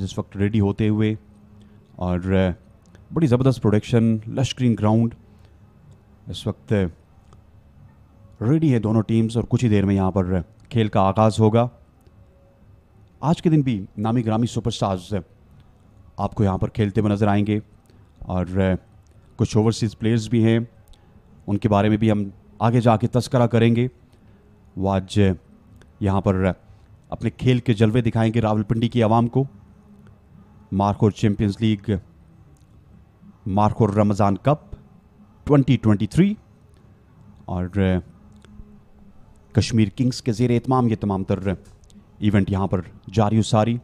जिस वक्त रेडी होते हुए और बड़ी ज़बरदस्त प्रोडक्शन लश ग्रीन ग्राउंड इस वक्त रेडी है दोनों टीम्स और कुछ ही देर में यहाँ पर खेल का आगाज़ होगा आज के दिन भी नामी ग्रामी सुपरस्टार्स आपको यहाँ पर खेलते हुए नज़र आएंगे और कुछ ओवरसीज़ प्लेयर्स भी हैं उनके बारे में भी हम आगे जा के तस्करा करेंगे वो आज यहाँ पर अपने खेल के जलवे दिखाएंगे रावलपिंडी की आवाम को Markhor Champions League Markhor Ramzan cup 2023 और कश्मीर किंग्स के ज़ेर एहतमाम ये तमाम तर इवेंट यहाँ पर जारी सारी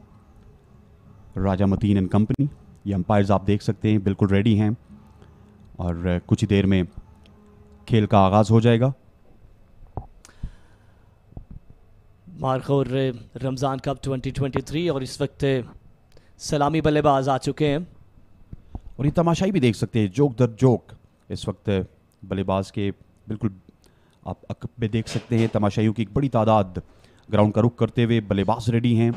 राजा मतीन एंड कंपनी ये अंपायर्स आप देख सकते हैं बिल्कुल रेडी हैं और कुछ ही देर में खेल का आगाज़ हो जाएगा मार्खोर रमज़ान कप 2023 और इस वक्त सलामी बल्लेबाज आ चुके हैं और ये तमाशाई भी देख सकते हैं जोक दर जोक इस वक्त बल्लेबाज के बिल्कुल आप अकब में देख सकते हैं तमाशाइयों की एक बड़ी तादाद ग्राउंड का रुख करते हुए बल्लेबाज रेडी हैं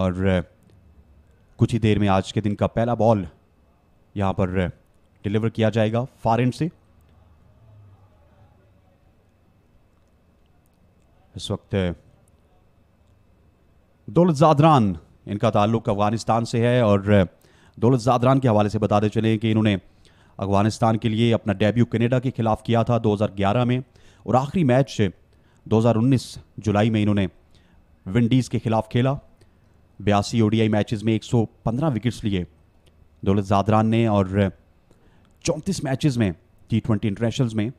और कुछ ही देर में आज के दिन का पहला बॉल यहाँ पर डिलीवर किया जाएगा फारेन से इस वक्त दौलत जादरान इनका ताल्लुक अफ़गानिस्तान से है और दौलत जादरान के हवाले से बताते चले कि इन्होंने अफ़गानिस्तान के लिए अपना डेब्यू कनेडा के ख़िलाफ़ किया था 2011 में और आखिरी मैच 2019 जुलाई में इन्होंने विंडीज़ के ख़िलाफ़ खेला बयासी ओडीआई मैचेस में 115 विकेट्स लिए दौलत जादरान ने और चौंतीस मैचेस में टी ट्वेंटी इंटरनेशनल्स में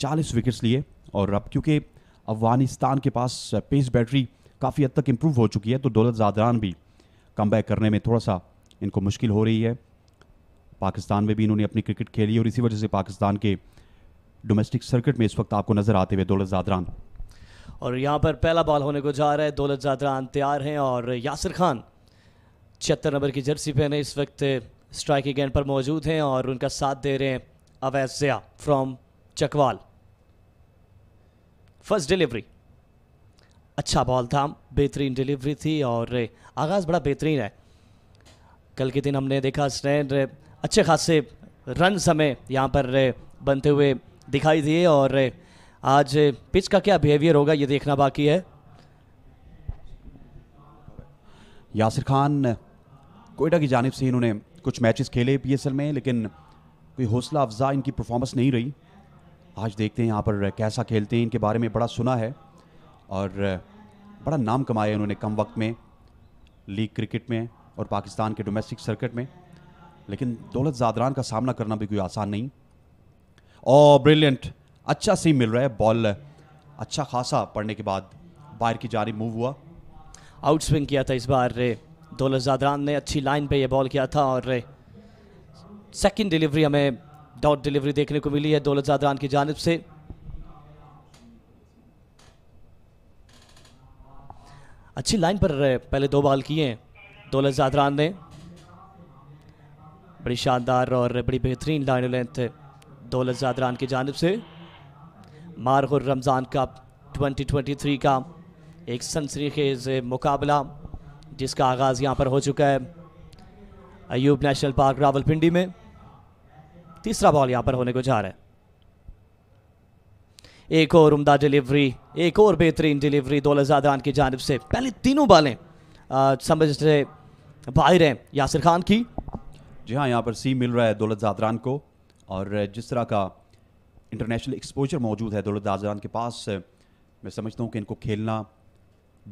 चालीस विकेट्स लिए और अब क्योंकि अफ़गानिस्तान के पास पेस बैटरी काफ़ी हद तक इम्प्रूव हो चुकी है तो दौलत जादरान भी कम करने में थोड़ा सा इनको मुश्किल हो रही है पाकिस्तान में भी इन्होंने अपनी क्रिकेट खेली और इसी वजह से पाकिस्तान के डोमेस्टिक सर्किट में इस वक्त आपको नज़र आते हुए दौलत जादरान और यहाँ पर पहला बॉल होने को जा रहा है दौलत जादरान तैयार हैं और यासिर खान छिहत्तर नंबर की जर्सी पहने इस वक्त स्ट्राइक गेंद पर मौजूद हैं और उनका साथ दे रहे हैं Awais Zia from Chakwal first delivery अच्छा बॉल था बेहतरीन डिलीवरी थी और आगाज़ बड़ा बेहतरीन है कल के दिन हमने देखा स्टैंड अच्छे खासे रन समय यहाँ पर बनते हुए दिखाई दिए और आज पिच का क्या बिहेवियर होगा ये देखना बाकी है यासिर खान कोयटा की जानब से इन्होंने कुछ मैचेस खेले पीएसएल में लेकिन कोई हौसला अफजा इनकी परफॉर्मेंस नहीं रही आज देखते हैं यहाँ पर कैसा खेलते हैं इनके बारे में बड़ा सुना है और बड़ा नाम कमाया उन्होंने कम वक्त में लीग क्रिकेट में और पाकिस्तान के डोमेस्टिक सर्किट में लेकिन दौलत जादरान का सामना करना भी कोई आसान नहीं और ब्रिलियंट अच्छा सी मिल रहा है बॉल अच्छा खासा पड़ने के बाद बाहर की जारी मूव हुआ आउट स्विंग किया था इस बार रे दौलत जादरान ने अच्छी लाइन पे ये बॉल किया था और रे सेकंड डिलीवरी हमें डॉट डिलीवरी देखने को मिली है दौलत जादरान की जानब से अच्छी लाइन पर रहे पहले दो बॉल किए हैं दौलत जादरान ने बड़ी शानदार और बड़ी बेहतरीन लाइन लेंथ दौलत जादरान की जानब से मारगुर रमज़ान कप 2023 का एक सनसरी खेज मुकाबला जिसका आगाज़ यहाँ पर हो चुका है अयूब नेशनल पार्क रावलपिंडी में तीसरा बॉल यहाँ पर होने को जा रहा है एक और उमदा डिलीवरी एक और बेहतरीन डिलीवरी दौलत जादान की जानब से पहले तीनों बालें समझ रहे बाहर हैं यासिर खान की जी हाँ यहाँ पर सी मिल रहा है दौलत जादरान को और जिस तरह का इंटरनेशनल एक्सपोजर मौजूद है दौलत जादरान के पास मैं समझता हूँ कि इनको खेलना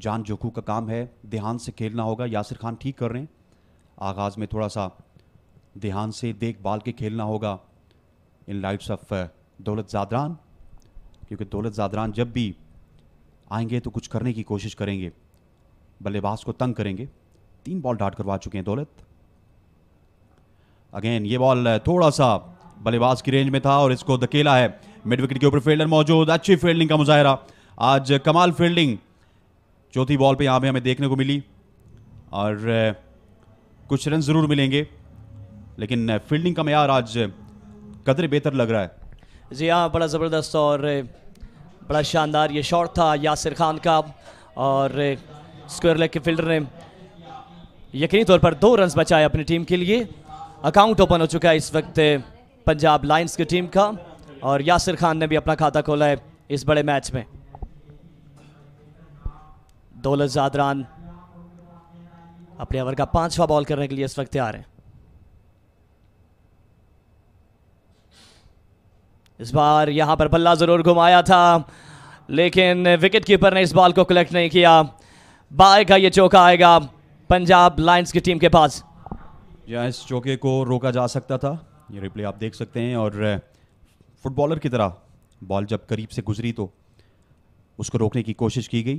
जान जोखू का काम है ध्यान से खेलना होगा यासिर खान ठीक कर रहे हैं आगाज़ में थोड़ा सा ध्यान से देखभाल के खेलना होगा इन लाइट्स ऑफ दौलत जादरान क्योंकि दौलत जादरान जब भी आएंगे तो कुछ करने की कोशिश करेंगे बल्लेबाज को तंग करेंगे तीन बॉल डाट करवा चुके हैं दौलत अगेन ये बॉल थोड़ा सा बल्लेबाज की रेंज में था और इसको धकेला है मिड विकेट के ऊपर फील्डर मौजूद अच्छी फील्डिंग का मुजाहरा आज कमाल फील्डिंग चौथी बॉल पे यहाँ पे हमें देखने को मिली और कुछ रन ज़रूर मिलेंगे लेकिन फील्डिंग का मैार आज कदर बेहतर लग रहा है जी हाँ बड़ा ज़बरदस्त और बड़ा शानदार ये शॉट था यासिर खान का और स्क्वायर लेग के फील्डर ने यकीनी तौर पर दो रन बचाए अपनी टीम के लिए अकाउंट ओपन हो चुका है इस वक्त पंजाब लाइन्स की टीम का और यासिर खान ने भी अपना खाता खोला है इस बड़े मैच में दौलत जादरान अपने ओवर का पांचवा बॉल करने के लिए इस वक्त तैयार है इस बार यहाँ पर बल्ला ज़रूर घुमाया था लेकिन विकेट कीपर ने इस बॉल को कलेक्ट नहीं किया बाय का ये चौका आएगा पंजाब लाइन्स की टीम के पास या इस चौके को रोका जा सकता था ये रिप्ले आप देख सकते हैं और फुटबॉलर की तरह बॉल जब करीब से गुजरी तो उसको रोकने की कोशिश की गई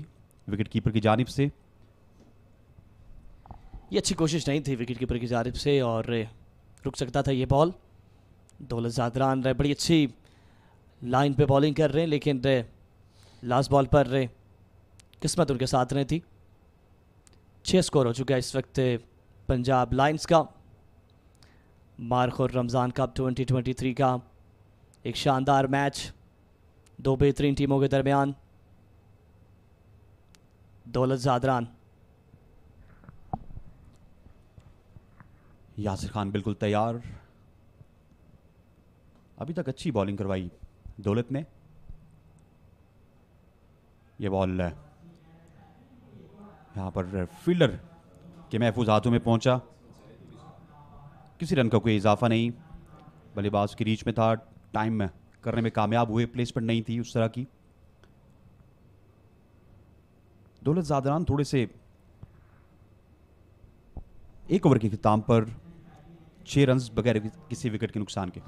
विकेट कीपर की जानब से ये अच्छी कोशिश नहीं थी विकेट कीपर की जानब से और रुक सकता था ये बॉल दौलत जादरान बड़ी अच्छी लाइन पे बॉलिंग कर रहे हैं लेकिन लास्ट बॉल पर रहे किस्मत उनके साथ नहीं थी छः स्कोर हो चुका है इस वक्त पंजाब लाइन्स का मार्क और रमज़ान कप 2023 का एक शानदार मैच दो बेहतरीन टीमों के दरमियान दौलत जादरान यासिर खान बिल्कुल तैयार अभी तक अच्छी बॉलिंग करवाई दौलत ने ये बॉल यहाँ पर फील्डर के महफूज हाथों में पहुंचा किसी रन का कोई इजाफा नहीं बल्लेबाज की रीच में था टाइम करने में कामयाब हुए प्लेसमेंट नहीं थी उस तरह की दौलत जादरान थोड़े से एक ओवर के अख्ताम पर छह रन बगैर किसी विकेट के नुकसान के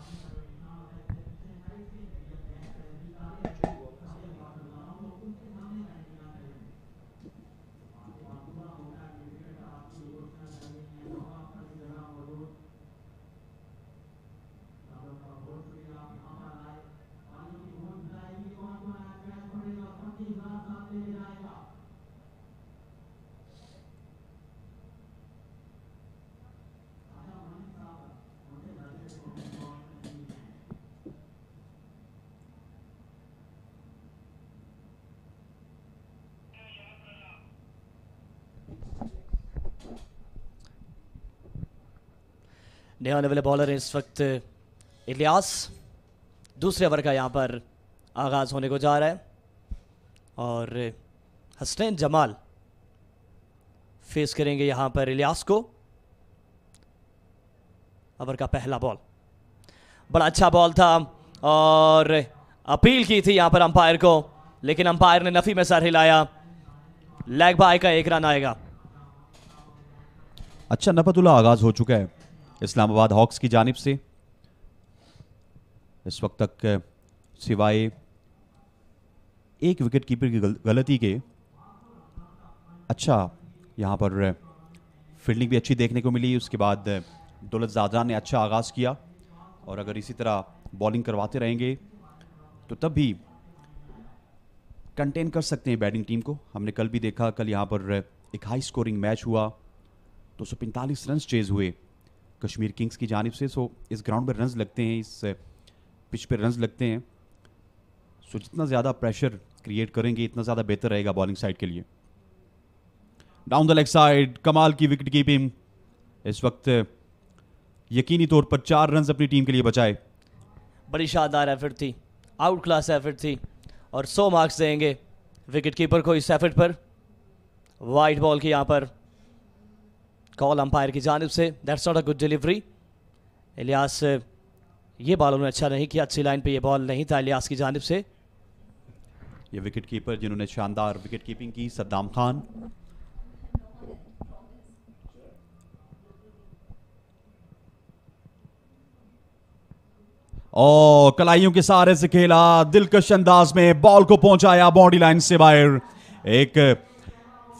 यहाँ आने वाले बॉलर हैं इस वक्त इलियास दूसरे ओवर का यहाँ पर आगाज़ होने को जा रहा है और हसनैन जमाल फेस करेंगे यहाँ पर इलियास को ओवर का पहला बॉल बड़ा अच्छा बॉल था और अपील की थी यहाँ पर अंपायर को लेकिन अंपायर ने नफ़ी में सर हिलाया लेग बाय का एक रन आएगा अच्छा नफतुल्ला आगाज़ हो चुका है इस्लामाबाद हॉक्स की जानब से इस वक्त तक सिवाय एक विकेट कीपर की गलती के अच्छा यहाँ पर फील्डिंग भी अच्छी देखने को मिली उसके बाद दौलत जादरान ने अच्छा आगाज़ किया और अगर इसी तरह बॉलिंग करवाते रहेंगे तो तब भी कंटेन कर सकते हैं बैटिंग टीम को हमने कल भी देखा कल यहाँ पर एक हाई स्कोरिंग मैच हुआ दो सौ रन चेज हुए कश्मीर किंग्स की जानब से सो इस ग्राउंड पर रनज लगते हैं इस पिच पर रनज लगते हैं सो जितना ज़्यादा प्रेशर क्रिएट करेंगे इतना ज़्यादा बेहतर रहेगा बॉलिंग साइड के लिए डाउन द लेग साइड कमाल की विकेट कीपिंग इस वक्त यकीनी तौर पर चार रन अपनी टीम के लिए बचाए बड़ी शानदार एफर्ट थी आउट क्लास एफर्ट थी और सौ मार्क्स देंगे विकेट कीपर को इस एफर्ट पर वाइट बॉल की यहाँ पर कॉल अंपायर की जानब से that's not a good delivery Ilyas ये बॉल उन्होंने अच्छा नहीं किया अच्छी लाइन पे ये बॉल नहीं था इलियास की जानब से ये विकेट कीपर जिन्होंने शानदार विकेट कीपिंग की सद्दाम खान और कलाइयों के सहारे से खेला दिलकश अंदाज में बॉल को पहुंचाया बॉडी लाइन से बाहर एक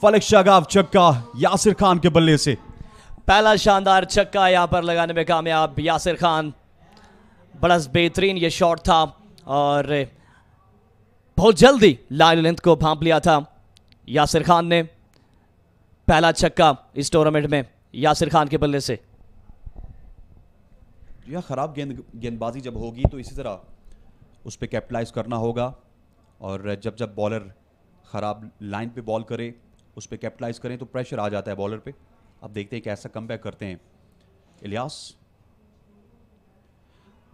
फलक शागाव छक्का यासिर खान के बल्ले से पहला शानदार छक्का यहाँ पर लगाने में कामयाब यासिर खान बड़ा बेहतरीन ये शॉट था और बहुत जल्दी लाल लेंथ को भांप लिया था यासिर खान ने पहला छक्का इस टूर्नामेंट में यासिर खान के बल्ले से यह ख़राब गेंद गेंदबाजी जब होगी तो इसी तरह उस पर कैपिटलाइज करना होगा और जब जब बॉलर ख़राब लाइन पे बॉल करे उस पर कैपिटलाइज करें तो प्रेशर आ जाता है बॉलर पे अब देखते हैं कैसा कम करते हैं Ilyas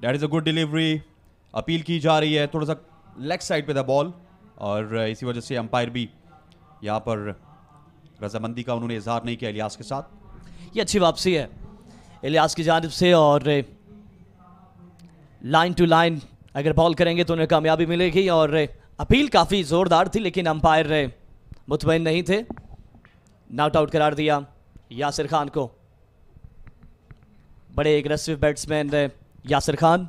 that is a good delivery appeal की जा रही है थोड़ा सा लेग साइड पे था बॉल और इसी वजह से अंपायर भी यहाँ पर रजामंदी का उन्होंने इजहार नहीं किया इलियास के साथ ये अच्छी वापसी है इलियास की जानब से और लाइन टू लाइन अगर बॉल करेंगे तो उन्हें कामयाबी मिलेगी और अपील काफ़ी ज़ोरदार थी लेकिन अंपायर मुतमिन नहीं थे नॉट आउट करार दिया यासिर खान को बड़े एग्रेसिव बैट्समैन रहे यासिर खान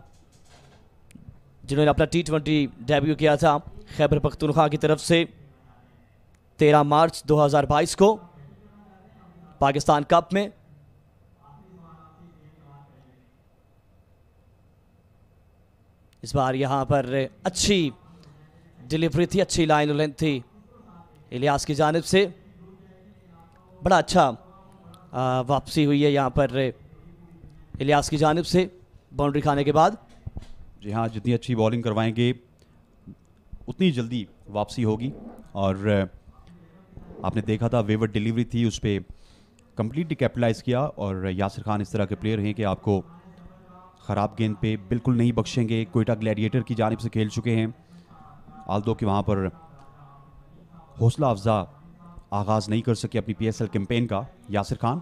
जिन्होंने अपना टी ट्वेंटी डेब्यू किया था खैबर पख्तूनख्वा की तरफ से 13 मार्च 2022 को पाकिस्तान कप में इस बार यहाँ पर अच्छी डिलीवरी थी अच्छी लाइन लेंथ थी इलियास की जानब से बड़ा अच्छा वापसी हुई है यहाँ पर इलियास की जानब से बाउंड्री खाने के बाद जी हाँ जितनी अच्छी बॉलिंग करवाएंगे उतनी जल्दी वापसी होगी और आपने देखा था वेवर डिलीवरी थी उस पर कम्प्लीटली कैपिटलाइज किया और यासिर खान इस तरह के प्लेयर हैं कि आपको ख़राब गेंद पे बिल्कुल नहीं बख्शेंगे कोयटा ग्लैडिएटर की जानब से खेल चुके हैं आल दो कि वहाँ पर हौसला अफजा आगाज़ नहीं कर सके अपनी पी एस एल कैंपेन का Yasir Khan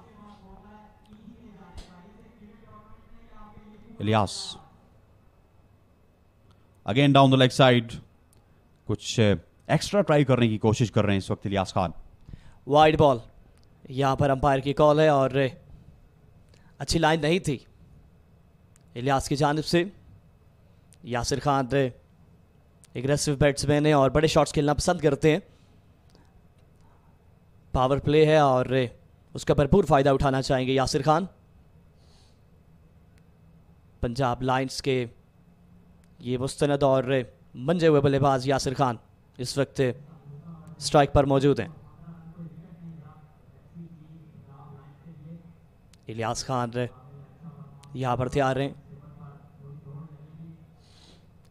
Ilyas again down the leg side कुछ एक्स्ट्रा ट्राई करने की कोशिश कर रहे हैं इस वक्त इलियास खान वाइड बॉल यहां पर अंपायर की कॉल है और अच्छी लाइन नहीं थी इलियास की जानब से यासिर खान एग्रेसिव बैट्समैन है और बड़े शॉट्स खेलना पसंद करते हैं पावर प्ले है और उसका भरपूर फ़ायदा उठाना चाहेंगे यासिर खान पंजाब लाइन्स के ये मुस्तंद और मंजे हुए बल्लेबाज यासिर खान इस वक्त स्ट्राइक पर मौजूद हैं इलियास खान यहाँ पर तैयार हैं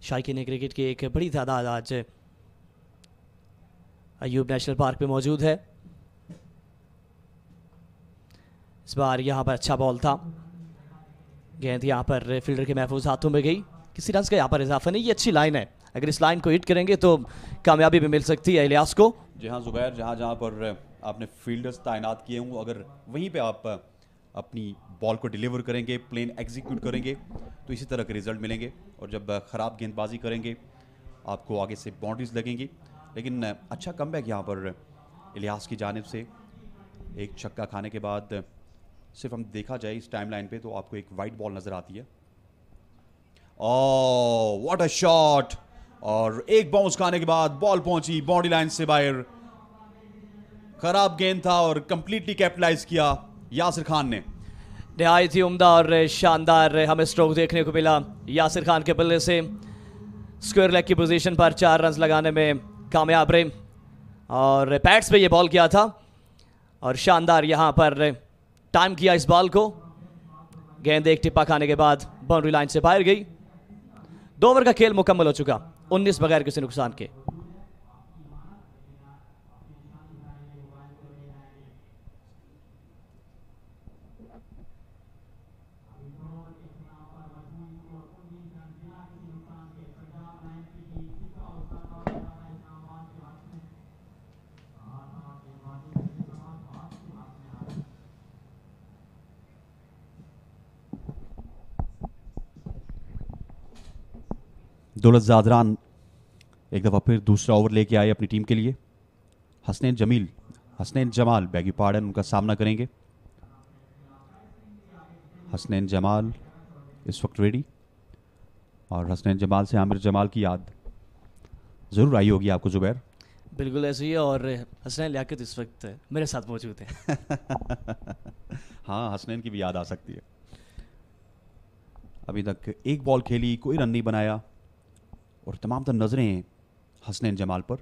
शायक ने क्रिकेट की एक बड़ी तादाद आज अयूब नेशनल पार्क में मौजूद है इस बार यहाँ पर अच्छा बॉल था गेंद यहाँ पर फील्डर के महफूज हाथों में गई किसी रन का यहाँ पर इजाफा नहीं ये अच्छी लाइन है अगर इस लाइन को हिट करेंगे तो कामयाबी भी मिल सकती है इलियास को जी हाँ जुबैर जहाँ जहाँ पर आपने फील्डर्स तैनात किए हों अगर वहीं पे आप अपनी बॉल को डिलीवर करेंगे प्लेन एग्जीक्यूट करेंगे तो इसी तरह के रिजल्ट मिलेंगे और जब ख़राब गेंदबाजी करेंगे आपको आगे से बाउंड्रीज लगेंगी लेकिन अच्छा कम बैक यहाँ पर इलियास की जानब से एक छक्का खाने के बाद सिर्फ हम देखा जाए इस टाइम लाइन पे तो आपको एक वाइट बॉल नजर आती है ओ व्हाट अ शॉट और एक बाउंस खाने के बाद बॉल पहुंची बॉडी लाइन से बाहर खराब गेंद था और कंप्लीटली कैपिटलाइज किया यासिर खान ने नहायत ही उमदा और शानदार हमें स्ट्रोक देखने को मिला यासिर खान के बल्ले से स्क्वायर लेग की पोजीशन पर चार रन लगाने में कामयाब रहे और पैट्स पे ये बॉल किया था और शानदार यहाँ पर टाइम किया इस बॉल को गेंद एक टिप्पा खाने के बाद बाउंड्री लाइन से बाहर गई दो ओवर का खेल मुकम्मल हो चुका 19 बगैर किसी नुकसान के दौलत जादरान एक दफ़ा फिर दूसरा ओवर लेके आए अपनी टीम के लिए हसनैन जमील हसनैन जमाल बैगी पार्डन उनका सामना करेंगे हसनैन जमाल इस वक्त रेडी और हसनैन जमाल से आमिर जमाल की याद ज़रूर आई होगी आपको ज़ुबैर बिल्कुल ऐसे ही है और हसनैन लियाकत इस वक्त मेरे साथ मौजूद है हाँ हसनैन की भी याद आ सकती है अभी तक एक बॉल खेली कोई रन नहीं बनाया और तमाम तर नज़रें हैं हसनैन जमाल पर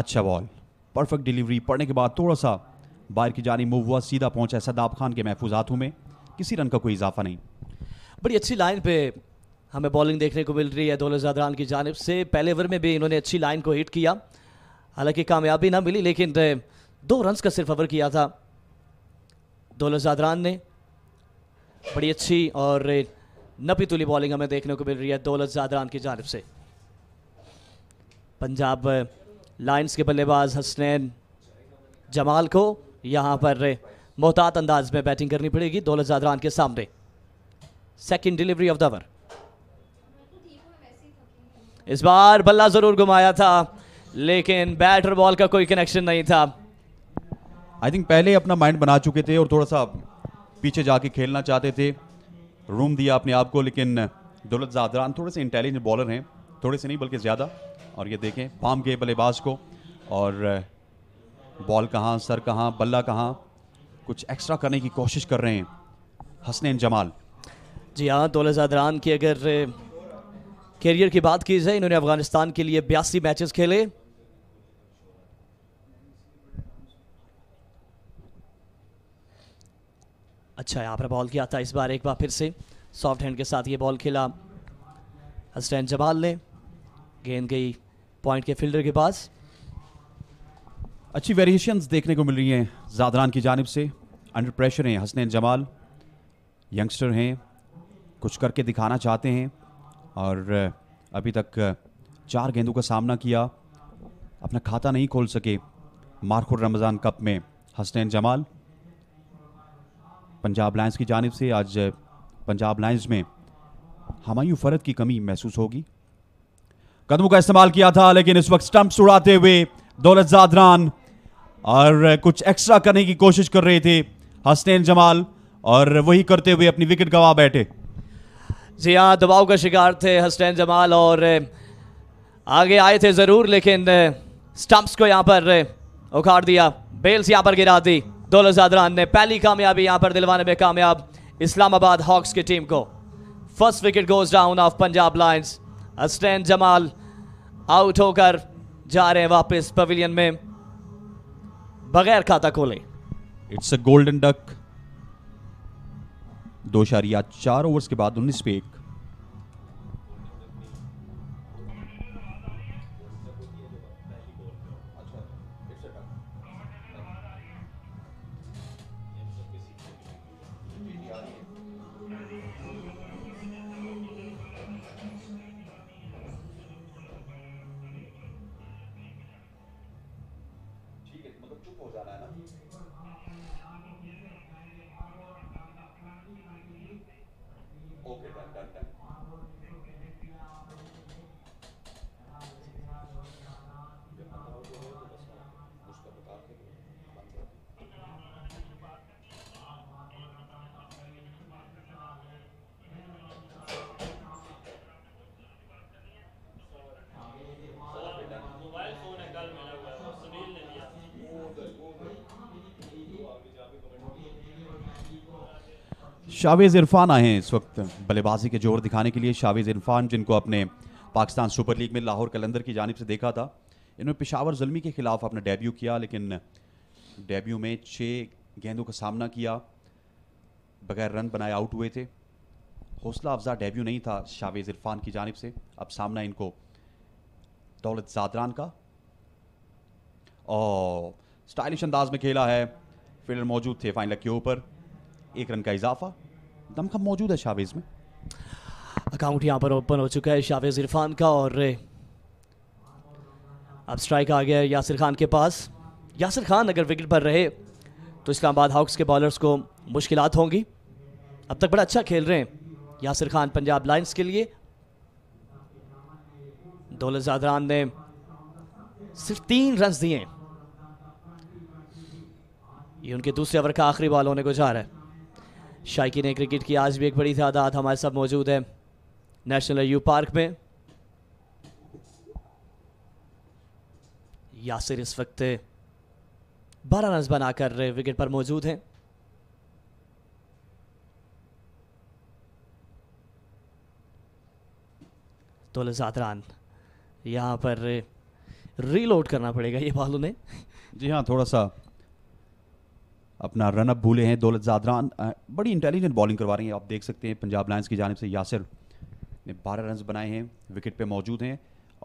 अच्छा बॉल परफेक्ट डिलीवरी पढ़ने के बाद थोड़ा सा बाहर की जानी मूव हुआ सीधा पहुंचा सदाब खान के महफूज हाथों में किसी रन का कोई इजाफा नहीं बड़ी अच्छी लाइन पे हमें बॉलिंग देखने को मिल रही है दौलत जादरान की जानब से पहले ओवर में भी इन्होंने अच्छी लाइन को हिट किया हालांकि कामयाबी ना मिली लेकिन दो रन का सिर्फ ओवर किया था दौलत जादरान ने बड़ी अच्छी और नपी तुली बॉलिंग हमें देखने को मिल रही है दौलत जादरान की जानब से पंजाब लाइन्स के बल्लेबाज हसनैन जमाल को यहाँ पर मोहतात अंदाज में बैटिंग करनी पड़ेगी दौलत जादरान के सामने सेकेंड डिलीवरी ऑफ दवर इस बार बल्ला ज़रूर घुमाया था लेकिन बैट और बॉल का कोई कनेक्शन नहीं था आई थिंक पहले अपना माइंड बना चुके थे और थोड़ा सा पीछे जाके खेलना चाहते थे रूम दिया अपने आप को लेकिन दौलत जादरान थोड़े से इंटेलिजेंट बॉलर हैं थोड़े से नहीं बल्कि ज़्यादा और ये देखें पाम गए बल्लेबाज को और बॉल कहाँ सर कहाँ बल्ला कहाँ कुछ एक्स्ट्रा करने की कोशिश कर रहे हैं हसनैन जमाल जी हाँ दौलत जादरान की अगर कैरियर की बात की जाए इन्होंने अफगानिस्तान के लिए बयासी मैचेस खेले अच्छा यहाँ पर बॉल किया था इस बार एक बार फिर से सॉफ्ट हैंड के साथ ये बॉल खेला हसनैन जमाल ने गेंद गई पॉइंट के फील्डर के पास अच्छी वेरिएशंस देखने को मिल रही हैं जादरान की जानब से अंडर प्रेशर हैं हसनैन जमाल यंगस्टर हैं कुछ करके दिखाना चाहते हैं और अभी तक चार गेंदों का सामना किया अपना खाता नहीं खोल सके मारखुर रमज़ान कप में हसनैन जमाल पंजाब लायंस की जानब से आज पंजाब लायंस में हमायू फ़रद की कमी महसूस होगी कदमों का इस्तेमाल किया था लेकिन इस वक्त स्टंप्स उड़ाते हुए दौलत जादरान और कुछ एक्स्ट्रा करने की कोशिश कर रहे थे हसनैन जमाल और वही करते हुए अपनी विकेट गंवा बैठे जी हाँ दबाव का शिकार थे हसनैन जमाल और आगे आए थे ज़रूर लेकिन स्टंप्स को यहाँ पर उखाड़ दिया बेल्स यहाँ पर गिरा दी जादरान ने पहली कामयाबी यहां पर दिलवाने में कामयाब इस्लामाबाद हॉक्स की टीम को first wicket goes down of Punjab Lions अस्टैन जमाल आउट होकर जा रहे हैं वापस पवेलियन में बगैर खाता खोले इट्स अ गोल्डन डक दो शारिया चार ओवर्स के बाद उन्नीस पे एक शावेज़ इरफान आए हैं इस वक्त बल्लेबाजी के जोर दिखाने के लिए शावेज़ इरफान जिनको अपने पाकिस्तान सुपर लीग में लाहौर कलंदर की जानब से देखा था इन्होंने पिशावर जलमी के ख़िलाफ़ अपना डेब्यू किया लेकिन डेब्यू में छः गेंदों का सामना किया बगैर रन बनाए आउट हुए थे हौसला अफजा डेब्यू नहीं था शावेज़ इरफान की जानब से अब सामना इनको दौलत जादरान का और स्टाइलिश अंदाज में खेला है फील्डर मौजूद थे फाइनल के ऊपर एक रन का इजाफा दमखम मौजूद है शावेज़ में अकाउंट यहाँ पर ओपन हो चुका है शावेज़ इरफान का और अब स्ट्राइक आ गया है यासिर खान के पास यासिर खान अगर विकेट पर रहे तो इस्लामाबाद हाउस के बॉलर्स को मुश्किल होंगी अब तक बड़ा अच्छा खेल रहे हैं यासिर खान पंजाब लाइन्स के लिए दौलत जादरान ने सिर्फ तीन रन दिए ये उनके दूसरे ओवर का आखिरी बॉल होने को जा रहा है शायकी ने क्रिकेट की आज भी एक बड़ी तादाद हमारे साथ मौजूद है नेशनल यू पार्क में यासिर इस वक्त बारह रन बनाकर विकेट पर मौजूद हैं तो लजातरान यहाँ पर रीलोड करना पड़ेगा ये बाल उन्हें जी हाँ थोड़ा सा अपना रनअप भूले हैं दौलत जादरान बड़ी इंटेलिजेंट बॉलिंग करवा रही हैं आप देख सकते हैं पंजाब लायंस की जानब से यासिर ने बारह रन बनाए हैं विकेट पर मौजूद हैं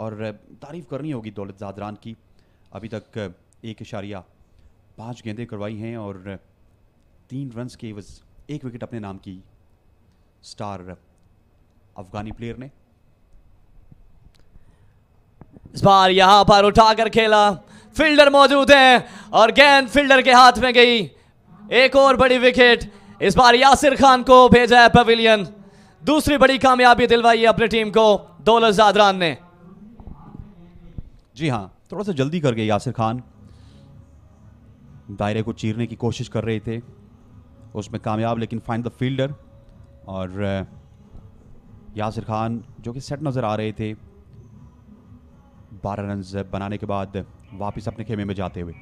और तारीफ़ करनी होगी दौलत जादरान की अभी तक एक इशारिया पाँच गेंदें करवाई हैं और तीन रन के वज एक विकेट अपने नाम की स्टार अफगानी प्लेयर ने इस बार यहां पर उठाकर खेला फील्डर मौजूद हैं और गेंद फील्डर के हाथ में गई एक और बड़ी विकेट इस बार यासिर खान को भेजा है पवेलियन दूसरी बड़ी कामयाबी दिलवाई है अपनी टीम को दौलत जादरान ने जी हाँ थोड़ा सा जल्दी कर गए यासिर खान दायरे को चीरने की कोशिश कर रहे थे उसमें कामयाब लेकिन फाइन द फील्डर और यासिर खान जो कि सेट नज़र आ रहे थे बारह रन बनाने के बाद वापस अपने खेमे में जाते हुए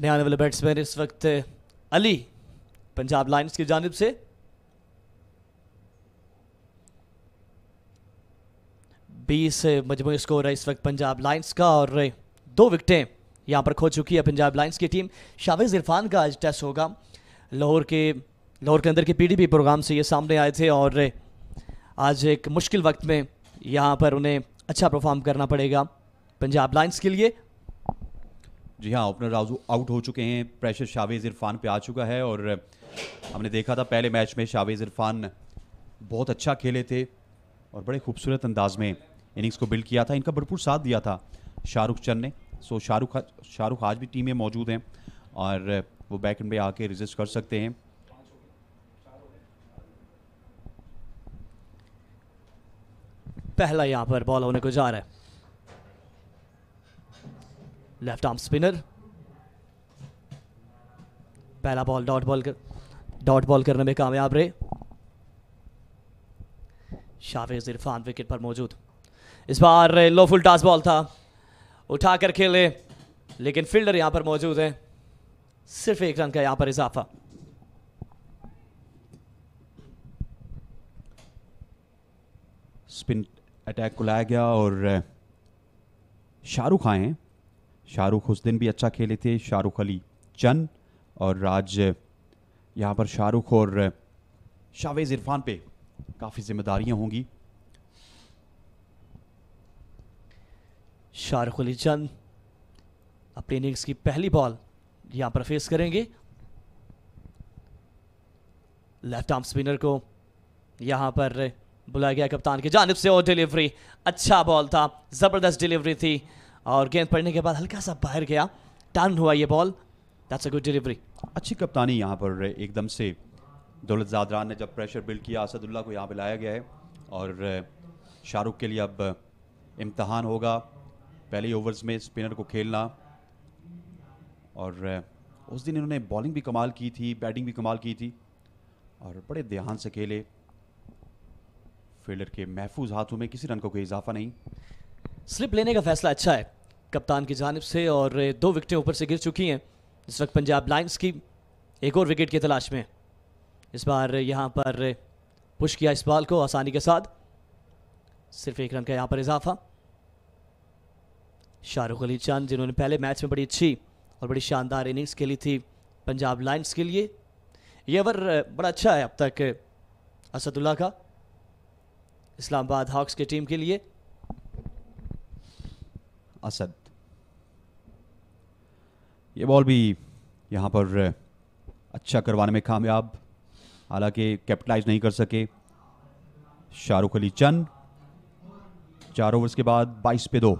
नए आने वाले बैट्समैन इस वक्त अली पंजाब लाइन्स की जानब से बीस मजमू स्कोर है इस वक्त पंजाब लाइन्स का और दो विकटें यहाँ पर खो चुकी है पंजाब लाइन्स की टीम शावेज इरफान का आज टेस्ट होगा लाहौर के लाहौर के अंदर के पीडीपी प्रोग्राम से ये सामने आए थे और आज एक मुश्किल वक्त में यहाँ पर उन्हें अच्छा परफॉर्म करना पड़ेगा पंजाब लाइन्स के लिए जी हाँ ओपनर राजू आउट हो चुके हैं प्रेशर शावेज इरफान पे आ चुका है और हमने देखा था पहले मैच में शावेज इरफान बहुत अच्छा खेले थे और बड़े खूबसूरत अंदाज में इनिंग्स को बिल्ड किया था इनका भरपूर साथ दिया था शाहरुख चंद ने सो शाहरुख शाहरुख आज भी टीम में मौजूद हैं और वो बैक एंड पे आके रजिस्ट कर सकते हैं पहला यहाँ पर बॉल होने को जा रहा है लेफ्ट आर्म स्पिनर पहला बॉल डॉट बॉल कर डॉट बॉल करने में कामयाब रहे शाफेज इरफान विकेट पर मौजूद इस बार लो फुल टॉस बॉल था उठाकर खेले लेकिन फील्डर यहां पर मौजूद है सिर्फ एक रन का यहां पर इजाफा स्पिन अटैक को लाया गया और शाहरुख आए हैं शाहरुख उस दिन भी अच्छा खेले थे शाहरुख अली चन और आज यहाँ पर शाहरुख और शावेज़ इरफान पे काफ़ी जिम्मेदारियाँ होंगी शाहरुख अली चंद अपने इनिंग्स की पहली बॉल यहाँ पर फेस करेंगे लेफ्ट आर्म स्पिनर को यहाँ पर बुलाया गया कप्तान की जानब से और डिलीवरी अच्छा बॉल था ज़बरदस्त डिलीवरी थी और गेंद पड़ने के बाद हल्का सा बाहर गया टर्न हुआ ये ball that's a good delivery अच्छी कप्तानी यहाँ पर एकदम से दौलत जादरान ने जब प्रेशर बिल्ड किया असदुल्ला को यहाँ पर लाया गया है और शाहरुख के लिए अब इम्तहान होगा पहले ओवर्स में स्पिनर को खेलना और उस दिन इन्होंने बॉलिंग भी कमाल की थी बैटिंग भी कमाल की थी और बड़े ध्यान से खेले फील्डर के महफूज हाथों में किसी रन को कोई इजाफा नहीं स्लिप लेने का फैसला अच्छा है कप्तान की जानब से और दो विकटें ऊपर से गिर चुकी हैं इस वक्त पंजाब लाइन्स की एक और विकेट की तलाश में इस बार यहाँ पर पुश किया इस बॉल को आसानी के साथ सिर्फ एक रन का यहाँ पर इजाफा शाहरुख अली चंद जिन्होंने पहले मैच में बड़ी अच्छी और बड़ी शानदार इनिंग्स खेली थी पंजाब लाइन्स के लिए यह ओवर बड़ा अच्छा है अब तक असदुल्ला का इस्लामाबाद हॉक्स की टीम के लिए असद ये बॉल भी यहाँ पर अच्छा करवाने में कामयाब हालांकि कैपिटलाइज नहीं कर सके शाहरुख अली चंद चार ओवर्स के बाद 22 पे दो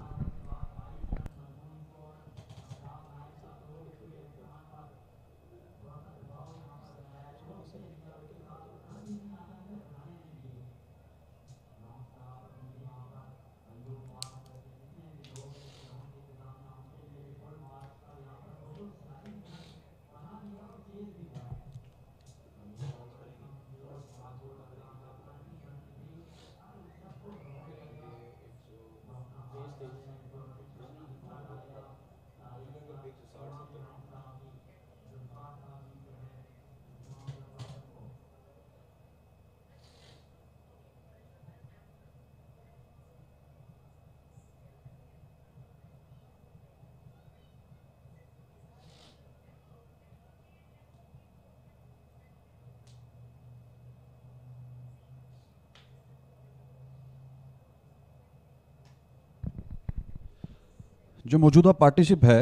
जो मौजूदा पार्टनरशिप है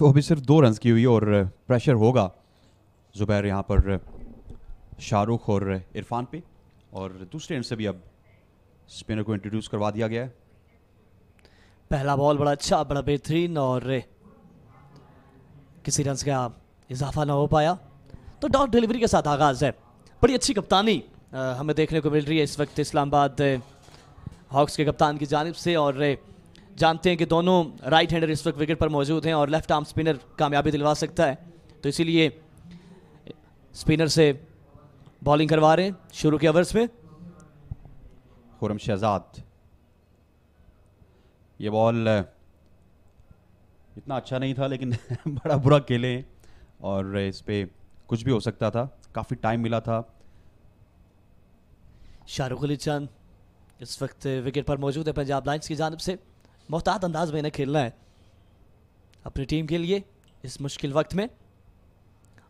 वो अभी सिर्फ दो रन की हुई और प्रेशर uh, होगा ज़ुबैर यहाँ पर uh, शाहरुख और uh, इरफान पे और दूसरे एंड से भी अब स्पिनर को इंट्रोड्यूस करवा दिया गया है पहला बॉल बड़ा अच्छा बड़ा बेहतरीन और किसी रन का इजाफा ना हो पाया तो डॉट डिलीवरी के साथ आगाज़ है बड़ी अच्छी कप्तानी हमें देखने को मिल रही है इस वक्त इस्लामाबाद हॉक्स के कप्तान की जानब से और जानते हैं कि दोनों राइट हैंडर इस वक्त विकेट पर मौजूद हैं और लेफ्ट आर्म स्पिनर कामयाबी दिलवा सकता है तो इसीलिए स्पिनर से बॉलिंग करवा रहे हैं शुरू के ओवर्स में खुरम शहजाद ये बॉल इतना अच्छा नहीं था लेकिन बड़ा बुरा खेले हैं और इस पर कुछ भी हो सकता था काफ़ी टाइम मिला था शाहरुख अली चंद इस वक्त विकेट पर मौजूद है पंजाब लाइन्स की जानब से मोहतात अंदाज में इन्हें खेलना है अपनी टीम के लिए इस मुश्किल वक्त में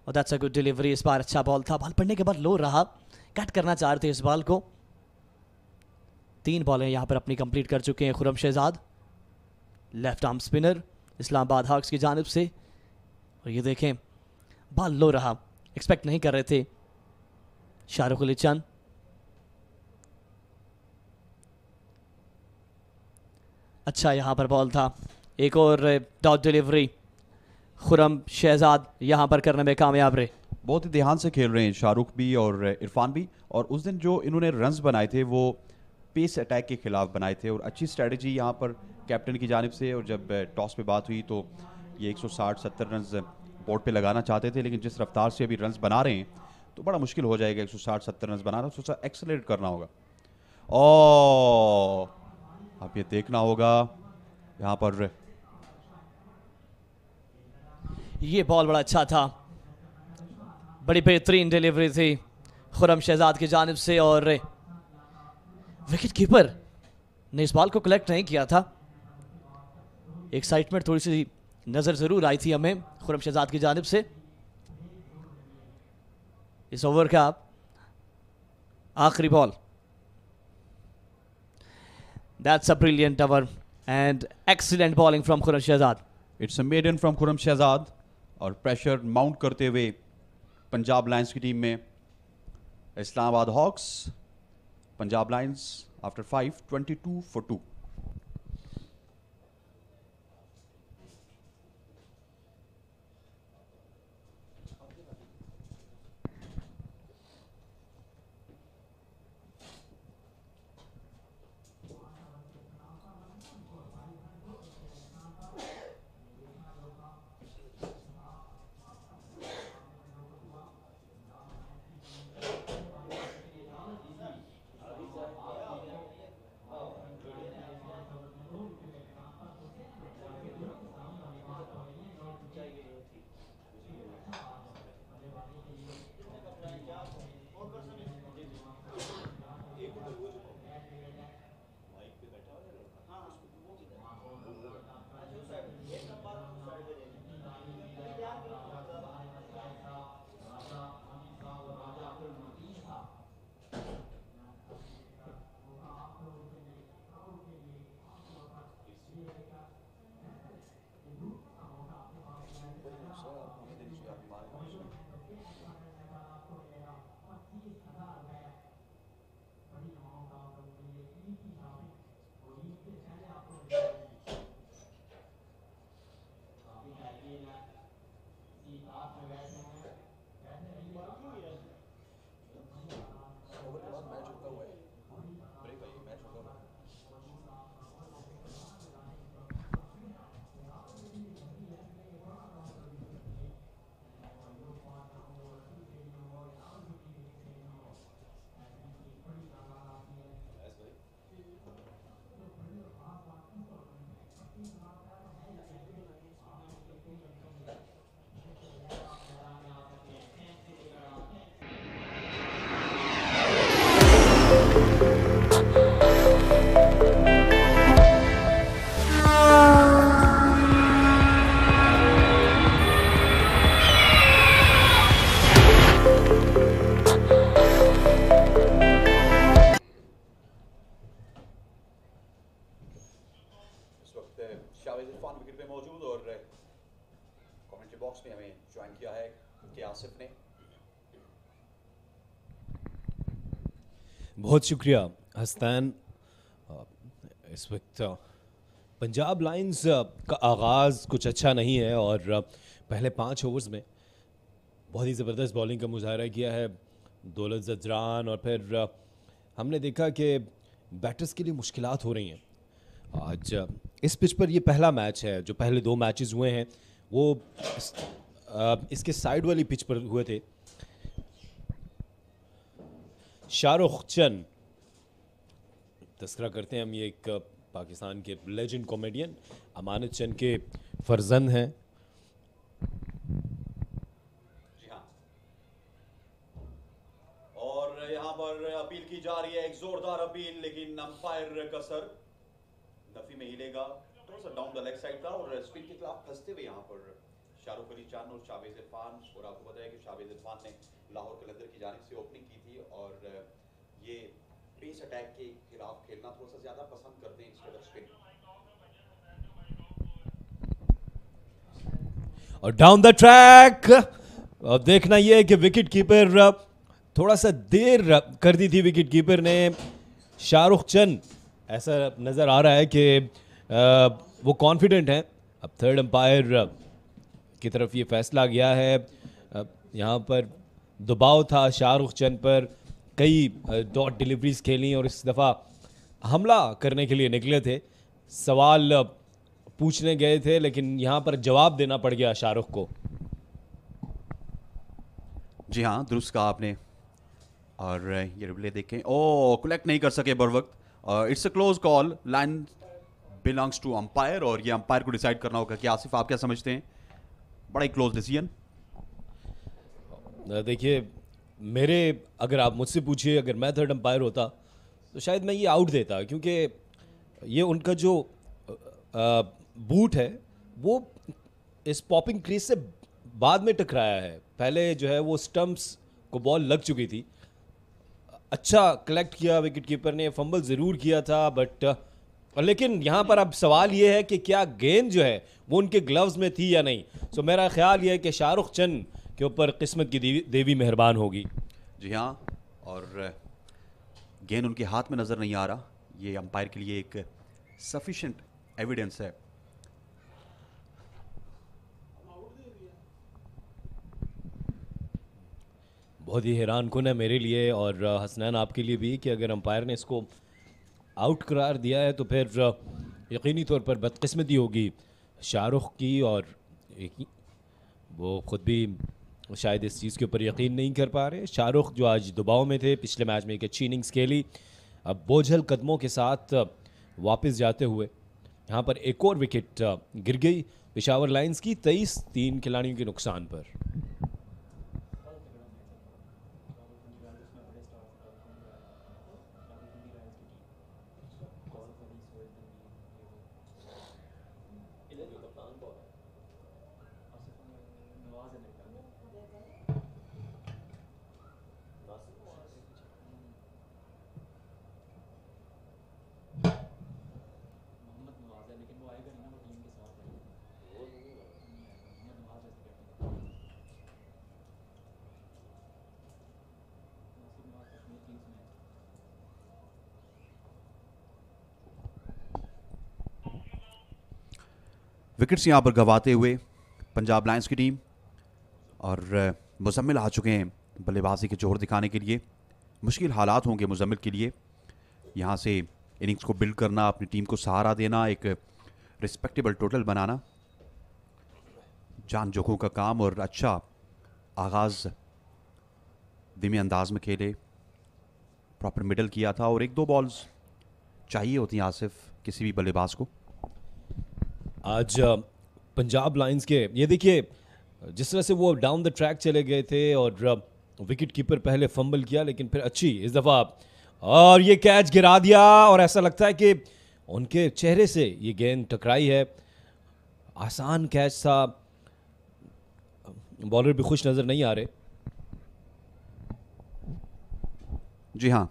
और दैट्स अ गुड डिलीवरी इस बार अच्छा बॉल था बॉल पड़ने के बाद लो रहा कट करना चाह रहे थे इस बॉल को तीन बॉलें यहाँ पर अपनी कंप्लीट कर चुके हैं Khurram Shahzad left arm spinner Islamabad hawks की जानब से और ये देखें बॉल लो रहा एक्सपेक्ट नहीं कर रहे थे शाहरुख अली चंद अच्छा यहाँ पर बॉल था एक और dot eh, delivery Khurram Shahzad यहाँ पर करने में कामयाब रहे बहुत ही ध्यान से खेल रहे हैं शाहरुख भी और eh, इरफान भी और उस दिन जो इन्होंने रन्स बनाए थे वो पेस अटैक के खिलाफ बनाए थे और अच्छी स्ट्रेटजी यहाँ पर कैप्टन की जानब से और जब टॉस eh, पे बात हुई तो ये 160 70 रन्स बोर्ड पे लगाना चाहते थे लेकिन जिस रफ्तार से अभी रन्स बना रहे हैं तो बड़ा मुश्किल हो जाएगा 160 70 रन्स बनाना थोड़ा सा करना होगा और आप ये देखना होगा यहाँ पर ये बॉल बड़ा अच्छा था बड़ी बेहतरीन डिलीवरी थी खुरम शहजाद की जानब से और विकेट कीपर ने इस बॉल को कलेक्ट नहीं किया था एक्साइटमेंट थोड़ी सी नज़र ज़रूर आई थी हमें खुरम शहजाद की जानब से इस ओवर का आखिरी ball That's a brilliant over and excellent bowling from Khurram Shahzad. It's a maiden from Khurram Shahzad और प्रेशर माउंट करते हुए पंजाब लायंस की टीम में Islamabad Hawks Punjab Lions after five twenty two for two बहुत शुक्रिया हस्तैन इस वक्त पंजाब लाइंस का आगाज़ कुछ अच्छा नहीं है और पहले पाँच ओवर्स में बहुत ही ज़बरदस्त बॉलिंग का मुजाहरा किया है दौलत जजरान और फिर हमने देखा कि बैटर्स के लिए मुश्किल हो रही हैं आज इस पिच पर ये पहला मैच है जो पहले दो मैचेस हुए हैं वो इसके साइड वाली पिच पर हुए थे शाहरुख चंद तस्करा करते हैं हम ये एक पाकिस्तान के लेजेंड कॉमेडियन अमानत चंद के फर्जंद हैं हाँ। और यहाँ पर अपील की जा रही है एक जोरदार अपील लेकिन अंपायर का सर नफी में हिलेगा थोड़ा सा डाउन द लेग साइड का और स्पिन के खिलाफ फंसते हुए यहाँ पर शाहरुख अली चान और शाबेज इरफान और आपको पता है कि शाबेज इरफान ने लाहौर कलंदर की जानब से ओपनिंग की थी और ये पेस अटैक के खिलाफ खेलना थोड़ा सा ज़्यादा पसंद करते हैं इस ऑफ स्पिन और डाउन द ट्रैक अब देखना यह है कि विकेट कीपर थोड़ा सा देर कर दी थी विकेट कीपर ने शाहरुख चंद ऐसा नज़र आ रहा है कि वो कॉन्फिडेंट हैं अब थर्ड अंपायर की तरफ ये फैसला गया है यहाँ पर दबाव था शाहरुख चंद पर कई डॉट डिलीवरीज खेली और इस दफ़ा हमला करने के लिए निकले थे सवाल पूछने गए थे लेकिन यहाँ पर जवाब देना पड़ गया शाहरुख को जी हाँ दुरुस्त कहा आपने और ये रिप्ले देखें ओ कलेक्ट नहीं कर सके बर वक्त it's a close call line belongs to umpire और ये अंपायर को डिसाइड करना होगा कि आसिफ आप क्या समझते हैं बड़ा ही क्लोज डिसीजन देखिए मेरे अगर आप मुझसे पूछिए अगर मैं थर्ड अम्पायर होता तो शायद मैं ये आउट देता क्योंकि ये उनका जो आ, बूट है वो इस पॉपिंग क्रीज से बाद में टकराया है पहले जो है वो स्टम्प्स को बॉल लग चुकी थी अच्छा कलेक्ट किया विकेट कीपर ने फंबल ज़रूर किया था बट लेकिन यहाँ पर अब सवाल ये है कि क्या गेंद जो है वो उनके ग्लव्स में थी या नहीं सो मेरा ख्याल ये है कि शाहरुख चंद के ऊपर किस्मत की देवी देवी मेहरबान होगी जी हाँ और गेंद उनके हाथ में नज़र नहीं आ रहा ये अंपायर के लिए एक सफिशेंट एविडेंस है बहुत ही हैरान कन है मेरे लिए और हसनैन आपके लिए भी कि अगर अंपायर ने इसको आउट करार दिया है तो फिर यकीनी तौर पर बदकस्मती होगी शाहरुख की और वो ख़ुद भी शायद इस चीज़ के ऊपर यकीन नहीं कर पा रहे शाहरुख जो आज दुबाव में थे पिछले मैच में एक अच्छी इनिंग्स खेली अब बोझल कदमों के साथ वापस जाते हुए यहाँ पर एक और विकेट गिर गई पिशावर लाइन्स की तेईस तीन खिलाड़ियों के नुकसान पर विकेट्स यहाँ पर गंवाते हुए पंजाब लायंस की टीम और मुजम्मिल आ चुके हैं बल्लेबाजी के जोर दिखाने के लिए मुश्किल हालात होंगे मुजम्मिल के लिए यहाँ से इनिंग्स को बिल्ड करना अपनी टीम को सहारा देना एक रिस्पेक्टेबल टोटल बनाना जान जोखों का काम और अच्छा आगाज़ धीमे अंदाज में खेले प्रॉपर मिडल किया था और एक दो बॉल्स चाहिए होती हैं आसिफ किसी भी बल्लेबाज को आज पंजाब लाइंस के ये देखिए जिस तरह से वो डाउन द ट्रैक चले गए थे और विकेट कीपर पहले फंबल किया लेकिन फिर अच्छी इस दफ़ा और ये कैच गिरा दिया और ऐसा लगता है कि उनके चेहरे से ये गेंद टकराई है आसान कैच था बॉलर भी खुश नज़र नहीं आ रहे जी हाँ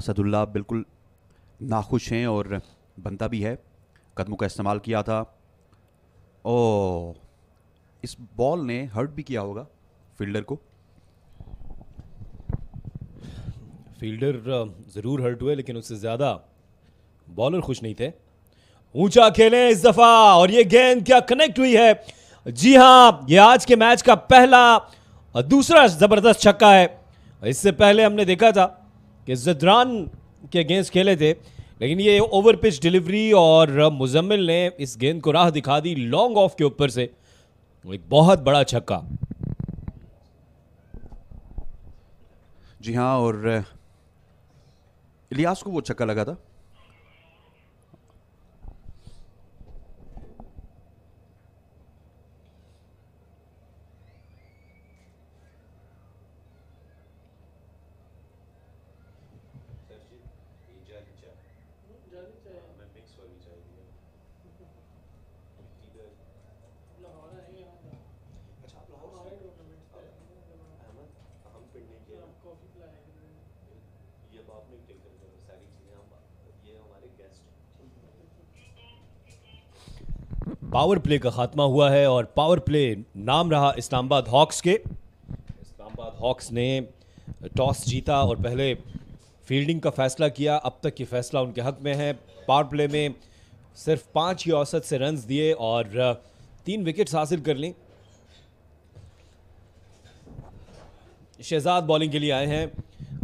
असदुल्ला बिल्कुल नाखुश हैं और बनता भी है कदमों का इस्तेमाल किया था ओ इस बॉल ने हर्ट भी किया होगा फील्डर को फील्डर ज़रूर हर्ट हुए लेकिन उससे ज़्यादा बॉलर खुश नहीं थे ऊंचा खेले इस दफा और ये गेंद क्या कनेक्ट हुई है जी हाँ ये आज के मैच का पहला और दूसरा जबरदस्त छक्का है इससे पहले हमने देखा था कि जदरान के अगेंस्ट खेले थे लेकिन ये ओवर पिच डिलीवरी और uh, मुजम्मिल ने इस गेंद को राह दिखा दी लॉन्ग ऑफ के ऊपर से एक बहुत बड़ा छक्का जी हाँ और uh, इलियास को वो छक्का लगा था पावर प्ले का खात्मा हुआ है और पावर प्ले नाम रहा इस्लामाबाद हॉक्स के इस्लामाबाद हॉक्स ने टॉस जीता और पहले फील्डिंग का फैसला किया अब तक ये फैसला उनके हक में है पावर प्ले में सिर्फ पाँच ही औसत से रन्स दिए और तीन विकेट्स हासिल कर लें शहजाद बॉलिंग के लिए आए हैं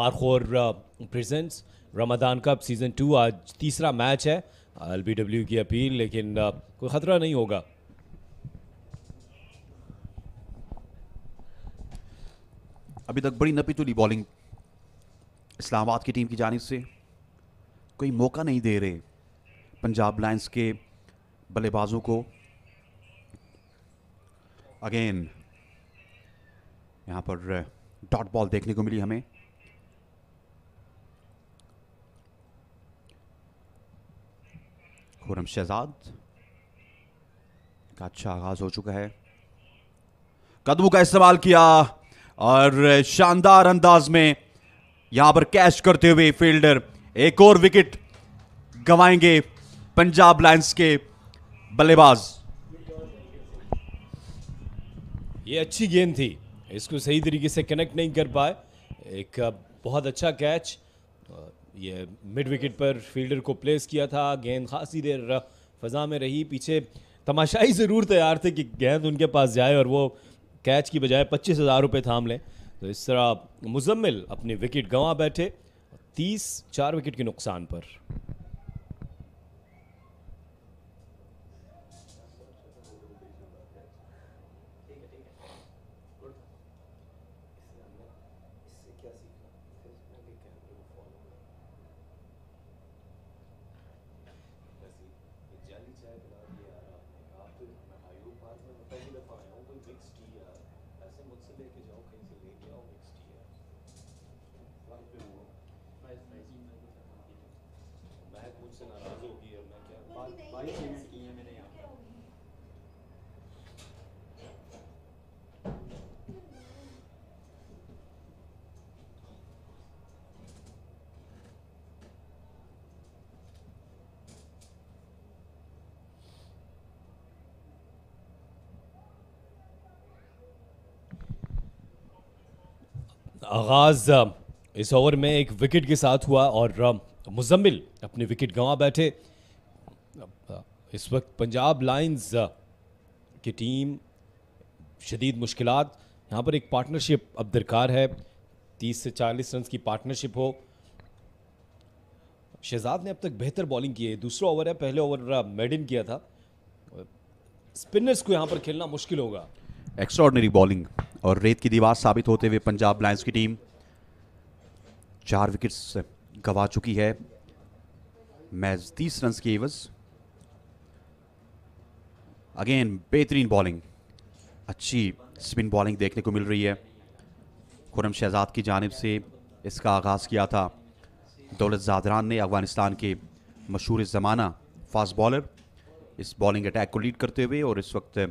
Markhor presents Ramadan cup season two आज तीसरा मैच है एल बी डब्ल्यू की अपील लेकिन कोई ख़तरा नहीं होगा अभी तक बड़ी नपी तुली बॉलिंग इस्लामाबाद की टीम की जानब से कोई मौका नहीं दे रहे पंजाब लाइन्स के बल्लेबाजों को अगेन यहाँ पर डॉट बॉल देखने को मिली हमें खुरम शहजाद का अच्छा आगाज हो चुका है कदमों का इस्तेमाल किया और शानदार अंदाज में यहां पर कैच करते हुए फील्डर एक और विकेट गंवाएंगे पंजाब लायंस के बल्लेबाज ये अच्छी गेंद थी इसको सही तरीके से कनेक्ट नहीं कर पाए एक बहुत अच्छा कैच ये मिड विकेट पर फील्डर को प्लेस किया था गेंद खासी देर फजा में रही पीछे तमाशाई ज़रूर तैयार थे कि गेंद उनके पास जाए और वो कैच की बजाय पच्चीस हज़ार रुपये थाम लें तो इस तरह मुजम्मिल अपने विकेट गंवा बैठे तीस चार विकेट के नुकसान पर आगाज इस ओवर में एक विकेट के साथ हुआ और मुजम्मिल अपने विकेट गंवा बैठे इस वक्त पंजाब लाइंस की टीम शदीद मुश्किल यहाँ पर एक पार्टनरशिप अब दरकार है तीस से चालीस रन की पार्टनरशिप हो शहजाद ने अब तक बेहतर बॉलिंग की है दूसरा ओवर है पहले ओवर मेडिन किया था स्पिनर्स को यहाँ पर खेलना मुश्किल होगा एक्स्ट्रा बॉलिंग और रेत की दीवार साबित होते हुए पंजाब लायंस की टीम चार विकेट्स गंवा चुकी है मैच तीस रन की एवज अगेन बेहतरीन बॉलिंग अच्छी स्पिन बॉलिंग देखने को मिल रही है खुरम शहजाद की जानब से इसका आगाज़ किया था दौलत जादरान ने अफगानिस्तान के मशहूर ज़माना फास्ट बॉलर इस बॉलिंग अटैक को लीड करते हुए और इस वक्त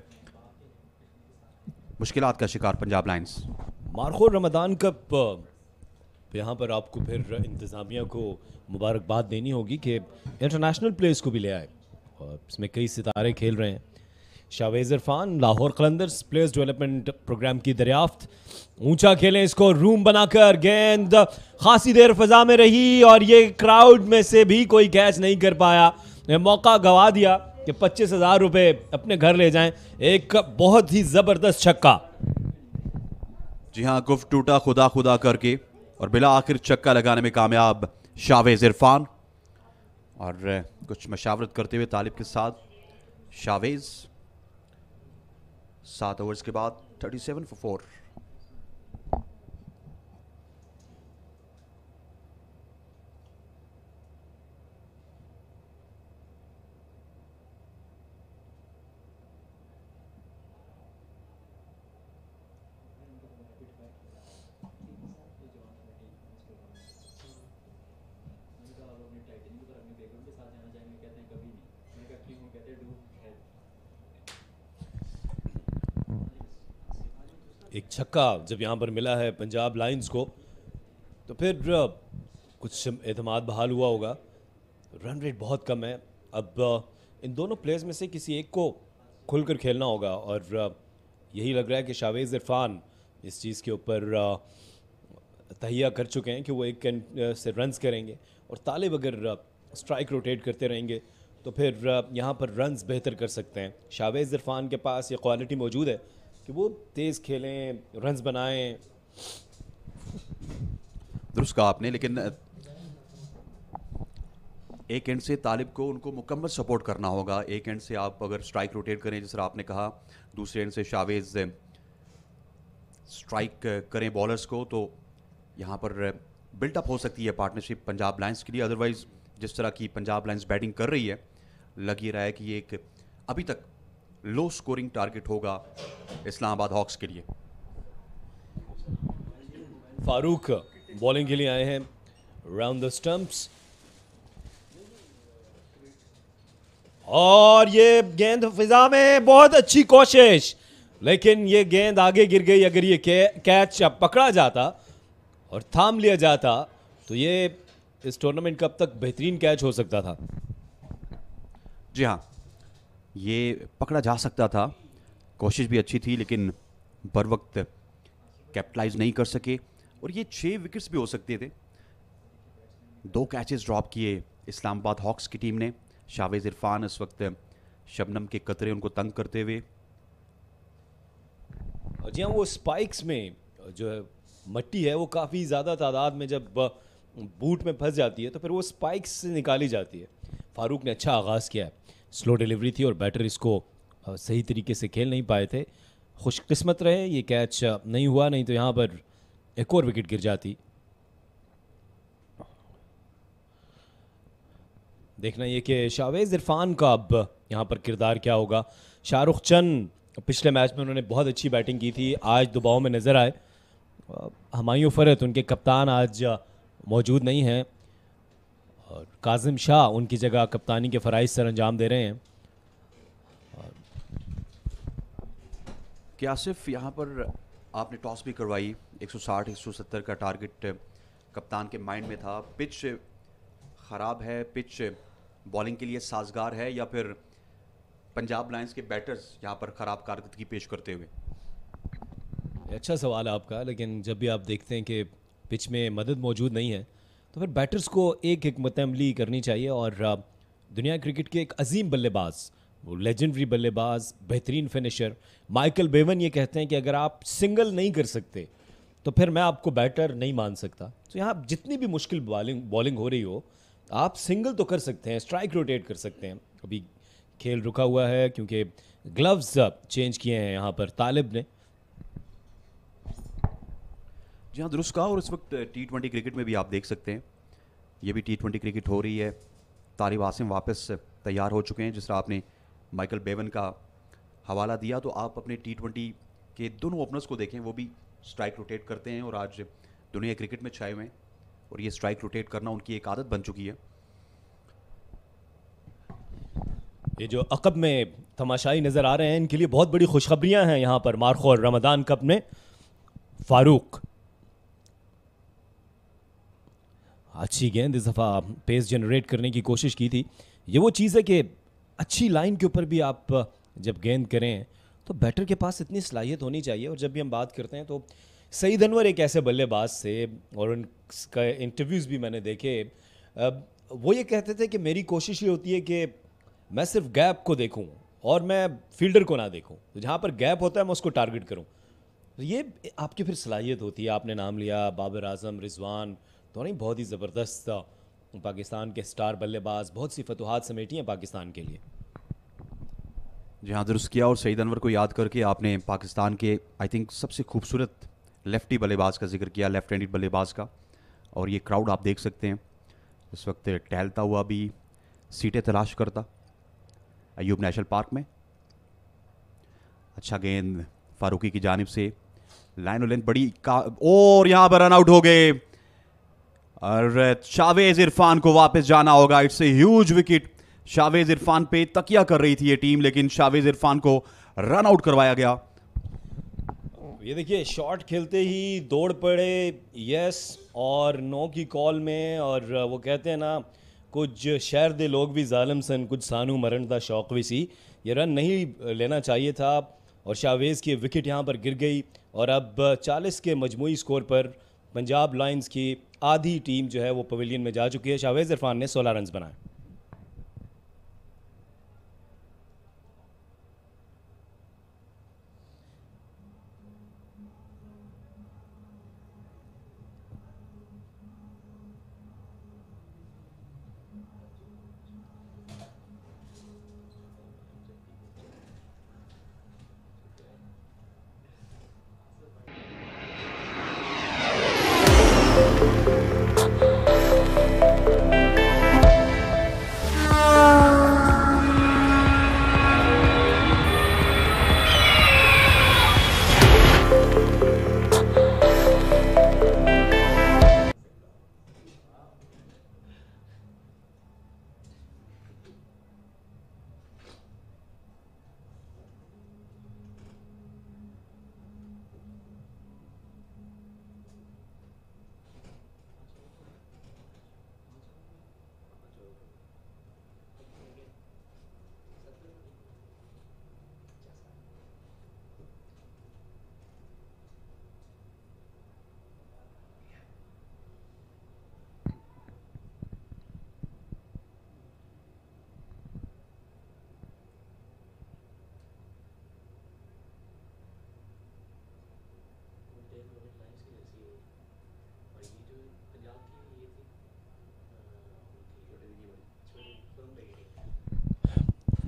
मुश्किल का शिकार पंजाब लाइन्स मारखो रमदान कप यहाँ पर आपको फिर इंतज़ामिया को मुबारकबाद देनी होगी कि इंटरनेशनल प्लेयर्स को भी ले आए और इसमें कई सितारे खेल रहे हैं Shavez Irfan Lahore Qalandars players development programme की दरियाफ्त ऊंचा खेलें इसको रूम बनाकर गेंद खासी देर फजा में रही और ये क्राउड में से भी कोई कैच नहीं कर पाया मौका गवा दिया कि पच्चीस हज़ार रुपए अपने घर ले जाएं एक बहुत ही ज़बरदस्त छक्का जी हाँ गुफ टूटा खुदा खुदा करके और बिला आखिर छक्का लगाने में कामयाब शावेज इरफान और कुछ मशावरत करते हुए तालिब के साथ शावेज सात ओवर्स के बाद थर्टी सेवन फॉर फोर एक छक्का जब यहाँ पर मिला है पंजाब लाइन्स को तो फिर कुछ अहतमाद बहाल हुआ होगा रन रेट बहुत कम है अब इन दोनों प्लेयर्स में से किसी एक को खुलकर खेलना होगा और यही लग रहा है कि शावेज़ इरफान इस चीज़ के ऊपर तहिया कर चुके हैं कि वो एक से रन्स करेंगे और तालिब अगर स्ट्राइक रोटेट करते रहेंगे तो फिर यहाँ पर रन्स बेहतर कर सकते हैं शावेज़ इरफान के पास ये क्वालिटी मौजूद है कि वो तेज़ खेलें रन बनाएं दुरुस्त कहा आपने लेकिन एक एंड से तालिब को उनको मुकम्मल सपोर्ट करना होगा एक एंड से आप अगर स्ट्राइक रोटेट करें जिस आपने कहा दूसरे एंड से शावेज स्ट्राइक करें बॉलर्स को तो यहाँ पर बिल्टअप हो सकती है पार्टनरशिप पंजाब लाइन्स के लिए अदरवाइज़ जिस तरह की पंजाब लाइन्स बैटिंग कर रही है लग ही रहा है कि ये एक अभी तक लो स्कोरिंग टारगेट होगा इस्लामाबाद हॉक्स के लिए फारूक बॉलिंग के लिए आए हैं राउंड द स्टंप्स और ये गेंद फिजा में बहुत अच्छी कोशिश लेकिन ये गेंद आगे गिर गई अगर ये कैच पकड़ा जाता और थाम लिया जाता तो ये इस टूर्नामेंट कब तक बेहतरीन कैच हो सकता था जी हाँ ये पकड़ा जा सकता था कोशिश भी अच्छी थी लेकिन बर वक्त कैपिटलाइज नहीं कर सके और ये छः विकेट्स भी हो सकते थे दो कैचेस ड्रॉप किए इस्लामाबाद हॉक्स की टीम ने शावेज़ इरफान इस वक्त शबनम के कतरे उनको तंग करते हुए जी हाँ वो स्पाइक्स में जो है मट्टी है वो काफ़ी ज़्यादा तादाद में जब बूट में फंस जाती है तो फिर वो स्पाइक्स से निकाली जाती है फारूक ने अच्छा आगाज़ किया है स्लो डिलीवरी थी और बैटर इसको सही तरीके से खेल नहीं पाए थे खुशकिस्मत रहे ये कैच नहीं हुआ नहीं तो यहाँ पर एक और विकेट गिर जाती देखना ये कि शावेज इरफान का अब यहाँ पर किरदार क्या होगा शाहरुख चंद पिछले मैच में उन्होंने बहुत अच्छी बैटिंग की थी आज दुबाओ में नज़र आए हमायूं फ़रत उनके कप्तान आज मौजूद नहीं हैं और काजिम शाह उनकी जगह कप्तानी के फ़राइज सर अंजाम दे रहे हैं क्या सिर्फ यहाँ पर आपने टॉस भी करवाई 160 170 का टारगेट कप्तान के माइंड में था पिच ख़राब है पिच बॉलिंग के लिए साजगार है या फिर पंजाब लाइन्स के बैटर्स यहाँ पर ख़राब कारकर्दगी पेश करते हुए अच्छा सवाल है आपका लेकिन जब भी आप देखते हैं कि पिच में मदद मौजूद नहीं है तो फिर बैटर्स को एक हमत अमली करनी चाहिए और दुनिया क्रिकेट के एक अजीम बल्लेबाज वो लेजेंडरी बल्लेबाज बेहतरीन फिनिशर माइकल बेवन ये कहते हैं कि अगर आप सिंगल नहीं कर सकते तो फिर मैं आपको बैटर नहीं मान सकता तो यहाँ जितनी भी मुश्किल बॉलिंग बॉलिंग हो रही हो आप सिंगल तो कर सकते हैं स्ट्राइक रोटेट कर सकते हैं अभी खेल रुका हुआ है क्योंकि ग्लव्स चेंज किए हैं यहाँ पर तालिब ने जी हाँ दुरुस्त कहा और इस वक्त टी ट्वेंटी क्रिकेट में भी आप देख सकते हैं ये भी टी ट्वेंटी क्रिकेट हो रही है तारिब आसिम वापस तैयार हो चुके हैं जिस तरह आपने माइकल बेवन का हवाला दिया तो आप अपने टी ट्वेंटी के दोनों ओपनर्स को देखें वो भी स्ट्राइक रोटेट करते हैं और आज दुनिया क्रिकेट में छाए हुए हैं और ये स्ट्राइक रोटेट करना उनकी एक आदत बन चुकी है ये जो अकब में तमाशाई नज़र आ रहे हैं इनके लिए बहुत बड़ी खुशखबरियां हैं यहाँ पर मारखो और रमदान कप में फारूक अच्छी गेंद इस दफ़ा पेस जनरेट करने की कोशिश की थी ये वो चीज़ है कि अच्छी लाइन के ऊपर भी आप जब गेंद करें तो बैटर के पास इतनी सलाहियत होनी चाहिए और जब भी हम बात करते हैं तो सईद अनवर एक ऐसे बल्लेबाज से और उनका इंटरव्यूज़ भी मैंने देखे वो ये कहते थे कि मेरी कोशिश ये होती है कि मैं सिर्फ गैप को देखूं और मैं फील्डर को ना देखूं तो जहाँ पर गैप होता है मैं उसको टारगेट करूँ तो ये आपकी फिर सलाहियत होती है आपने नाम लिया बाबर आजम रिजवान तो नहीं बहुत ही ज़बरदस्त पाकिस्तान के स्टार बल्लेबाज बहुत सी फतवाहत समेटी हैं पाकिस्तान के लिए जहाँ दुरुस्त किया और सईद अनवर को याद करके आपने पाकिस्तान के आई थिंक सबसे खूबसूरत लेफ्टी बल्लेबाज का जिक्र किया लेफ्ट हैंडेड बल्लेबाज का और ये क्राउड आप देख सकते हैं इस वक्त टहलता हुआ भी सीटें तलाश करता अयूब नेशनल पार्क में अच्छा गेंद फारूकी की जानब से लाइन और लेंथ बड़ी का और यहाँ पर रन आउट हो गए और शावेज इरफान को वापस जाना होगा it's a huge wicket Shavez Irfan पे तकिया कर रही थी ये टीम लेकिन शावेज इरफान को रन आउट करवाया गया ये देखिए शॉट खेलते ही दौड़ पड़े यस और नो की कॉल में और वो कहते हैं ना कुछ शहर दे लोग भी जालम सन कुछ सानू मरण था शौक भी सी ये रन नहीं लेना चाहिए था और शावेज़ की विकेट यहाँ पर गिर गई और अब 40 के मजमू स्कोर पर पंजाब लाइंस की आधी टीम जो है वो पवेलियन में जा चुकी है शावेज इरफान ने सोलह रन बनाए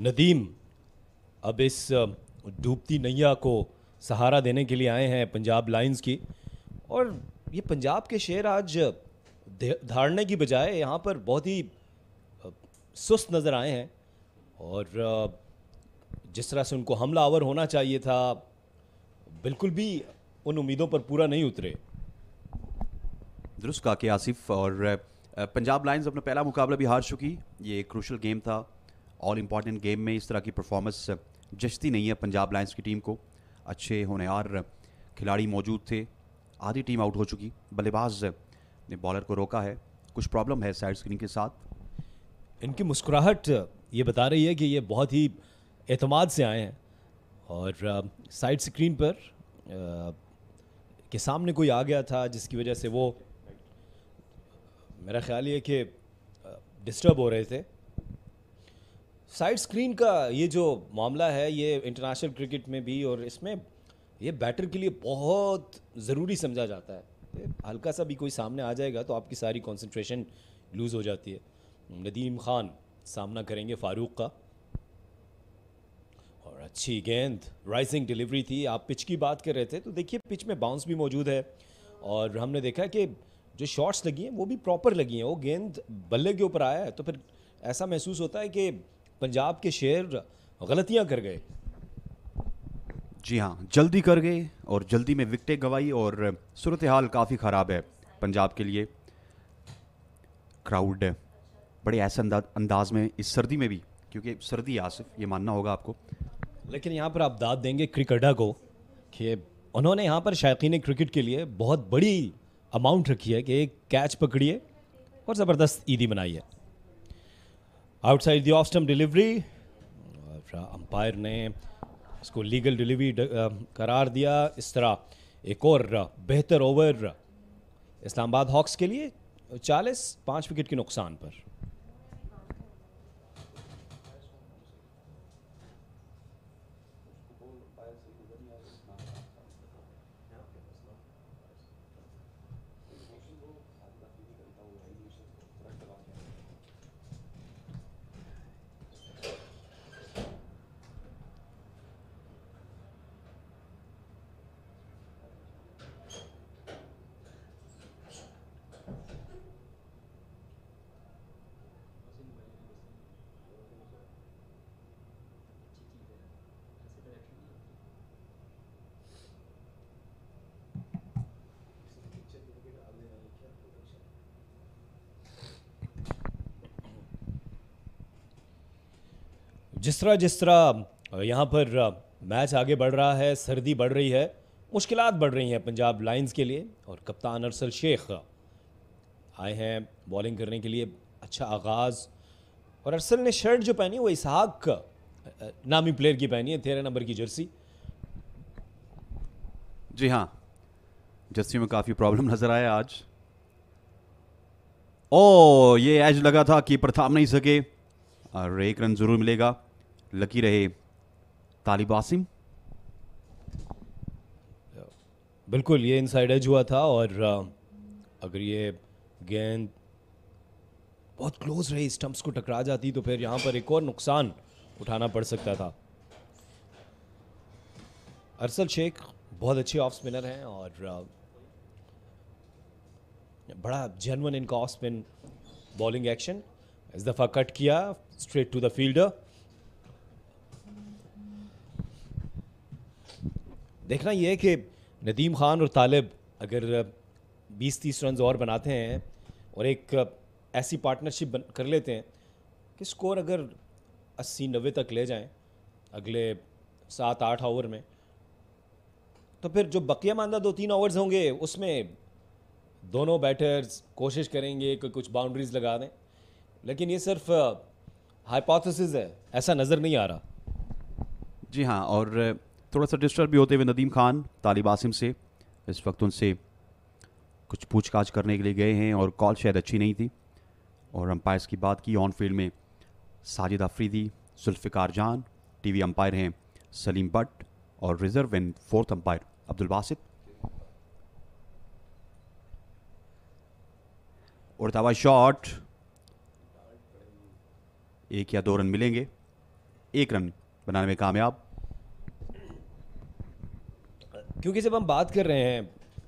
नदीम अब इस डूबती नैया को सहारा देने के लिए आए हैं पंजाब लाइन्स की और ये पंजाब के शेर आज धारने की बजाय यहाँ पर बहुत ही सुस्त नज़र आए हैं और जिस तरह से उनको हमला आवर होना चाहिए था बिल्कुल भी उन उम्मीदों पर पूरा नहीं उतरे दुरुस्त का आसिफ और पंजाब लाइन्स अपना पहला मुकाबला भी हार चुकी ये क्रूशल गेम था ऑल इम्पॉर्टेंट गेम में इस तरह की परफॉर्मेंस जचती नहीं है पंजाब लायंस की टीम को अच्छे होनहार खिलाड़ी मौजूद थे आधी टीम आउट हो चुकी बल्लेबाज ने बॉलर को रोका है कुछ प्रॉब्लम है साइड स्क्रीन के साथ इनकी मुस्कुराहट ये बता रही है कि ये बहुत ही अतमाद से आए हैं और साइड स्क्रीन पर आ, के सामने कोई आ गया था जिसकी वजह से वो मेरा ख्याल ये कि डिस्टर्ब हो रहे थे साइड स्क्रीन का ये जो मामला है ये इंटरनेशनल क्रिकेट में भी और इसमें ये बैटर के लिए बहुत ज़रूरी समझा जाता है हल्का सा भी कोई सामने आ जाएगा तो आपकी सारी कॉन्सनट्रेशन लूज़ हो जाती है नदीम खान सामना करेंगे फारूक का और अच्छी गेंद राइजिंग डिलीवरी थी आप पिच की बात कर रहे थे तो देखिए पिच में बाउंस भी मौजूद है और हमने देखा कि जो शॉट्स लगी हैं वो भी प्रॉपर लगी हैं वो गेंद बल्ले के ऊपर आया है तो फिर ऐसा महसूस होता है कि पंजाब के शेर गलतियां कर गए जी हाँ जल्दी कर गए और जल्दी में विकटें गंवाई और सूरत हाल काफ़ी ख़राब है पंजाब के लिए क्राउड बड़े ऐसे अंदाज अंदाज में इस सर्दी में भी क्योंकि सर्दी आसिफ ये मानना होगा आपको लेकिन यहाँ पर आप दाद देंगे क्रिकेटर को कि उन्होंने यहाँ पर शायकीन क्रिकेट के लिए बहुत बड़ी अमाउंट रखी है कि एक कैच पकड़िए और ज़बरदस्त ईदी मनाई है outside the off delivery umpire ने इसको लीगल डिलीवरी करार दिया इस तरह एक और बेहतर ओवर इस्लामाबाद हॉक्स के लिए चालीस पाँच विकेट के नुकसान पर जिस तरह जिस तरह यहाँ पर मैच आगे बढ़ रहा है सर्दी बढ़ रही है मुश्किल बढ़ रही हैं पंजाब लाइन्स के लिए और कप्तान अरसल शेख आए हैं बॉलिंग करने के लिए अच्छा आगाज़ और अरसल ने शर्ट जो पहनी वो इसहाक नामी प्लेयर की पहनी है तेरह नंबर की जर्सी जी हाँ जर्सी में काफ़ी प्रॉब्लम नज़र आया आज ओ ये एज लगा था कीपर थाम नहीं सके और एक रन जरूर मिलेगा लकी रहे तालिब आसिम बिल्कुल ये इनसाइड एज हुआ था और अगर ये गेंद बहुत क्लोज रही स्टम्प्स को टकरा जाती तो फिर यहाँ पर एक और नुकसान उठाना पड़ सकता था अरसल शेख बहुत अच्छे ऑफ स्पिनर हैं और बड़ा जेनवन इनका ऑफ स्पिन बॉलिंग एक्शन इस दफ़ा कट किया स्ट्रेट टू द फील्डर देखना यह है कि नदीम खान और तालिब अगर 20-30 रन और बनाते हैं और एक ऐसी पार्टनरशिप कर लेते हैं कि स्कोर अगर अस्सी नब्बे तक ले जाएं अगले सात आठ ओवर में तो फिर जो बकिया मानदा दो तीन ओवर्स होंगे उसमें दोनों बैटर्स कोशिश करेंगे कि कुछ बाउंड्रीज लगा दें लेकिन ये सिर्फ हाइपोथेसिस uh, है ऐसा नज़र नहीं आ रहा जी हाँ और थोड़ा सा डिस्टर्ब भी होते हुए नदीम खान तालिब आसिम से इस वक्त उनसे कुछ पूछताछ करने के लिए गए हैं और कॉल शायद अच्छी नहीं थी और अम्पायर्स की बात की ऑन फील्ड में साजिद अफरीदी जुल्फ़िकार जान टीवी अंपायर हैं सलीम भट्ट और reserve and fourth umpire Abdul Wasid उड़ता हुआ शॉट एक या दो रन मिलेंगे एक रन बनाने में कामयाब क्योंकि जब हम बात कर रहे हैं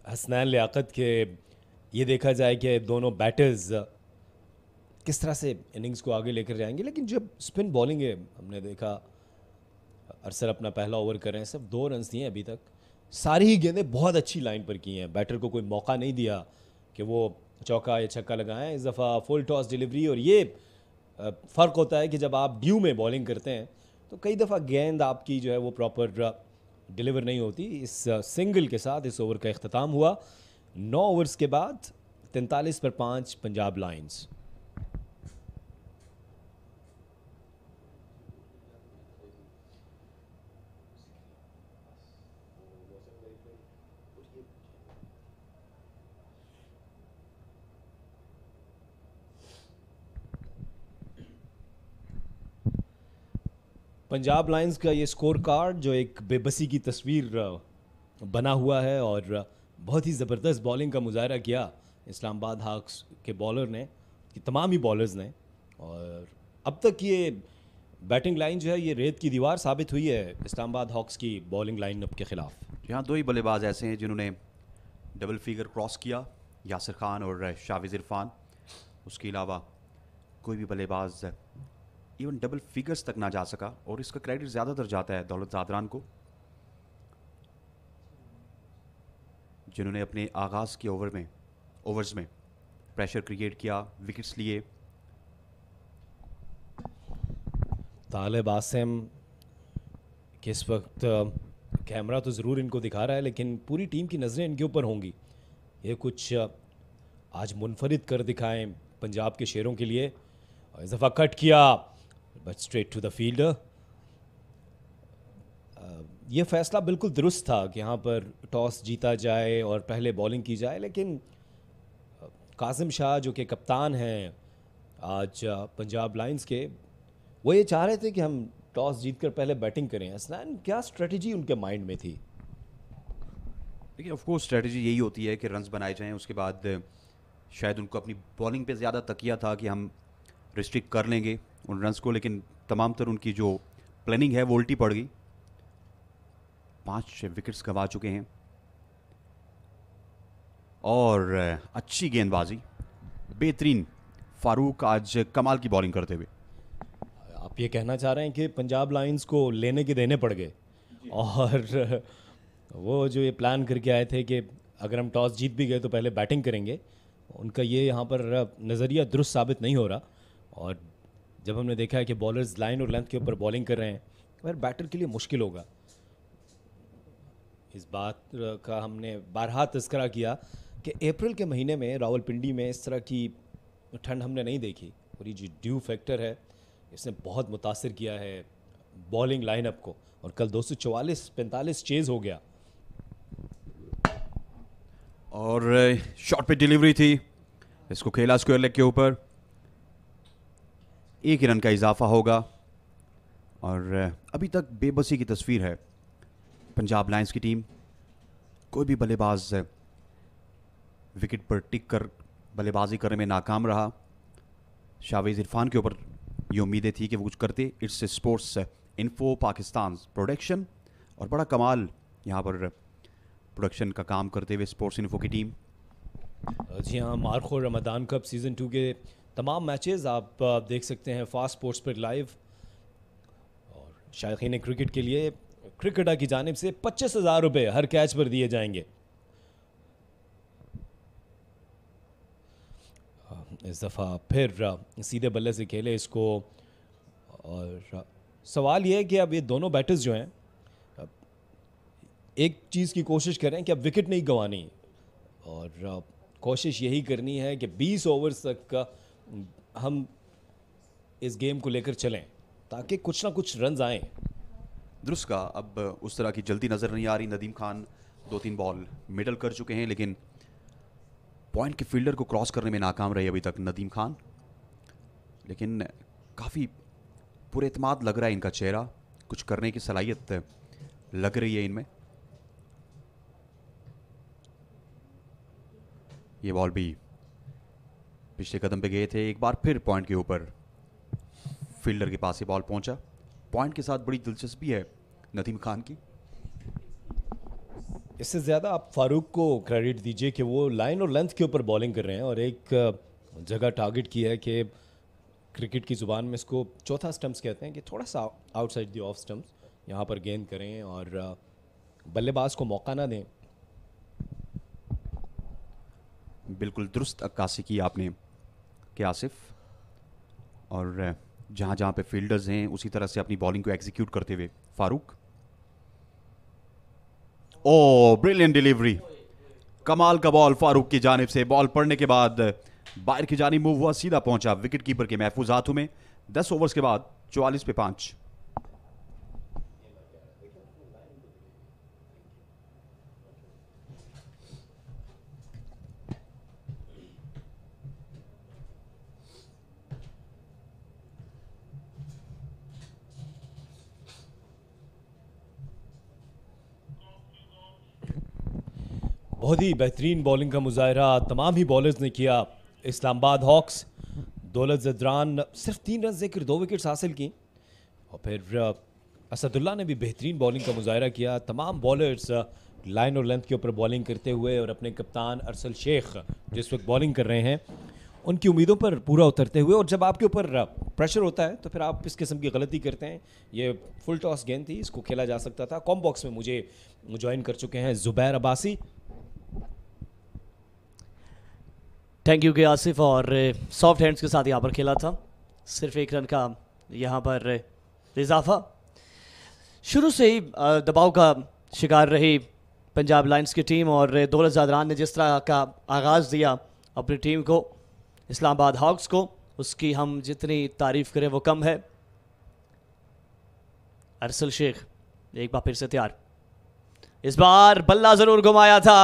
हसनैन लियाकत के ये देखा जाए कि दोनों बैटर्स किस तरह से इनिंग्स को आगे लेकर जाएंगे लेकिन जब स्पिन बॉलिंग है हमने देखा अरसर अपना पहला ओवर कर रहे हैं सिर्फ दो रन दिए अभी तक सारी ही गेंदें बहुत अच्छी लाइन पर की हैं बैटर को कोई मौका नहीं दिया कि वो चौका या छक्का लगाएं इस दफ़ा फुल टॉस डिलीवरी और ये फ़र्क होता है कि जब आप ड्यू में बॉलिंग करते हैं तो कई दफ़ा गेंद आपकी जो है वो प्रॉपर डिलीवर नहीं होती इस सिंगल के साथ इस ओवर का अख्ताम हुआ नौ ओवर्स के बाद तैंतालीस पर पाँच पंजाब लाइन्स पंजाब लाइन्स का ये स्कोर कार्ड जो एक बेबसी की तस्वीर बना हुआ है और बहुत ही ज़बरदस्त बॉलिंग का मुजाहरा किया इस्लामाबाद हाक्स के बॉलर ने कि तमाम ही बॉलर्स ने और अब तक ये बैटिंग लाइन जो है ये रेत की दीवार साबित हुई है इस्लामाबाद हॉक्स की बॉलिंग अप के ख़िलाफ़ यहाँ दो ही बल्लेबाज ऐसे हैं जिन्होंने डबल फिगर क्रॉस किया यासिर खान और शाविज़ इरफान उसके अलावा कोई भी बल्लेबाज इवन डबल फिगर्स तक ना जा सका और इसका क्रेडिट ज़्यादातर जाता है दौलत जादरान को जिन्होंने अपने आगाज़ के ओवर में ओवर्स में प्रेशर क्रिएट किया विकेट्स लिए तालब आसम किस वक्त कैमरा तो ज़रूर इनको दिखा रहा है लेकिन पूरी टीम की नज़रें इनके ऊपर होंगी ये कुछ आज मुनफरद कर दिखाएं पंजाब के शेरों के लिए इस दफ़ा कट किया but straight to the fielder ये फैसला बिल्कुल दुरुस्त था कि यहाँ पर टॉस जीता जाए और पहले बॉलिंग की जाए लेकिन uh, कासिम शाह जो कि कप्तान हैं आज uh, पंजाब लाइन्स के वो ये चाह रहे थे कि हम टॉस जीतकर पहले बैटिंग करें असलान क्या स्ट्रेटजी उनके माइंड में थी देखिए ऑफकोर्स स्ट्रेटजी यही होती है कि रन्स बनाए जाएँ उसके बाद शायद उनको अपनी बॉलिंग पे ज़्यादा तकिया था कि हम रिस्ट्रिक्ट कर लेंगे उन रन को लेकिन तमाम तर उनकी जो प्लानिंग है वो उल्टी पड़ गई पांच विकेट्स गंवा चुके हैं और अच्छी गेंदबाजी बेहतरीन फारूक आज कमाल की बॉलिंग करते हुए आप ये कहना चाह रहे हैं कि पंजाब लाइंस को लेने के देने पड़ गए और वो जो ये प्लान करके आए थे कि अगर हम टॉस जीत भी गए तो पहले बैटिंग करेंगे उनका ये यहाँ पर नज़रिया दुरुस्त साबित नहीं हो रहा और जब हमने देखा है कि बॉलर्स लाइन और लेंथ के ऊपर बॉलिंग कर रहे हैं यार बैटर के लिए मुश्किल होगा इस बात का हमने बारहा तस्करा किया कि अप्रैल के महीने में रावलपिंडी में इस तरह की ठंड हमने नहीं देखी और ये जो ड्यू फैक्टर है इसने बहुत मुतासर किया है बॉलिंग लाइनअप को और कल 244 45 चेज़ हो गया और शॉट पे डिलीवरी थी इसको खेला स्क्वायर लेग के ऊपर एक ही रन का इजाफा होगा और अभी तक बेबसी की तस्वीर है पंजाब लाइन्स की टीम कोई भी बल्लेबाज विकेट पर टिक कर बल्लेबाजी करने में नाकाम रहा शावेज इरफान के ऊपर ये उम्मीदें थी कि वो कुछ करते it's sports info Pakistan production और बड़ा कमाल यहाँ पर प्रोडक्शन का काम करते हुए स्पोर्ट्स इन्फो की टीम जी हाँ Markhor Ramadan cup season two के तमाम मैचेस आप देख सकते हैं फास्ट स्पोर्ट्स पर लाइव और ने क्रिकेट के लिए क्रिकेटा की जानब से पच्चीस हज़ार रुपये हर कैच पर दिए जाएंगे इस दफ़ा फिर सीधे बल्ले से खेले इसको और सवाल यह है कि अब ये दोनों बैटर्स जो हैं एक चीज़ की कोशिश करें कि अब विकेट नहीं गंवानी और कोशिश यही करनी है कि 20 ओवर्स तक का हम इस गेम को लेकर चलें ताकि कुछ ना कुछ रन आए दुरुस्त का अब उस तरह की जल्दी नज़र नहीं आ रही नदीम खान दो तीन बॉल मिडल कर चुके हैं लेकिन पॉइंट के फील्डर को क्रॉस करने में नाकाम रहे अभी तक नदीम खान लेकिन काफ़ी पुरेतमाद लग रहा है इनका चेहरा कुछ करने की सलाहियत लग रही है इनमें ये बॉल भी पिछले कदम पे गए थे एक बार फिर पॉइंट के ऊपर फील्डर के पास ही बॉल पहुंचा पॉइंट के साथ बड़ी दिलचस्पी है नदीम खान की इससे ज़्यादा आप फारूक को क्रेडिट दीजिए कि वो लाइन और लेंथ के ऊपर बॉलिंग कर रहे हैं और एक जगह टारगेट की है कि क्रिकेट की ज़ुबान में इसको चौथा स्टम्प्स कहते हैं कि थोड़ा सा आउटसाइड दी ऑफ स्टम्प्स यहाँ पर गेंद करें और बल्लेबाज को मौका ना दें बिल्कुल दुरुस्त अक्कासी की आपने के आसिफ और जहाँ जहाँ पे फील्डर्स हैं उसी तरह से अपनी बॉलिंग को एग्जीक्यूट करते हुए फारूक ओ ब्रिलियंट डिलीवरी कमाल का बॉल फारूक की जानब से बॉल पड़ने के बाद बाहर की जानी मूव हुआ सीधा पहुंचा विकेट कीपर के महफूज हाथों में दस ओवर्स के बाद चौवालीस पे पांच बहुत ही बेहतरीन बॉलिंग का मुजाहरा तमाम ही बॉलर्स ने किया इस्लामाबाद हॉक्स दौलत जदरान सिर्फ तीन रन देकर दो विकेट्स हासिल किए और फिर असदुल्ला ने भी बेहतरीन बॉलिंग का मुजाहरा किया तमाम बॉलर्स लाइन और लेंथ के ऊपर बॉलिंग करते हुए और अपने कप्तान अरसल शेख जिस वक्त बॉलिंग कर रहे हैं उनकी उम्मीदों पर पूरा उतरते हुए और जब आपके ऊपर प्रेशर होता है तो फिर आप इस किस्म की गलती करते हैं ये फुल टॉस गेंद थी इसको खेला जा सकता था कॉम बॉक्स में मुझे ज्वाइन कर चुके हैं ज़ुबैर अब्बासी थैंक यू के आसिफ और सॉफ्ट uh, हैंड्स के साथ यहाँ पर खेला था सिर्फ एक रन का यहाँ पर uh, इजाफा शुरू से ही uh, दबाव का शिकार रही पंजाब लाइन्स की टीम और दौलत जादरान ने जिस तरह का आगाज़ दिया अपनी टीम को इस्लामाबाद हॉक्स को उसकी हम जितनी तारीफ़ करें वो कम है अरसल शेख एक बार फिर से तैयार इस बार बल्ला ज़रूर घुमाया था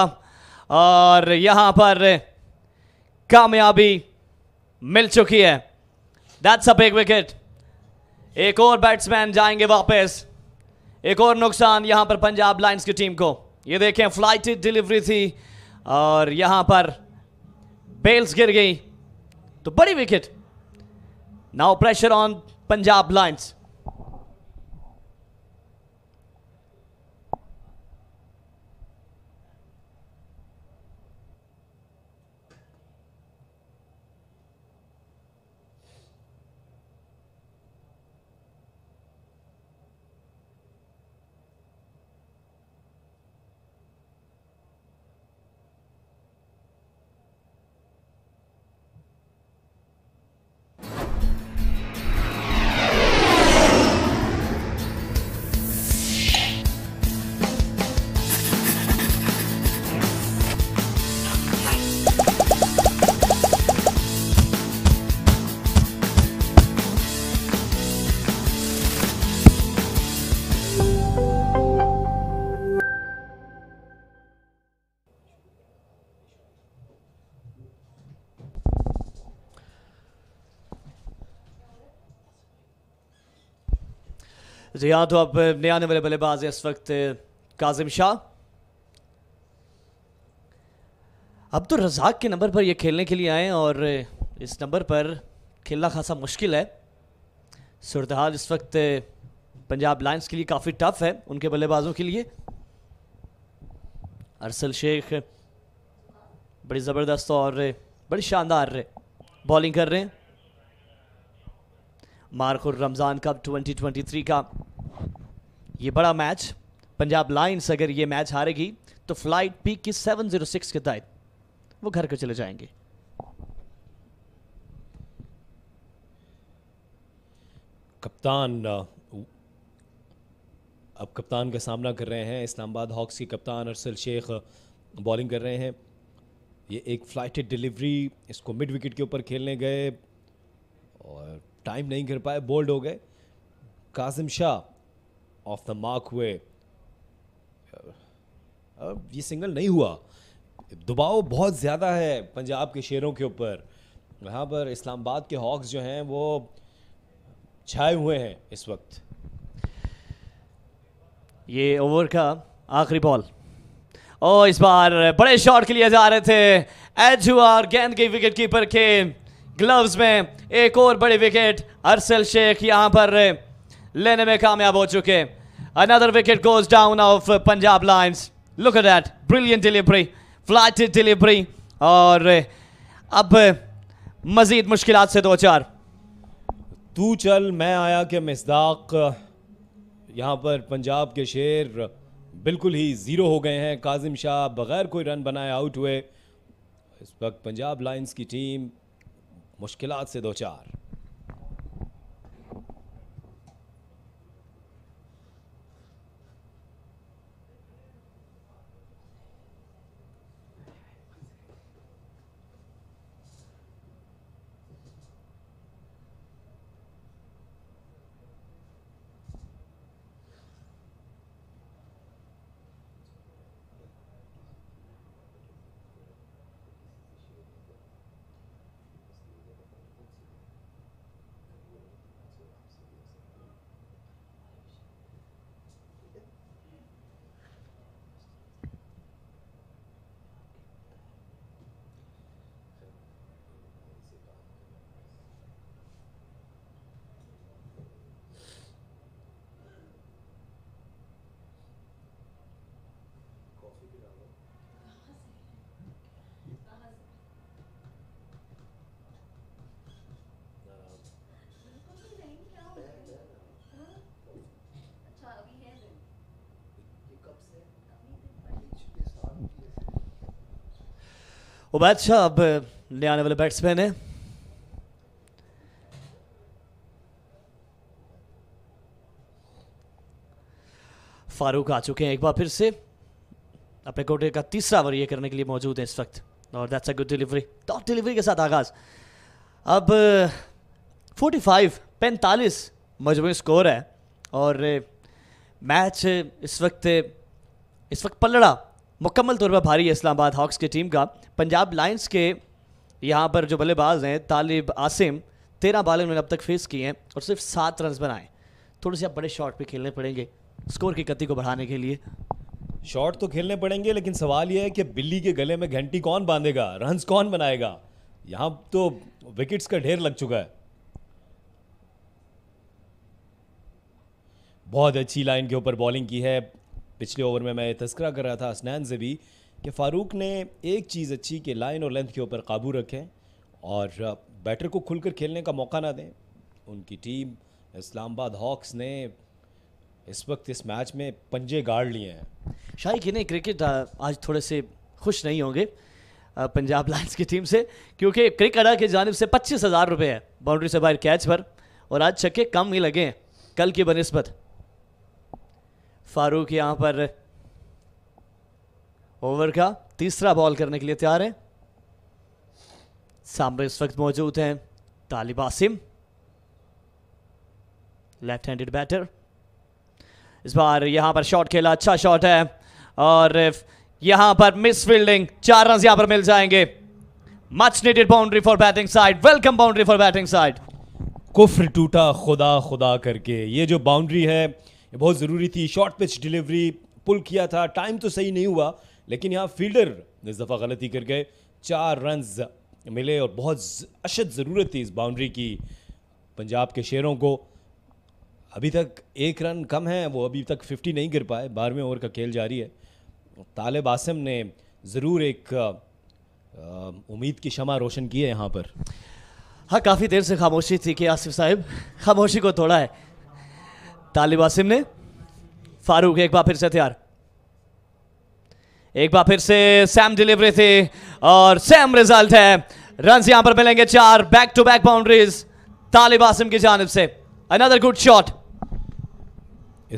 और यहाँ पर कामयाबी मिल चुकी है दैट्स अप एक विकेट एक और बैट्समैन जाएंगे वापस एक और नुकसान यहां पर पंजाब लाइंस की टीम को ये देखें फ्लाइट डिलीवरी थी और यहां पर बेल्स गिर गई तो बड़ी wicket now pressure on Punjab Lions जी हाँ तो अब नए आने वाले बल्लेबाज इस वक्त काजिम शाह अब तो रजाक के नंबर पर ये खेलने के लिए आए और eh, इस नंबर पर खेलना खासा मुश्किल है सुरतहाल इस वक्त eh, पंजाब लाइन्स के लिए काफ़ी टफ है उनके बल्लेबाजों के लिए अरसल शेख बड़ी ज़बरदस्त और eh, बड़ी शानदार बॉलिंग कर रहे हैं मारखुर रमज़ान कप 2023 का ये बड़ा मैच पंजाब लाइन्स अगर ये मैच हारेगी तो फ्लाइट पी की सेवन जीरो सिक्स के तहत वो घर के चले जाएंगे कप्तान अब कप्तान का सामना कर रहे हैं इस्लामाबाद हॉक्स के कप्तान अरसल शेख बॉलिंग कर रहे हैं ये एक फ्लाइटेड डिलीवरी इसको मिड विकेट के ऊपर खेलने गए और टाइम नहीं कर पाए बोल्ड हो गए Qasim Shah off the mark हुए अब ये सिंगल नहीं हुआ दबाव बहुत ज़्यादा है पंजाब के शेरों के ऊपर यहाँ पर इस्लामाबाद के हॉक्स जो हैं वो छाए हुए हैं इस वक्त ये ओवर का आखिरी बॉल और इस बार बड़े शॉट के लिए जा रहे थे एज हुआ गेंद के विकेट कीपर के ग्लव्स में एक और बड़ी विकेट अरसल शेख यहां पर लेने में कामयाब हो चुके another wicket goes down of Punjab Lions look at that brilliant delivery flight delivery और अब मजीद मुश्किल से दो चार तू चल मैं आया के मिसदाक यहाँ पर पंजाब के शेर बिल्कुल ही ज़ीरो हो गए हैं काजिम शाह बगैर कोई रन बनाए आउट हुए इस वक्त पंजाब लाइन्स की टीम मुश्किल से दो चार उबैद शाह अब ले आने वाले बैट्समैन हैं फारूक आ चुके हैं एक बार फिर से अपने कोटे का तीसरा ओवर ये करने के लिए मौजूद हैं इस वक्त और that's a good delivery top delivery के साथ आगाज अब 45 पैंतालीस मजमू स्कोर है और मैच इस वक्त इस वक्त पलड़ा मुकम्मल तौर पर भारी इस्लामाबाद हॉक्स की टीम का पंजाब लायंस के यहाँ पर जो बल्लेबाज हैं तालिब आसिम तेरह बाल उन्होंने अब तक फेस किए हैं और सिर्फ सात रन बनाए थोड़े से आप बड़े शॉट पर खेलने पड़ेंगे स्कोर की गति को बढ़ाने के लिए शॉट तो खेलने पड़ेंगे लेकिन सवाल यह है कि बिल्ली के गले में घंटी कौन बांधेगा रन कौन बनाएगा यहाँ तो विकेट्स का ढेर लग चुका है बहुत अच्छी लाइन के ऊपर बॉलिंग की है पिछले ओवर में मैं तस्करा कर रहा था असनैन से भी कि फ़ारूक ने एक चीज़ अच्छी कि लाइन और लेंथ के ऊपर काबू रखें और बैटर को खुलकर खेलने का मौका ना दें उनकी टीम इस्लामाबाद हॉक्स ने इस वक्त इस मैच में पंजे गाड़ लिए हैं शायद इन्हें क्रिकेट आज थोड़े से खुश नहीं होंगे पंजाब लाइन्स की टीम से क्योंकि क्रिकेटर की जानब से पच्चीस हज़ार रुपये हैं बाउंड्री से बाहर कैच पर और आज छक्के कम ही लगे हैं कल की बनस्बत फारूक यहां पर ओवर का तीसरा बॉल करने के लिए तैयार है सामने इस वक्त मौजूद हैं Talib Asim left handed batter इस बार यहां पर शॉट खेला अच्छा शॉट है और यहां पर मिस फील्डिंग चार रन यहां पर मिल जाएंगे much needed boundary for batting side welcome boundary for batting side कुफ्र टूटा खुदा खुदा करके ये जो बाउंड्री है बहुत ज़रूरी थी शॉर्ट पिच डिलीवरी पुल किया था टाइम तो सही नहीं हुआ लेकिन यहाँ फील्डर इस दफ़ा गलती कर गए चार रन मिले और बहुत अशद ज़रूरत थी इस बाउंड्री की पंजाब के शेरों को अभी तक एक रन कम है वो अभी तक फिफ्टी नहीं गिर पाए बारहवें ओवर का खेल जारी है तालिब आसम ने ज़रूर एक उम्मीद की शमा रोशन की है यहाँ पर हाँ काफ़ी देर से खामोशी थी कि आसिफ साहब खामोशी को थोड़ा है तालिब आसिम ने फारूक एक बार फिर से हथियार एक बार फिर से सैम डिलीवरी थी और सैम रिजल्ट है रन यहां पर मिलेंगे चार back to back boundaries Talib Asim की जानब से अनदर गुड शॉट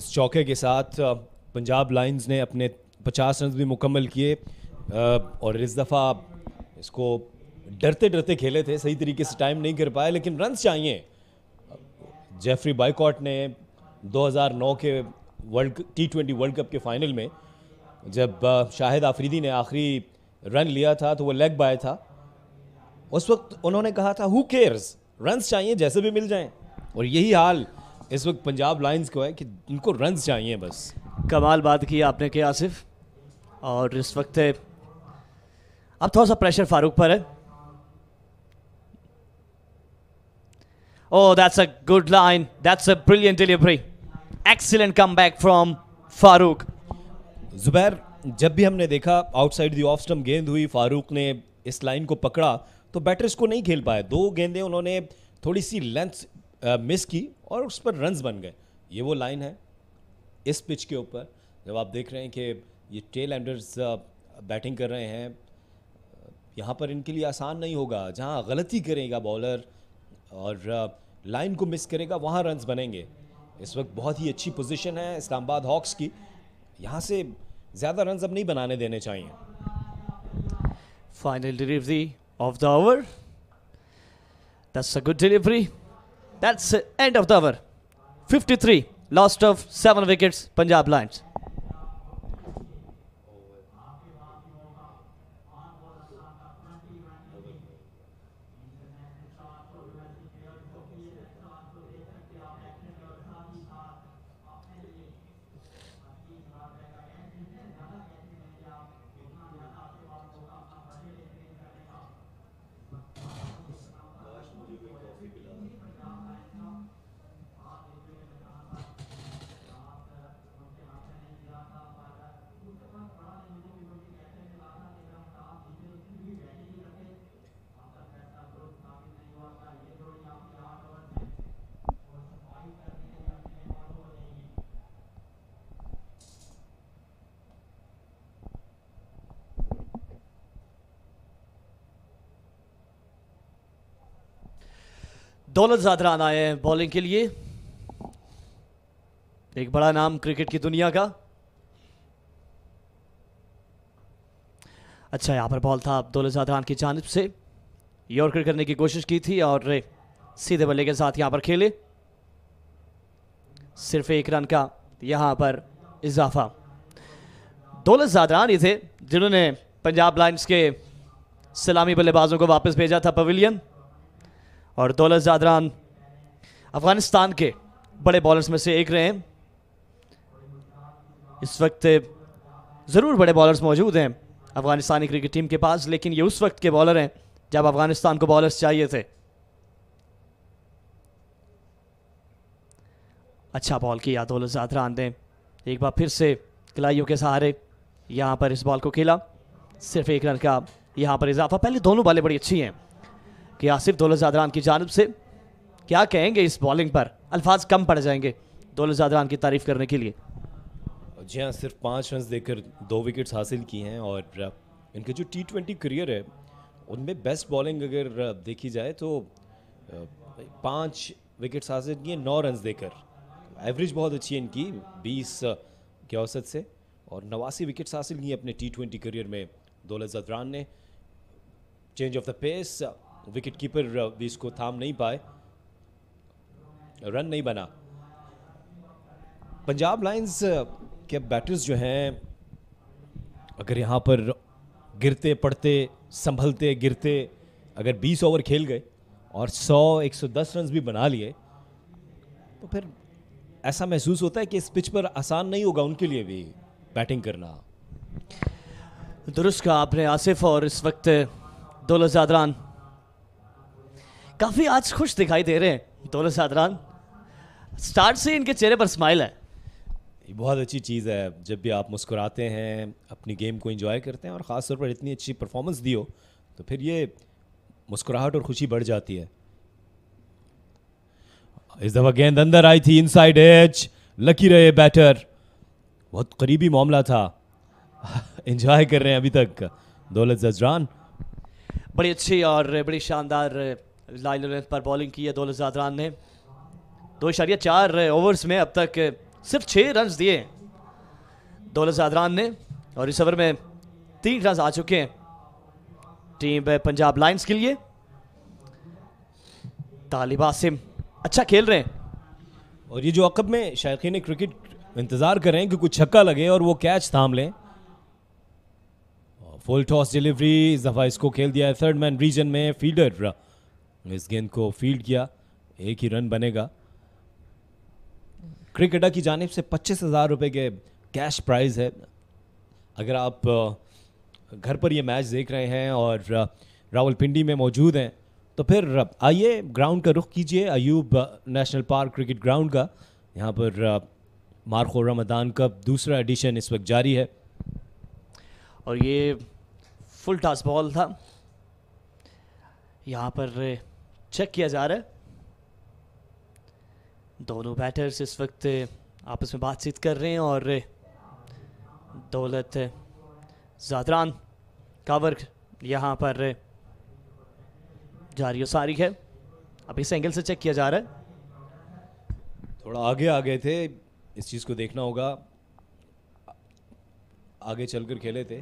इस चौके के साथ पंजाब लाइंस ने अपने 50 रन भी मुकम्मल किए और इस दफ़ा इसको डरते डरते खेले थे सही तरीके से टाइम नहीं कर पाए लेकिन रन चाहिए जेफरी बाइकॉट ने 2009 के World T Twenty World Cup के फाइनल में जब शाहिद आफरीदी ने आखिरी रन लिया था तो वो लेग बाय था उस वक्त उन्होंने कहा था हु केयर्स रन्स चाहिए जैसे भी मिल जाएं और यही हाल इस वक्त पंजाब लाइंस को है कि उनको रन्स चाहिए बस कमाल बात की आपने के आसिफ और इस वक्त अब थोड़ा सा प्रेशर फारूक पर है Oh, that's a good line. That's a brilliant delivery. Excellent comeback from Farooq Zubair जब भी हमने देखा आउटसाइड दी ऑफ स्टम्प गेंद हुई फारूक ने इस लाइन को पकड़ा तो बैटर्स को नहीं खेल पाए दो गेंदें उन्होंने थोड़ी सी लेंथ मिस की और उस पर रन्स बन गए ये वो लाइन है इस पिच के ऊपर जब आप देख रहे हैं कि ये टेल एंडर्स बैटिंग कर रहे हैं यहाँ पर इनके लिए आसान नहीं होगा जहाँ गलती करेगा बॉलर और लाइन को मिस करेगा वहाँ रन्स बनेंगे इस वक्त बहुत ही अच्छी पोजीशन है इस्लामाबाद हॉक्स की यहाँ से ज़्यादा रन्स अब नहीं बनाने देने चाहिए final delivery of the over that's a good delivery that's end of the over 53 last of seven wickets Punjab Lions Daulat Zadran आए हैं बॉलिंग के लिए एक बड़ा नाम क्रिकेट की दुनिया का अच्छा यहां पर बॉल था दौलत जादरान की जानब से यॉर्कर करने की कोशिश की थी और सीधे बल्ले के साथ यहां पर खेले सिर्फ एक रन का यहां पर इजाफा दौलत जादरान थे जिन्होंने पंजाब लाइन्स के सलामी बल्लेबाजों को वापस भेजा था पवेलियन और दौलत जादरान अफ़गानिस्तान के बड़े बॉलर्स में से एक रहे हैं इस वक्त ज़रूर बड़े बॉलर्स मौजूद हैं अफ़गानिस्तानी क्रिकेट टीम के पास लेकिन ये उस वक्त के बॉलर हैं जब अफ़गानिस्तान को बॉलर्स चाहिए थे अच्छा बॉल किया दौलत जादरान ने एक बार फिर से कलाइयों के सहारे यहाँ पर इस बॉल को खेला सिर्फ एक रन का यहाँ पर इजाफा पहले दोनों बॉलें बड़ी अच्छी हैं कि आसिफ जादरान की जानब से क्या कहेंगे इस बॉलिंग पर अल्फाज कम पड़ जाएंगे जादरान की तारीफ करने के लिए जी हाँ सिर्फ पाँच रन देकर दो विकेट्स हासिल किए हैं और इनके जो टी ट्वेंटी करियर है उनमें बेस्ट बॉलिंग अगर देखी जाए तो पाँच विकेट्स हासिल किए नौ रन देकर एवरेज बहुत अच्छी है इनकी बीस के औसत से और नवासी विकेट्स हासिल किए अपने टी ट्वेंटी करियर में दौलत जदरान ने change of the pace wicket keeper भी इसको थाम नहीं पाए रन नहीं बना पंजाब लाइंस uh, के बैटर्स जो हैं अगर यहाँ पर गिरते पड़ते संभलते गिरते अगर 20 ओवर खेल गए और 100 110 रन भी बना लिए तो फिर ऐसा महसूस होता है कि इस पिच पर आसान नहीं होगा उनके लिए भी बैटिंग करना दुरुस्त का आपने आसिफ और इस वक्त दौलत जादरान काफ़ी आज खुश दिखाई दे रहे हैं दोनों साधरान स्टार्ट से इनके चेहरे पर स्माइल है ये बहुत अच्छी चीज़ है जब भी आप मुस्कुराते हैं अपनी गेम को इंजॉय करते हैं और ख़ास तौर पर इतनी अच्छी परफॉर्मेंस दी हो तो फिर ये मुस्कुराहट और खुशी बढ़ जाती है इस दफ़ा गेंद अंदर आई थी इनसाइड एज लकी रहे बैटर बहुत करीबी मामला था इंजॉय कर रहे हैं अभी तक दौलत जजरान बड़ी अच्छी और बड़ी शानदार लाइन लेंथ पर बॉलिंग की है दौलत जादरान ने दो इशारिया चार ओवर्स में अब तक सिर्फ छः रन दिए दौलत जादरान ने और इस ओवर में तीन रन आ चुके हैं टीम पंजाब लाइन्स के लिए तालिब आसिम अच्छा खेल रहे हैं और ये जो अकब में ने क्रिकेट इंतज़ार कर रहे हैं कि कुछ छक्का लगे और वो कैच थाम लें फुल टॉस डिलीवरी इस दफ़ा इसको खेल दिया है थर्ड मैन रीजन में फील्डर इस गेंद को फील्ड किया एक ही रन बनेगा क्रिकेटर की जानब से पच्चीस हज़ार रुपये के कैश प्राइज़ है अगर आप घर पर ये मैच देख रहे हैं और रावलपिंडी में मौजूद हैं तो फिर आइए ग्राउंड का रुख कीजिए Ayub national park cricket ground का यहाँ पर मारखो रमदान कप दूसरा एडिशन इस वक्त जारी है और ये फुल टॉस बॉल था यहाँ पर चेक किया जा रहा है दोनों बैटर्स इस वक्त आपस में बातचीत कर रहे हैं और दौलत जादरान का यहाँ पर जारी सारी है अब इस एंगल से चेक किया जा रहा है थोड़ा आगे आ गए थे इस चीज़ को देखना होगा आगे चलकर खेले थे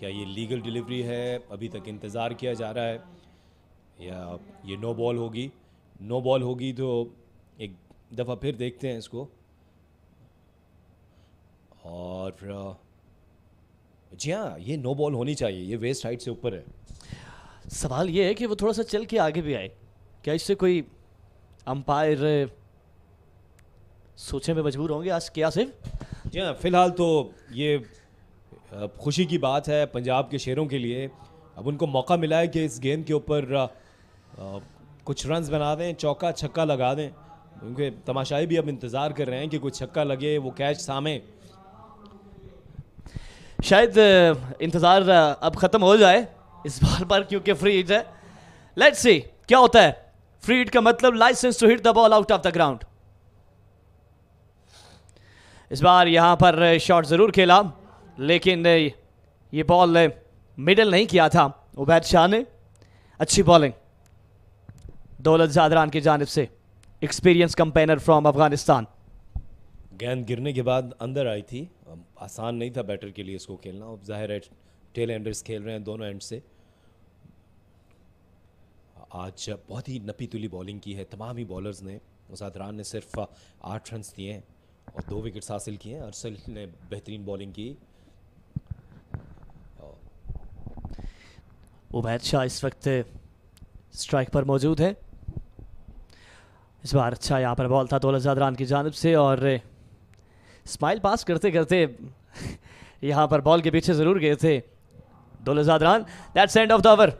क्या ये लीगल डिलीवरी है अभी तक इंतज़ार किया जा रहा है या ये नो बॉल होगी नो बॉल होगी तो एक दफ़ा फिर देखते हैं इसको और जी हाँ ये नो बॉल होनी चाहिए ये वेस्ट हाइट से ऊपर है सवाल ये है कि वो थोड़ा सा चल के आगे भी आए क्या इससे कोई अंपायर सोचने में मजबूर होंगे आज क्या सिर्फ जी हाँ फिलहाल तो ये खुशी की बात है पंजाब के शेरों के लिए अब उनको मौका मिला है कि इस गेंद के ऊपर कुछ रन्स बना दें चौका छक्का लगा दें उनके तमाशाई भी अब इंतज़ार कर रहे हैं कि कुछ छक्का लगे वो कैच सामे शायद इंतज़ार अब ख़त्म हो जाए इस बार बार क्योंकि फ्री हिट है लेट्स सी क्या होता है फ्री हिट का मतलब licence to hit the ball out of the ground इस बार यहां पर शॉट ज़रूर खेला लेकिन ये बॉल मिडल नहीं किया था उबैद शाह ने अच्छी बॉलिंग दौलत जादरान की जानब से एक्सपीरियंस कंपेनर फ्रॉम अफगानिस्तान गेंद गिरने के बाद अंदर आई थी आसान नहीं था बैटर के लिए इसको खेलना अब जाहिर है टेल एंडर्स खेल रहे हैं दोनों एंड से आज बहुत ही नपी तुली बॉलिंग की है तमाम ही बॉलर्स ने उसदरान ने सिर्फ आठ रन दिए हैं और दो विकेट्स हासिल किए हैं अरसल ने बेहतरीन बॉलिंग की उबैद शाह इस वक्त स्ट्राइक पर मौजूद है इस बार अच्छा यहाँ पर बॉल था दौलत रान की जानब से और स्माइल पास करते करते यहाँ पर बॉल के पीछे ज़रूर गए थे दौलत रान that's end of the over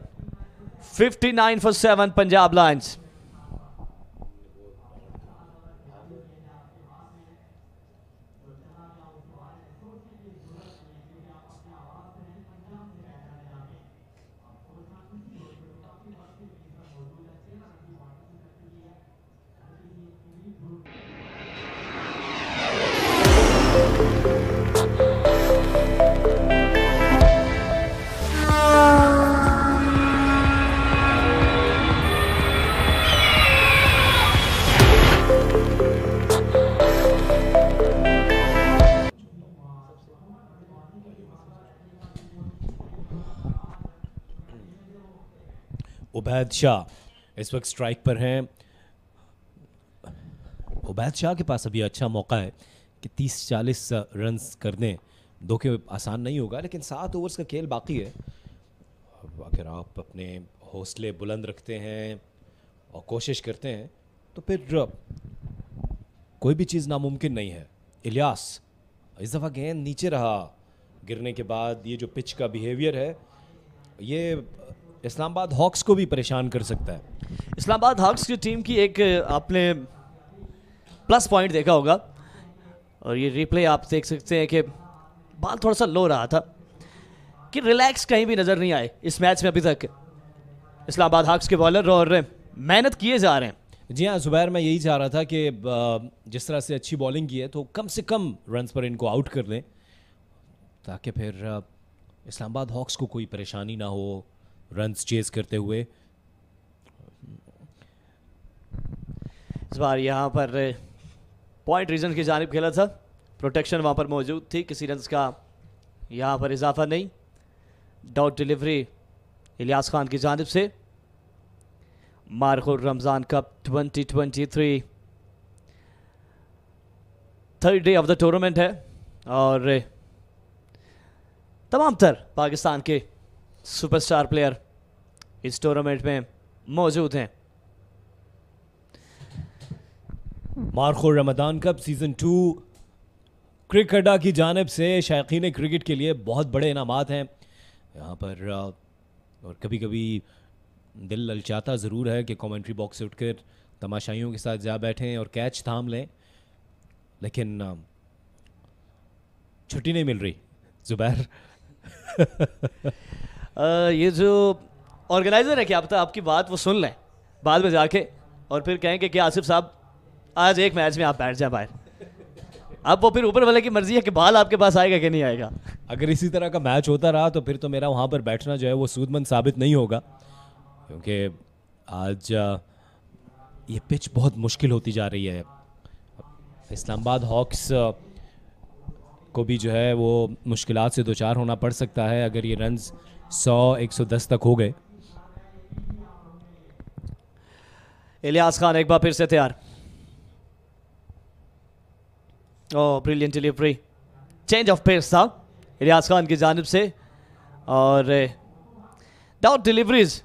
59 for seven Punjab Lions Ubaid Shah इस वक्त स्ट्राइक पर हैं उबैद शाह के पास अभी अच्छा मौका है कि तीस चालीस रन दें दो के आसान नहीं होगा लेकिन सात ओवर्स का खेल बाकी है अगर आप अपने हौसले बुलंद रखते हैं और कोशिश करते हैं तो फिर कोई भी चीज़ नामुमकिन नहीं है इलियास इस दफ़ा गेंद नीचे रहा गिरने के बाद ये जो पिच का बिहेवियर है ये इस्लामाबाद हॉक्स को भी परेशान कर सकता है इस्लामाबाद हॉक्स की टीम की एक आपने प्लस पॉइंट देखा होगा और ये रिप्ले आप देख सकते हैं कि बाल थोड़ा सा लो रहा था कि रिलैक्स कहीं भी नज़र नहीं आए इस मैच में अभी तक इस्लामाबाद हाक्स के बॉलर और मेहनत किए जा रहे हैं जी हाँ जुबैर मैं यही चाह रहा था कि जिस तरह से अच्छी बॉलिंग की है तो कम से कम रन पर इनको आउट कर दें ताकि फिर इस्लामाबाद हॉक्स को कोई परेशानी ना हो रन चेस करते हुए इस बार यहाँ पर पॉइंट रीजन की जानब खेला था प्रोटेक्शन वहाँ पर मौजूद थी किसी रन का यहाँ पर इजाफा नहीं डाउट डिलीवरी इलियास खान की जानब से Markhor Ramzan cup 2023 third day of the tournament है और तमाम तर पाकिस्तान के सुपरस्टार प्लेयर इस टूर्नामेंट में मौजूद हैं Markhor Ramadan cup season two क्रिकेटा की जानब से शायकीन क्रिकेट के लिए बहुत बड़े इनाम हैं यहाँ पर और कभी कभी दिल ललचाता ज़रूर है कि कमेंट्री बॉक्स से उठकर तमाशाइयों के साथ जा बैठें और कैच थाम लें लेकिन छुट्टी नहीं मिल रही ज़ुबैर ये जो ऑर्गेनाइज़र है क्या आप तो आपकी बात वो सुन लें बाद में जाके और फिर कहें कि आसिफ साहब आज एक मैच में आप बैठ जाए बाहर अब वो फिर ऊपर वाले की मर्जी है कि बाल आपके पास आएगा कि नहीं आएगा अगर इसी तरह का मैच होता रहा तो फिर तो मेरा वहाँ पर बैठना जो है वो सूदमंद साबित नहीं होगा क्योंकि आज ये पिच बहुत मुश्किल होती जा रही है इस्लामाबाद हॉक्स को भी जो है वो मुश्किल से दो चार होना पड़ सकता है अगर ये रन्स सौ एक सौ दस तक हो गए इलियास खान एक बार फिर से तैयार oh brilliant delivery change of pace था इलियास खान की जानब से और डाउट डिलीवरीज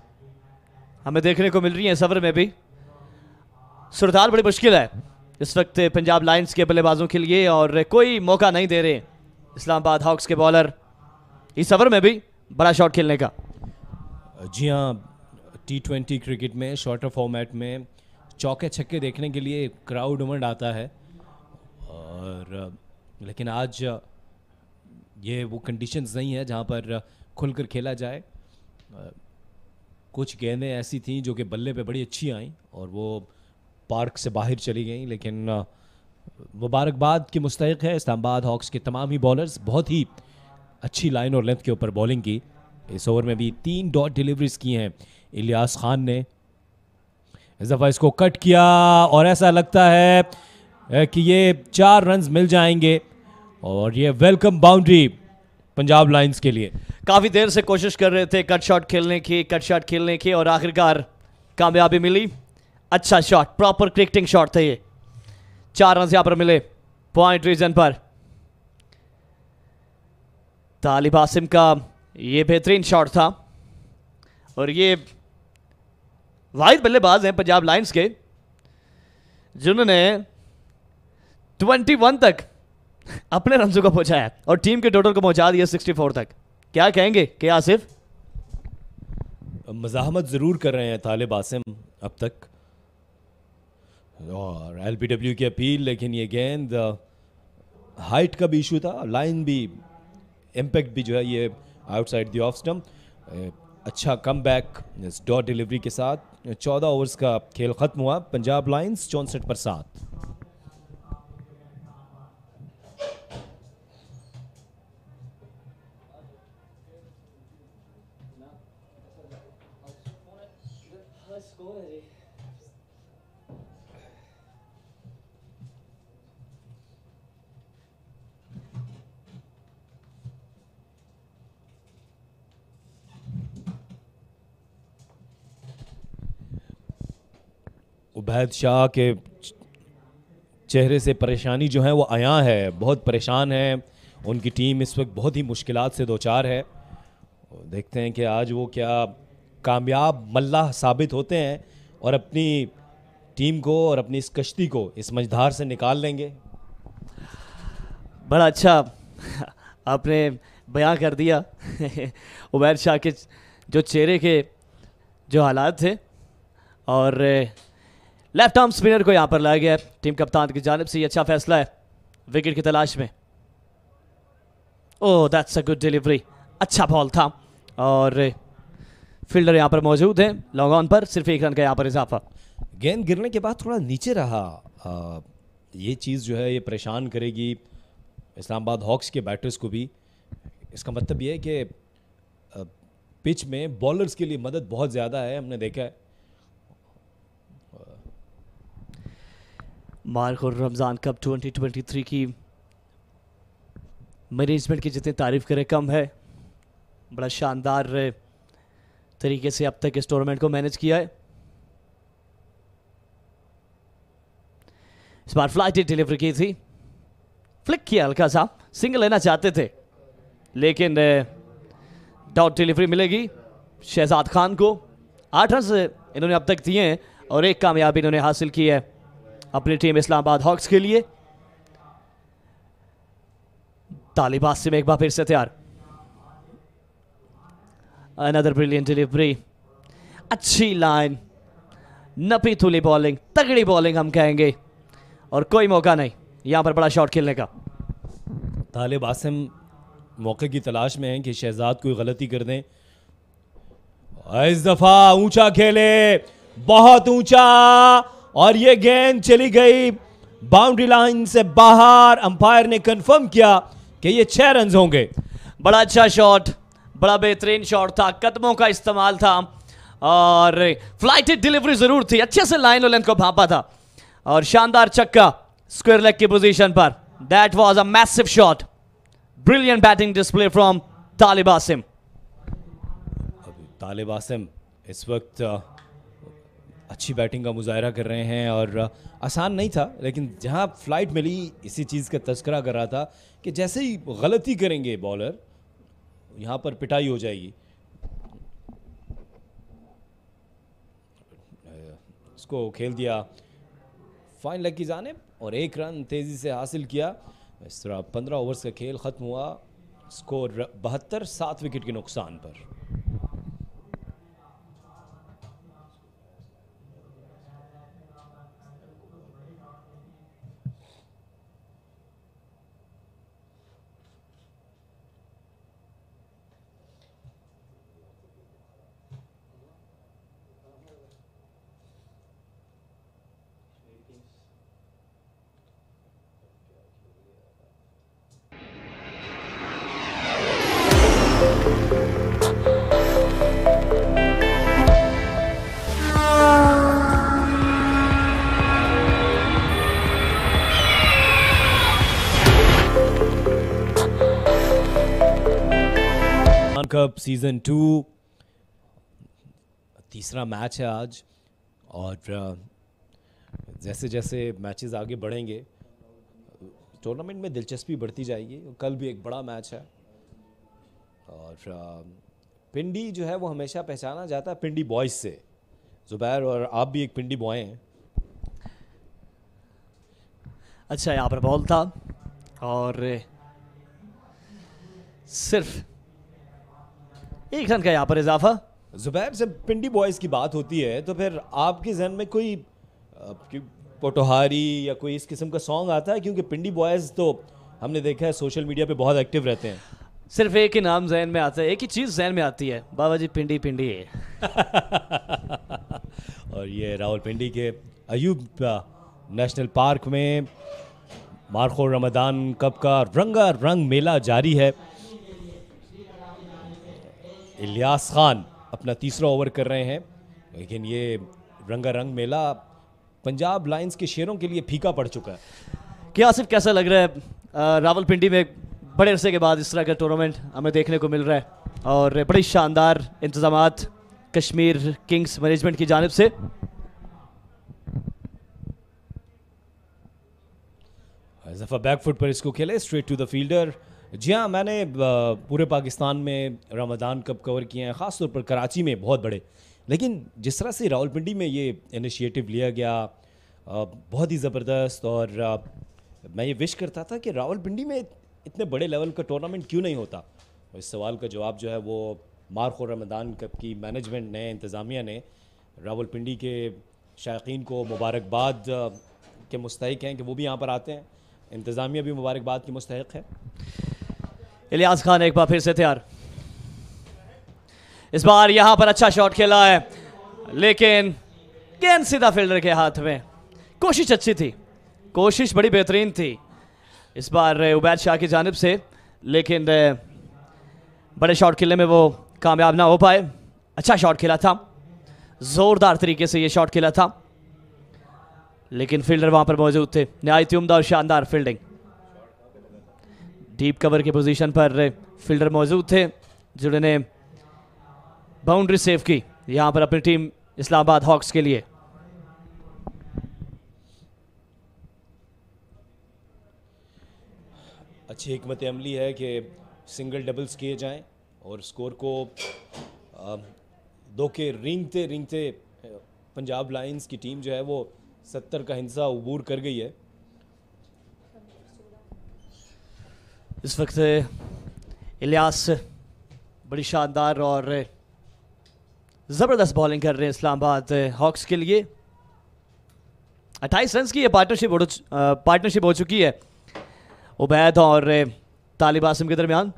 हमें देखने को मिल रही हैं सफर में भी सुरताल बड़ी मुश्किल है इस वक्त पंजाब लाइन्स के बल्लेबाजों के लिए और कोई मौका नहीं दे रहे इस्लामाबाद हॉक्स के बॉलर इस सफर में भी बड़ा शॉट खेलने का जी हाँ टी ट्वेंटी क्रिकेट में शॉर्टर फॉर्मेट में चौके छक्के देखने के लिए क्राउड उमंड आता है और लेकिन आज ये वो कंडीशंस नहीं है जहाँ पर खुलकर खेला जाए कुछ गेंदें ऐसी थीं जो कि बल्ले पे बड़ी अच्छी आईं और वो पार्क से बाहर चली गईं लेकिन मुबारकबाद के मुस्तक है इस्लामाबाद हॉक्स के तमाम ही बॉलर्स बहुत ही अच्छी लाइन और लेंथ के ऊपर बॉलिंग की इस ओवर में भी तीन डॉट डिलीवरीज की हैं इलियास खान ने इस दफ़ा इसको कट किया और ऐसा लगता है कि ये चार रन मिल जाएंगे और ये वेलकम बाउंड्री पंजाब लाइंस के लिए काफ़ी देर से कोशिश कर रहे थे कट शॉट खेलने की कट शॉट खेलने की और आखिरकार कामयाबी मिली अच्छा शॉट प्रॉपर क्रिकेटिंग शॉट था ये चार रन यहाँ पर मिले पॉइंट रीजन पर तालिब आसिम का ये बेहतरीन शॉट था और ये वाहिद बल्लेबाज हैं पंजाब लाइन्स के जिन्होंने 21 तक अपने रनों को पहुंचाया और टीम के टोटल को पहुंचा दिया 64 तक क्या कहेंगे के आसिफ मजाहमत ज़रूर कर रहे हैं तालिब आसिम अब तक और एल की अपील लेकिन ये गेंद हाइट uh, का भी इशू था लाइन भी इम्पैक्ट भी जो है ये आउटसाइड दी ऑफ स्टम अच्छा कम बैक डॉट डिलीवरी के साथ चौदह ओवर्स का खेल ख़त्म हुआ पंजाब लाइन्स चौंसठ पर सात उबैद शाह के चेहरे से परेशानी जो है वो आया है बहुत परेशान है उनकी टीम इस वक्त बहुत ही मुश्किल से दो चार है देखते हैं कि आज वो क्या कामयाब मल्लाह साबित होते हैं और अपनी टीम को और अपनी इस कश्ती को इस मझधार से निकाल लेंगे बड़ा अच्छा आपने बयां कर दिया उबैद शाह के जो चेहरे के जो हालात थे और लेफ्ट आर्म स्पिनर को यहां पर लाया गया है टीम कप्तान की जानब से ये अच्छा फैसला है विकेट की तलाश में oh that's a good delivery अच्छा बॉल था और फील्डर यहाँ पर मौजूद हैं लॉन्ग ऑन पर सिर्फ एक रन का यहाँ पर इजाफा गेंद गिरने के बाद थोड़ा नीचे रहा आ, ये चीज़ जो है ये परेशान करेगी इस्लामाबाद हॉक्स के बैटर्स को भी इसका मतलब ये है कि पिच में बॉलर्स के लिए मदद बहुत ज़्यादा है हमने देखा है मार्ग और रमज़ान कप 2023 की मैनेजमेंट की जितनी तारीफ़ करें कम है बड़ा शानदार तरीके से अब तक इस टूर्नामेंट को मैनेज किया है इस बार फ्लाइट डिलीवरी की थी फ्लिक किया हल्का सा सिंगल लेना चाहते थे लेकिन डॉट डिलीवरी मिलेगी शहजाद खान को आठ रन इन्होंने अब तक दिए हैं और एक कामयाबी इन्होंने हासिल की है अपनी टीम इस्लामाबाद हॉक्स के लिए तालिबाज से में एक बार फिर से तैयार अनदर ब्रिलियंट डिलीवरी अच्छी लाइन नपी थुली बॉलिंग तगड़ी बॉलिंग हम कहेंगे और कोई मौका नहीं यहाँ पर बड़ा शॉट खेलने का तालिब आसिम मौके की तलाश में हैं कि शहजाद कोई गलती कर दें इस दफा ऊंचा खेले बहुत ऊंचा और ये गेंद चली गई बाउंड्री लाइन से बाहर अंपायर ने कंफर्म किया कि ये छह रन होंगे बड़ा अच्छा शॉट बड़ा बेहतरीन शॉट था कदमों का इस्तेमाल था और फ्लाइट डिलीवरी जरूर थी अच्छे से लाइन और लेंथ को भापा था और शानदार चक्का स्क्वेयर लेग की पोजीशन पर that was a massive shot brilliant batting display from Talib Asim Talib Asim इस वक्त अच्छी बैटिंग का मुजाहरा कर रहे हैं और आसान नहीं था लेकिन जहाँ फ्लाइट मिली इसी चीज़ का तस्करा कर रहा था कि जैसे ही गलती करेंगे बॉलर यहाँ पर पिटाई हो जाएगी इसको खेल दिया फाइन लग की जानब और एक रन तेज़ी से हासिल किया इस तरह पंद्रह ओवर्स का खेल ख़त्म हुआ स्कोर बहत्तर सात विकेट के नुकसान पर कप सीज़न टू तीसरा मैच है आज और जैसे जैसे मैचेस आगे बढ़ेंगे टूर्नामेंट में दिलचस्पी बढ़ती जाएगी कल भी एक बड़ा मैच है और पिंडी जो है वो हमेशा पहचाना जाता है पिंडी बॉयज़ से ज़ुबैर और आप भी एक पिंडी बॉय हैं अच्छा यहाँ पर बॉल था और सिर्फ एक रन का यहाँ पर इजाफा जुबैर जब पिंडी बॉयज़ की बात होती है तो फिर आपके जहन में कोई पोटोहारी या कोई इस किस्म का सॉन्ग आता है क्योंकि पिंडी बॉयज़ तो हमने देखा है सोशल मीडिया पे बहुत एक्टिव रहते हैं सिर्फ एक ही नाम जहन में आता है एक ही चीज़ जहन में आती है बाबा जी पिंडी पिंडी है और ये राहुल पिंडी के अयूब नेशनल पार्क में मारखो रमदान कप का रंगा रंग मेला जारी है इलियास खान अपना तीसरा ओवर कर रहे हैं लेकिन ये रंगारंग मेला पंजाब लाइन्स के शेरों के लिए फीका पड़ चुका है क्या आसिफ कैसा लग रहा है रावलपिंडी में बड़े अरसे के बाद इस तरह का टूर्नामेंट हमें देखने को मिल रहा है और बड़े शानदार इंतजाम कश्मीर किंग्स मैनेजमेंट की जानब से बैकफुट पर इसको खेले स्ट्रेट टू द फील्डर जी हाँ मैंने पूरे पाकिस्तान में रमदान कप कवर किए हैं ख़ासतौर पर कराची में बहुत बड़े लेकिन जिस तरह से रावलपिंडी में ये इनिशिएटिव लिया गया बहुत ही ज़बरदस्त और मैं ये विश करता था कि रावलपिंडी में इतने बड़े लेवल का टूर्नामेंट क्यों नहीं होता इस सवाल का जवाब जो है वो मार्को रमदान कप की मैनेजमेंट ने इंतज़ामिया ने रावलपिंडी के शायकीन को मुबारकबाद के मुस्तक हैं कि वो भी यहाँ पर आते हैं इंतज़ामिया भी मुबारकबाद की मुस्तक है इलियास खान एक बार फिर से तैयार इस बार यहां पर अच्छा शॉट खेला है लेकिन गेंद सीधा फील्डर के हाथ में कोशिश अच्छी थी कोशिश बड़ी बेहतरीन थी इस बार उबैद शाह की जानब से लेकिन बड़े शॉट खेलने में वो कामयाब ना हो पाए अच्छा शॉट खेला था ज़ोरदार तरीके से ये शॉट खेला था लेकिन फील्डर वहां पर मौजूद थे नहायत उमदा और शानदार फील्डिंग डीप कवर के पोजीशन पर फील्डर मौजूद थे जिन्होंने बाउंड्री सेव की यहाँ पर अपनी टीम इस्लामाबाद हॉक्स के लिए अच्छी हमत अमली है कि सिंगल डबल्स किए जाएं और स्कोर को दो के रिंगते रिंगते पंजाब लाइंस की टीम जो है वो सत्तर का हिंसा अबूर कर गई है इस वक्त इलियास बड़ी शानदार और ज़बरदस्त बॉलिंग कर रहे हैं इस्लामाबाद हॉक्स के लिए अट्ठाईस रन की ये पार्टनरशिप हो पार्टनरशिप हो चुकी है उबैद और तालिब आसम के दरमियान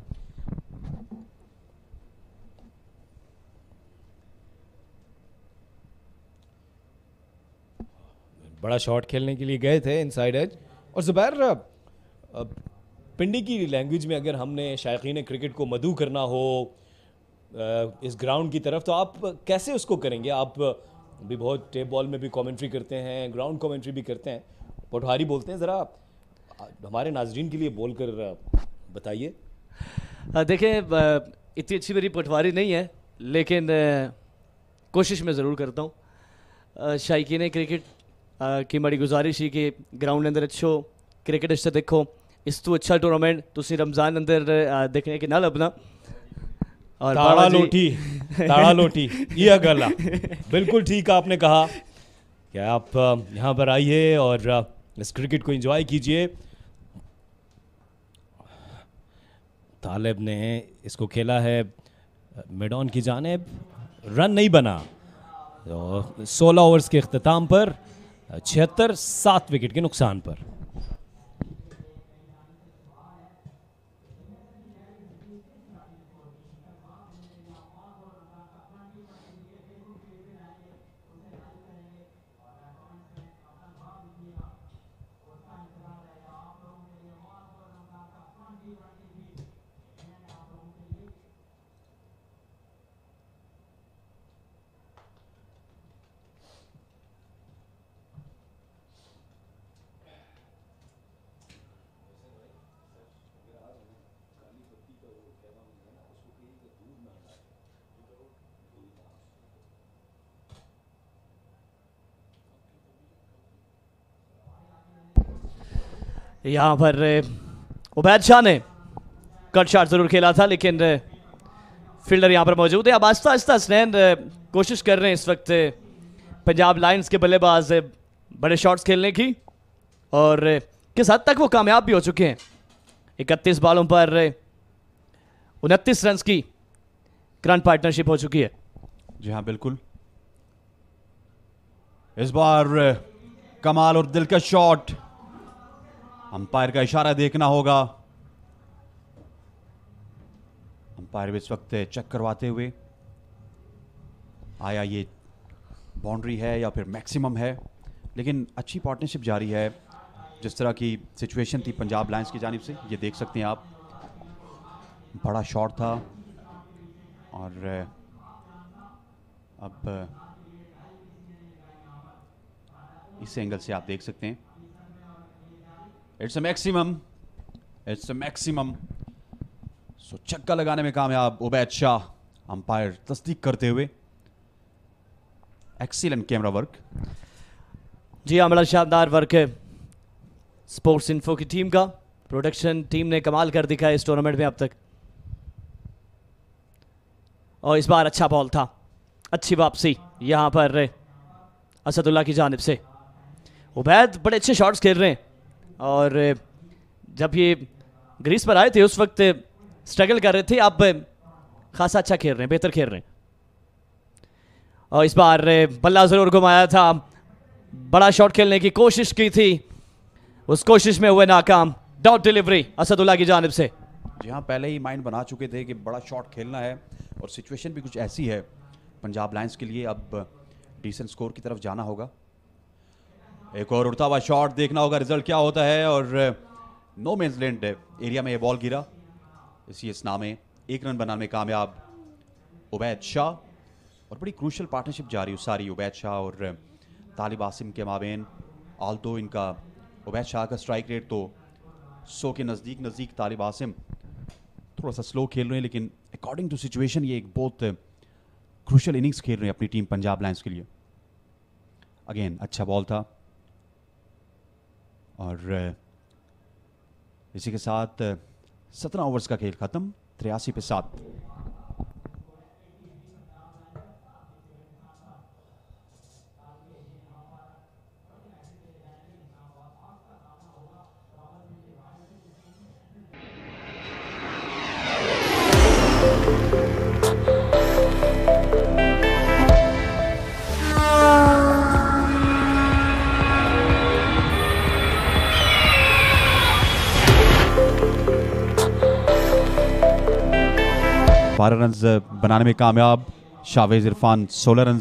बड़ा शॉट खेलने के लिए गए थे इनसाइड एज और जुबैर पिंडी की लैंग्वेज में अगर हमने शायकीन क्रिकेट को मधु करना हो इस ग्राउंड की तरफ तो आप कैसे उसको करेंगे आप भी बहुत टेप बॉल में भी कमेंट्री करते हैं ग्राउंड कमेंट्री भी करते हैं पटवारी बोलते हैं ज़रा हमारे नाजरीन के लिए बोल कर बताइए देखें इतनी अच्छी मेरी पटवारी नहीं है लेकिन कोशिश मैं ज़रूर करता हूँ ने क्रिकेट की बड़ी गुजारिश है कि ग्राउंड अंदर अच्छो क्रिकेट अच्छे देखो इस तू तो अच्छा टूर्नामेंट ਤੁਸੀਂ रमजान अंदर देखने के ना ਆਪਣਾ और ताड़ा लोटी ताड़ा लोटी ये गल बिल्कुल ठीक आपने कहा कि आप यहाँ पर आइए और इस क्रिकेट को एंजॉय कीजिए तालिब ने इसको खेला है मिडॉन की जानब रन नहीं बना तो सोलह ओवर्स के अख्ताम पर छिहत्तर सात विकेट के नुकसान पर यहाँ पर उबैद शाह ने कट शॉट ज़रूर खेला था लेकिन फील्डर यहाँ पर मौजूद है अब आस्ता आस्ता स्नैन कोशिश कर रहे हैं इस वक्त पंजाब लाइन्स के बल्लेबाज बड़े शॉट्स खेलने की और किस हद तक वो कामयाब भी हो चुके हैं इकतीस बालों पर उनतीस रन की करंट पार्टनरशिप हो चुकी है जी हाँ बिल्कुल इस बार कमाल और दिल का शॉट अंपायर का इशारा देखना होगा अंपायर इस वक्त चेक करवाते हुए आया ये बाउंड्री है या फिर मैक्सिमम है लेकिन अच्छी पार्टनरशिप जारी है जिस तरह की सिचुएशन थी पंजाब लाइन्स की जानब से ये देख सकते हैं आप बड़ा शॉट था और अब इस एंगल से आप देख सकते हैं it's a maximum it's a maximum so चक्का लगाने में कामयाब उबैद शाह अंपायर तस्दीक करते हुए एक्सीलेंट कैमरा वर्क जी हाँ बड़ा शानदार वर्क है स्पोर्ट्स इन्फो की टीम का प्रोडक्शन टीम ने कमाल कर दिखा है इस टूर्नामेंट में अब तक और इस बार अच्छा बॉल था अच्छी वापसी यहाँ पर असदुल्ला की जानब से उबैद बड़े अच्छे शॉट्स खेल रहे हैं और जब ये ग्रीस पर आए थे उस वक्त स्ट्रगल कर रहे थे अब खासा अच्छा खेल रहे हैं बेहतर खेल रहे हैं और इस बार बल्ला ज़रूर घुमाया था बड़ा शॉट खेलने की कोशिश की थी उस कोशिश में हुए नाकाम डॉट डिलीवरी असदुल्ला की जानब से जी हाँ पहले ही माइंड बना चुके थे कि बड़ा शॉट खेलना है और सिचुएशन भी कुछ ऐसी है पंजाब लाइन्स के लिए अब डिसेंट स्कोर की तरफ जाना होगा एक और उड़ता हुआ शॉट देखना होगा रिजल्ट क्या होता है और नो मेन्स लैंड एरिया में ये बॉल गिरा इसी इस नामे एक रन बनाने में कामयाब उबैद शाह और बड़ी क्रूशल पार्टनरशिप जा रही है सारी उबैद शाह और तालिब आसिम के माबेन आल तो इनका उबैद शाह का स्ट्राइक रेट तो सो के नज़दीक नज़दीक तालिब आसिम थोड़ा सा स्लो खेल रहे हैं लेकिन अकॉर्डिंग टू सिचुएशन ये एक बहुत क्रूशल इनिंग्स खेल रहे हैं अपनी टीम पंजाब लाइन्स के लिए अगेन अच्छा बॉल था और इसी के साथ सत्रह ओवर्स का खेल ख़त्म त्रियासी पे सात बारह रन बनाने में कामयाब शावेज इरफान सोलह रन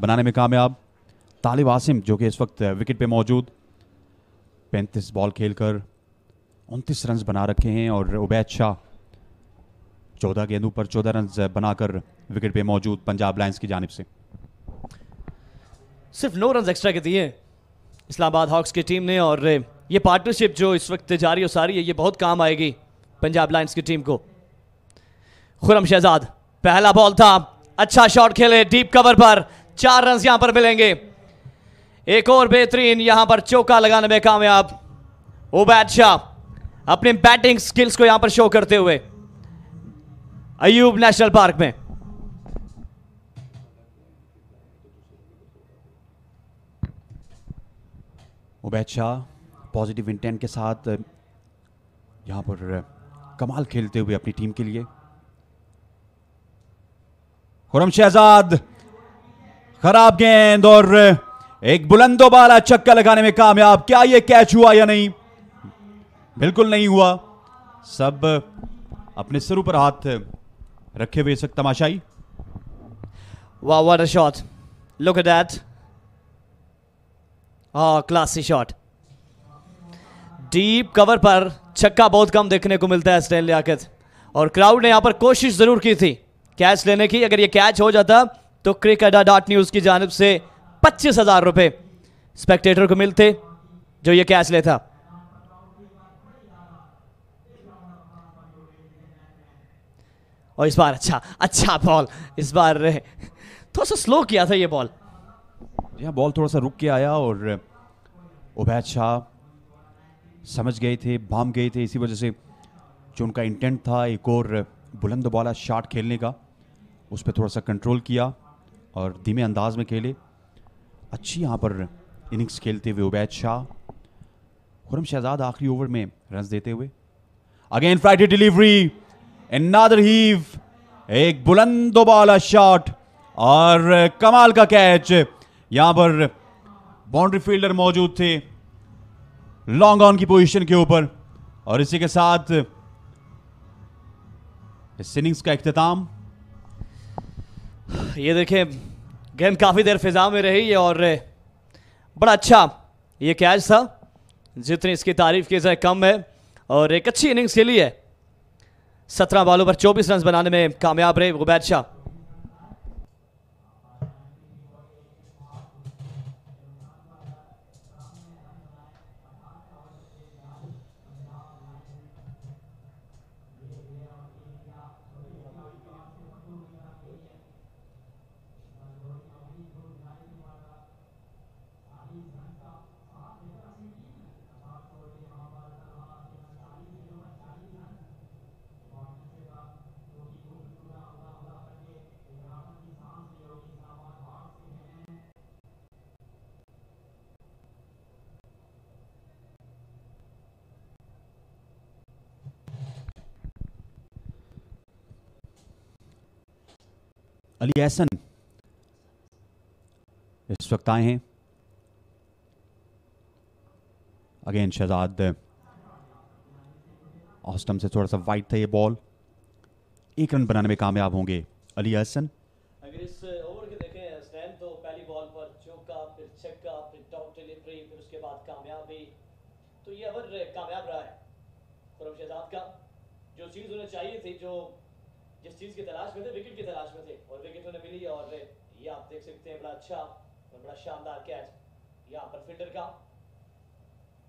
बनाने में कामयाब तालिब आसिम जो कि इस वक्त विकेट पे मौजूद पैंतीस बॉल खेलकर उनतीस रन बना रखे हैं और उबैद शाह चौदह गेंदों पर चौदह रन बनाकर विकेट पे मौजूद पंजाब लाइन्स की जानब से सिर्फ नौ रन एक्स्ट्रा के दिए इस्लामाबाद हॉक्स की टीम ने और ये पार्टनरशिप जो इस वक्त जारी और सारी है ये बहुत काम आएगी पंजाब लाइन्स की टीम को खुरम शहजाद पहला बॉल था अच्छा शॉट खेले डीप कवर पर चार रन यहां पर मिलेंगे एक और बेहतरीन यहां पर चौका लगाने में कामयाब उबैद शाह अपने बैटिंग स्किल्स को यहां पर शो करते हुए अयूब नेशनल पार्क में उबैद शाह पॉजिटिव इंटेंट के साथ यहां पर कमाल खेलते हुए अपनी टीम के लिए खुरम शहजाद खराब गेंद और एक बुलंदोबाला चक्का लगाने में कामयाब क्या यह कैच हुआ या नहीं बिल्कुल नहीं हुआ सब अपने सिर पर हाथ रखे हुए सक तमाशाई वाह what a shot look at that classy shot deep cover पर छक्का बहुत कम देखने को मिलता है स्टेनली आकित और क्राउड ने यहां पर कोशिश जरूर की थी कैच लेने की अगर ये कैच हो जाता तो क्रिकेटा डॉट न्यूज़ की जानब से पच्चीस हज़ार रुपए स्पेक्टेटर को मिलते जो ये कैच लेता और इस बार अच्छा अच्छा बॉल इस बार थोड़ा सा स्लो किया था ये बॉल जी हाँ बॉल थोड़ा सा रुक के आया और उबैद शाह समझ गए थे भाम गए थे इसी वजह से जो उनका इंटेंट था एक और बुलंद बॉला शॉट खेलने का उस पर थोड़ा सा कंट्रोल किया और धीमे अंदाज में खेले अच्छी यहाँ पर इनिंग्स खेलते हुए उबैद शाह खुरम शहजाद आखिरी ओवर में रन देते हुए again flighted delivery another heave एक बुलंदो शॉट और कमाल का कैच यहां पर बाउंड्री फील्डर मौजूद थे लॉन्ग ऑन की पोजीशन के ऊपर और इसी के साथ इस इनिंग्स का अख्ताम ये देखें गेंद काफ़ी देर फिजा में रही है और बड़ा अच्छा ये कैच था जितनी इसकी तारीफ की जाए कम है और एक अच्छी इनिंग्स के लिए सत्रह बॉलों पर चौबीस रन बनाने में कामयाब रहे गुबैर शाह अली एहसन इस वक्त आए हैं अगेन शहजाद ऑस्टम से थोड़ा सा वाइट था ये बॉल एक रन बनाने में कामयाब होंगे अली एहसन अगर इस ओवर के देखें स्नैन तो पहली बॉल पर चौका फिर छक्का फिर टॉप डिलीवरी फिर उसके बाद कामयाबी तो ये ओवर कामयाब रहा है खुरम शहजाद का जो चीज़ उन्हें चाहिए थी जो जिस चीज़ की तलाश में थे विकेट की तलाश में थे और विकेट उन्हें मिली और ये आप देख सकते हैं बड़ा अच्छा और बड़ा शानदार कैच यहाँ पर फील्डर का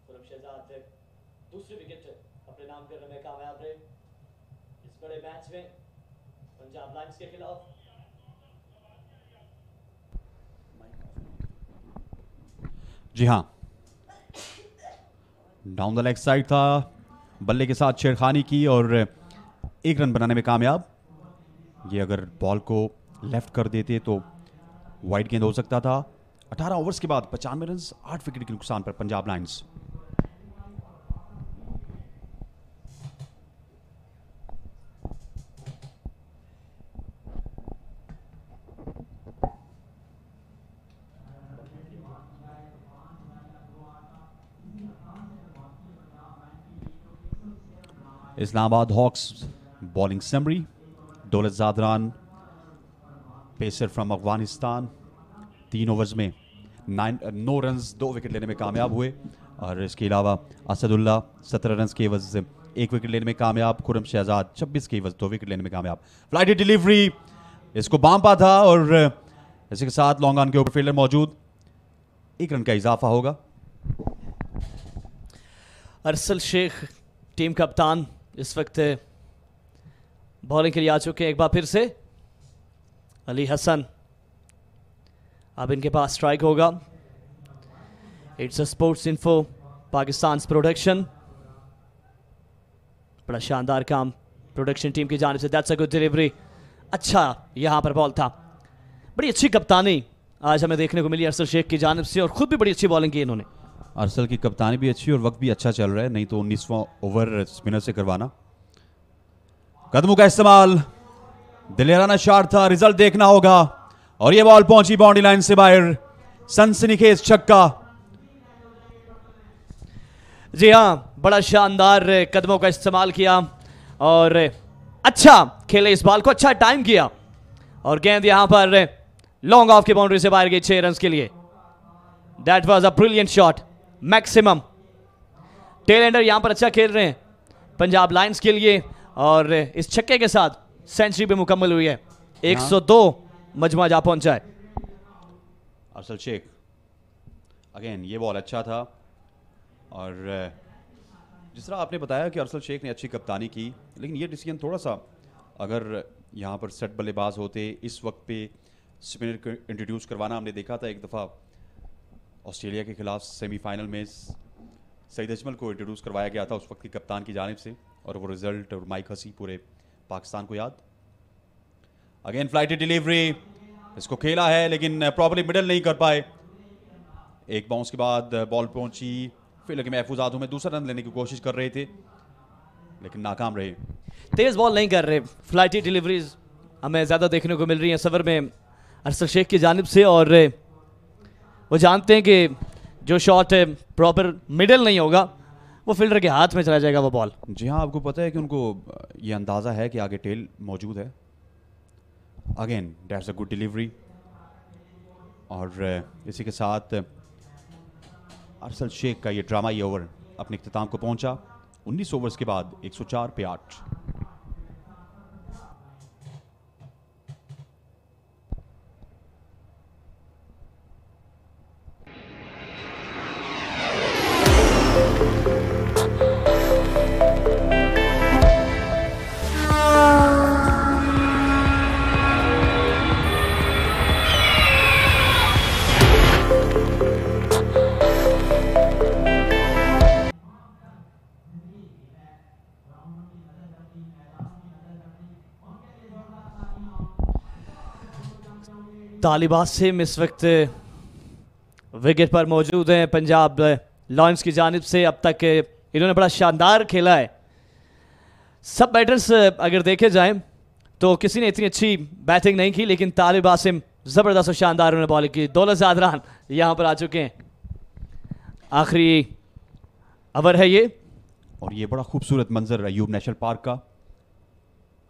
खुरब शहजाद दूसरी विकेट अपने नाम करने में कामयाब रहे इस बड़े मैच में पंजाब लाइन्स के खिलाफ जी हाँ डाउन द लेग साइड था बल्ले के साथ छेड़खानी की और एक रन बनाने में कामयाब ये अगर बॉल को लेफ्ट कर देते तो वाइड गेंद हो सकता था 18 ओवर्स के बाद पचानवे रन आठ विकेट के नुकसान पर Punjab lions Islamabad hawks bowling summary Daulat Zadran pacer from Afghanistan तीन ओवर्स में नाइन नौ रन दो विकेट लेने में कामयाब हुए और इसके अलावा असदुल्ला सत्रह रन के वज एक विकेट लेने में कामयाब खुरम शहजाद छब्बीस के वज दो विकेट लेने में कामयाब फ्लाइट डिलीवरी इसको बांपा था और uh, इसी के साथ लॉन्ग ऑन के ऊपर फील्डर मौजूद एक रन का इजाफा होगा अरसल शेख टीम कप्तान इस वक्त बॉलिंग के लिए आ चुके हैं एक बार फिर से अली हसन अब इनके पास स्ट्राइक होगा it's a sports info Pakistan production बड़ा शानदार काम प्रोडक्शन टीम की जानब से दैट्स अ गुड डिलीवरी अच्छा यहाँ पर बॉल था बड़ी अच्छी कप्तानी आज हमें देखने को मिली अरसल शेख की जानब से और खुद भी बड़ी अच्छी बॉलिंग की इन्होंने अरसल की कप्तानी भी अच्छी और वक्त भी अच्छा चल रहा है नहीं तो उन्नीसवा ओवर स्पिनर से करवाना कदमों का इस्तेमाल दिलेराना शार्ट था रिजल्ट देखना होगा और ये बॉल पहुंची बाउंड्री लाइन से बाहर सनसनीखेज छक्का जी हाँ बड़ा शानदार कदमों का इस्तेमाल किया और अच्छा खेले इस बॉल को अच्छा टाइम किया और गेंद यहां पर लॉन्ग ऑफ की बाउंड्री से बाहर गई छह रन के लिए that was a brilliant shot maximum tail ender यहां पर अच्छा खेल रहे हैं पंजाब लाइन्स के लिए और इस छक्के के साथ सेंचुरी भी मुकम्मल हुई है 102 मजमा जा पहुंचा है अरसल शेख अगेन ये बॉल अच्छा था और जिस तरह आपने बताया कि अरसल शेख ने अच्छी कप्तानी की लेकिन ये डिसीजन थोड़ा सा अगर यहाँ पर सेट बल्लेबाज होते इस वक्त पे स्पिनर को इंट्रोड्यूस करवाना हमने देखा था एक दफ़ा ऑस्ट्रेलिया के खिलाफ सेमीफाइनल में सईद अजमल को इंट्रोड्यूस करवाया गया था उस वक्त की कप्तान की जानब से और वो रिजल्ट और माइक हसी पूरे पाकिस्तान को याद अगेन फ्लाइट डिलीवरी इसको खेला है लेकिन प्रॉपरली uh, मिडल नहीं कर पाए एक बाउंस के बाद बॉल uh, पहुंची फिर लेकिन महफूज आदू में दूसरा रन लेने की कोशिश कर रहे थे लेकिन नाकाम रहे तेज बॉल नहीं कर रहे फ्लाइटी डिलीवरीज हमें ज़्यादा देखने को मिल रही है सफर में अरसल शेख की जानब से और uh, वो जानते हैं कि जो शॉट है प्रॉपर मिडल नहीं होगा वो फील्डर के हाथ में चला जाएगा वो बॉल जी हाँ आपको पता है कि उनको ये अंदाज़ा है कि आगे टेल मौजूद है again that's a good delivery और इसी के साथ अरसल शेख का ये ड्रामा ये ओवर अपने अख्ताम को पहुंचा 19 ओवर्स के बाद 104 पे आठ तालिबात से इस वक्त विकेट पर मौजूद हैं पंजाब लॉन्स की जानब से अब तक इन्होंने बड़ा शानदार खेला है सब बैटर्स अगर देखे जाएं तो किसी ने इतनी अच्छी बैटिंग नहीं की लेकिन तालिब आसिम ज़बरदस्त और शानदार उन्होंने बॉलिंग की दौलत जादरान यहाँ पर आ चुके हैं आखिरी अवर है ये और ये बड़ा खूबसूरत मंजर अयूब नेशनल पार्क का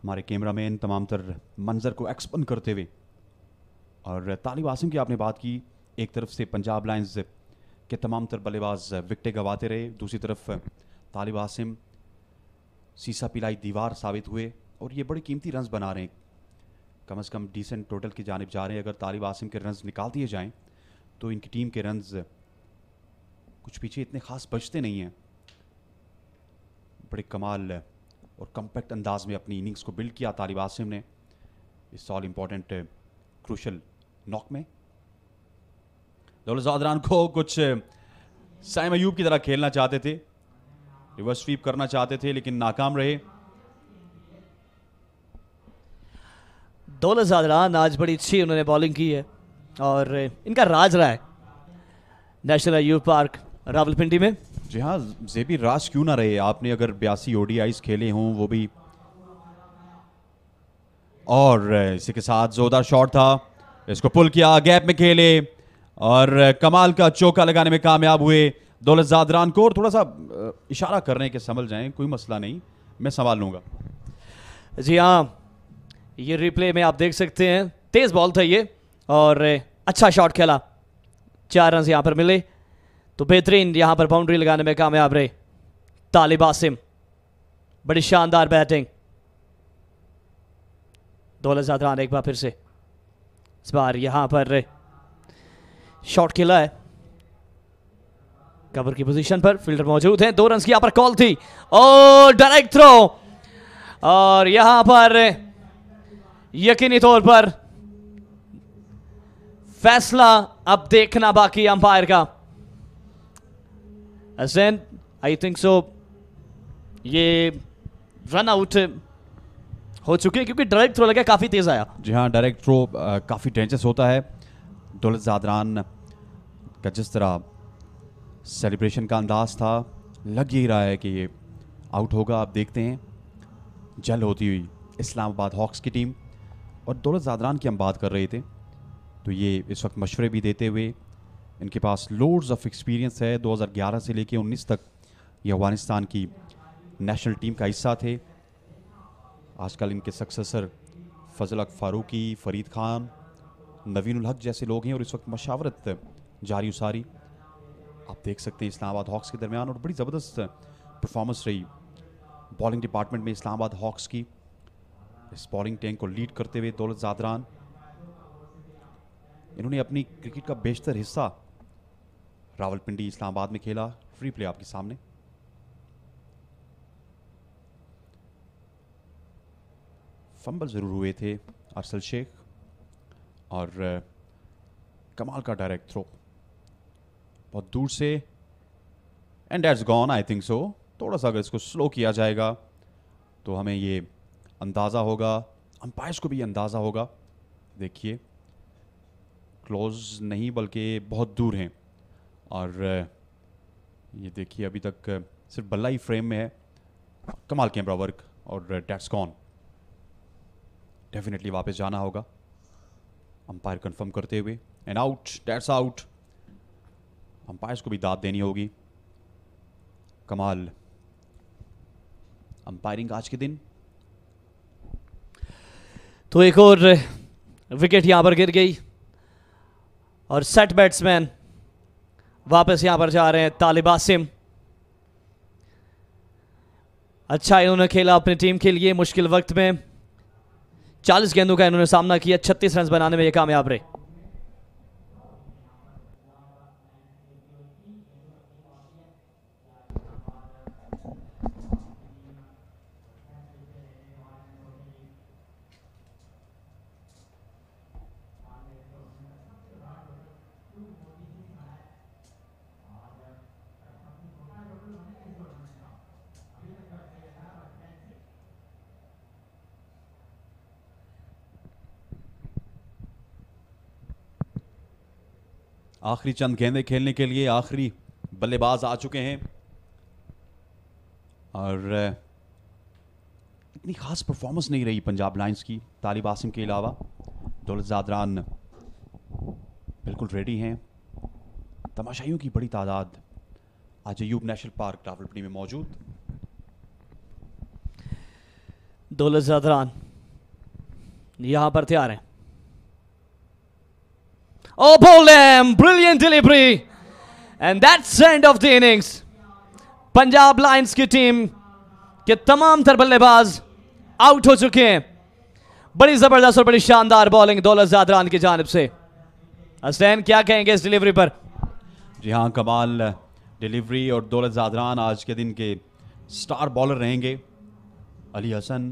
हमारे कैमरा तमाम तर मंजर को एक्सपन करते हुए और तालिब आसिम की आपने बात की एक तरफ से पंजाब लाइन्स के तमाम तर बल्लेबाज विकटें गंवाते रहे दूसरी तरफ तालिब आसिम सीसा पिलाई दीवार साबित हुए और ये बड़े कीमती रन्स बना रहे हैं कम अज़ कम डिसेंट टोटल की जानब जा रहे हैं अगर तालिब आसिम के रन्स निकाल दिए जाएँ तो इनकी टीम के रन्स कुछ पीछे इतने ख़ास बचते नहीं हैं बड़े कमाल और कम्पैक्ट अंदाज में अपनी इनिंग्स को बिल्ड किया तालिब आसिम ने इस ऑल इम्पॉर्टेंट क्रूशल नॉक में दौलतजादरान को कुछ साइम अयूब की तरह खेलना चाहते थे रिवर्स स्वीप करना चाहते थे लेकिन नाकाम रहे दौलत जादरान आज बड़ी अच्छी उन्होंने बॉलिंग की है और इनका राज रहा है नेशनल अयूब पार्क रावलपिंडी में जी हाँ जेबी राज क्यों ना रहे आपने अगर बयासी ओडीआईस खेले हों वो भी और इसी के साथ जोरदार शॉट था इसको पुल किया गैप में खेले और कमाल का चौका लगाने में कामयाब हुए दौलत जादरान को और थोड़ा सा इशारा करने के संभल जाएं कोई मसला नहीं मैं संभाल लूंगा जी हाँ ये रिप्ले में आप देख सकते हैं तेज़ बॉल था ये और अच्छा शॉट खेला चार रन यहाँ पर मिले तो बेहतरीन यहाँ पर बाउंड्री लगाने में कामयाब रहे तालिब आसिम बड़ी शानदार बैटिंग दौलत जादरान एक बार फिर से इस बार यहाँ पर शॉट खेला है कवर की पोजीशन पर फील्डर मौजूद हैं दो रन की यहाँ पर कॉल थी और डायरेक्ट थ्रो और यहाँ पर यकीनी तौर पर फैसला अब देखना बाकी अंपायर का आई थिंक सो ये रन आउट हो चुके हैं क्योंकि डायरेक्ट थ्रो लगा काफ़ी तेज़ आया जी हाँ डायरेक्ट थ्रो काफ़ी टेंचस होता है दौलत जादरान का जिस तरह सेलिब्रेशन का अंदाज था लग यही रहा है कि ये आउट होगा आप देखते हैं जल होती हुई इस्लामाबाद हॉक्स की टीम और दौलत जादरान की हम बात कर रहे थे तो ये इस वक्त मशवरे भी देते हुए इनके पास लोड्स ऑफ एक्सपीरियंस है 2011 से लेकर 19 तक ये अफ़गानिस्तान की नेशनल टीम का हिस्सा थे आजकल इनके सक्सेसर फजल फारूकी फरीद खान नवीन हक जैसे लोग हैं और इस वक्त मशावरत जारी उसारी आप देख सकते हैं इस्लामाबाद हॉक्स के दरमियान और बड़ी ज़बरदस्त परफॉर्मेंस रही बॉलिंग डिपार्टमेंट में इस्लामाबाद हॉक्स की इस बॉलिंग टैंक को लीड करते हुए दौलत जादरान इन्होंने अपनी क्रिकेट का बेशतर हिस्सा रावलपिंडी इस्लामाबाद में खेला फ्री प्ले आपके सामने फंबल ज़रूर हुए थे अरसल शेख और कमाल का डायरेक्ट थ्रो बहुत दूर से and that's gone I think so थोड़ा सा अगर इसको स्लो किया जाएगा तो हमें ये अंदाज़ा होगा अंपायर्स को भी अंदाज़ा होगा देखिए क्लोज नहीं बल्कि बहुत दूर हैं और ये देखिए अभी तक सिर्फ बल्ला ही फ्रेम में है कमाल कैमरा वर्क और डेट्स गॉन डेफिनेटली वापस जाना होगा अंपायर कंफर्म करते हुए and out that's out umpires को भी दाद देनी होगी कमाल अंपायरिंग आज के दिन तो एक और विकेट यहां पर गिर गई और सेट बैट्समैन वापस यहां पर जा रहे हैं तालिबा सिम अच्छा इन्होंने खेला अपनी टीम के लिए मुश्किल वक्त में चालीस गेंदों का इन्होंने सामना किया छत्तीस रन बनाने में ये कामयाब रहे आखिरी चंद गेंदे खेलने के लिए आखिरी बल्लेबाज आ चुके हैं और इतनी ख़ास परफॉर्मेंस नहीं रही पंजाब लाइन्स की तालिब आसिम के अलावा दौलत जादरान बिल्कुल रेडी हैं तमाशाइयों की बड़ी तादाद आज अयूब नेशनल पार्क रावलपड़ी में मौजूद दौलत जादरान यहाँ पर तैयार हैं Oh, Bolem, brilliant delivery. And that's the end of the innings. Punjab lions की टीम के तमाम तर बल्लेबाज आउट हो चुके हैं बड़ी जबरदस्त और बड़ी शानदार बॉलिंग दौलत जादरान की जानब से हसैन क्या कहेंगे इस डिलीवरी पर जी हाँ कमाल डिलीवरी और दौलत जादरान आज के दिन के स्टार बॉलर रहेंगे अली हसन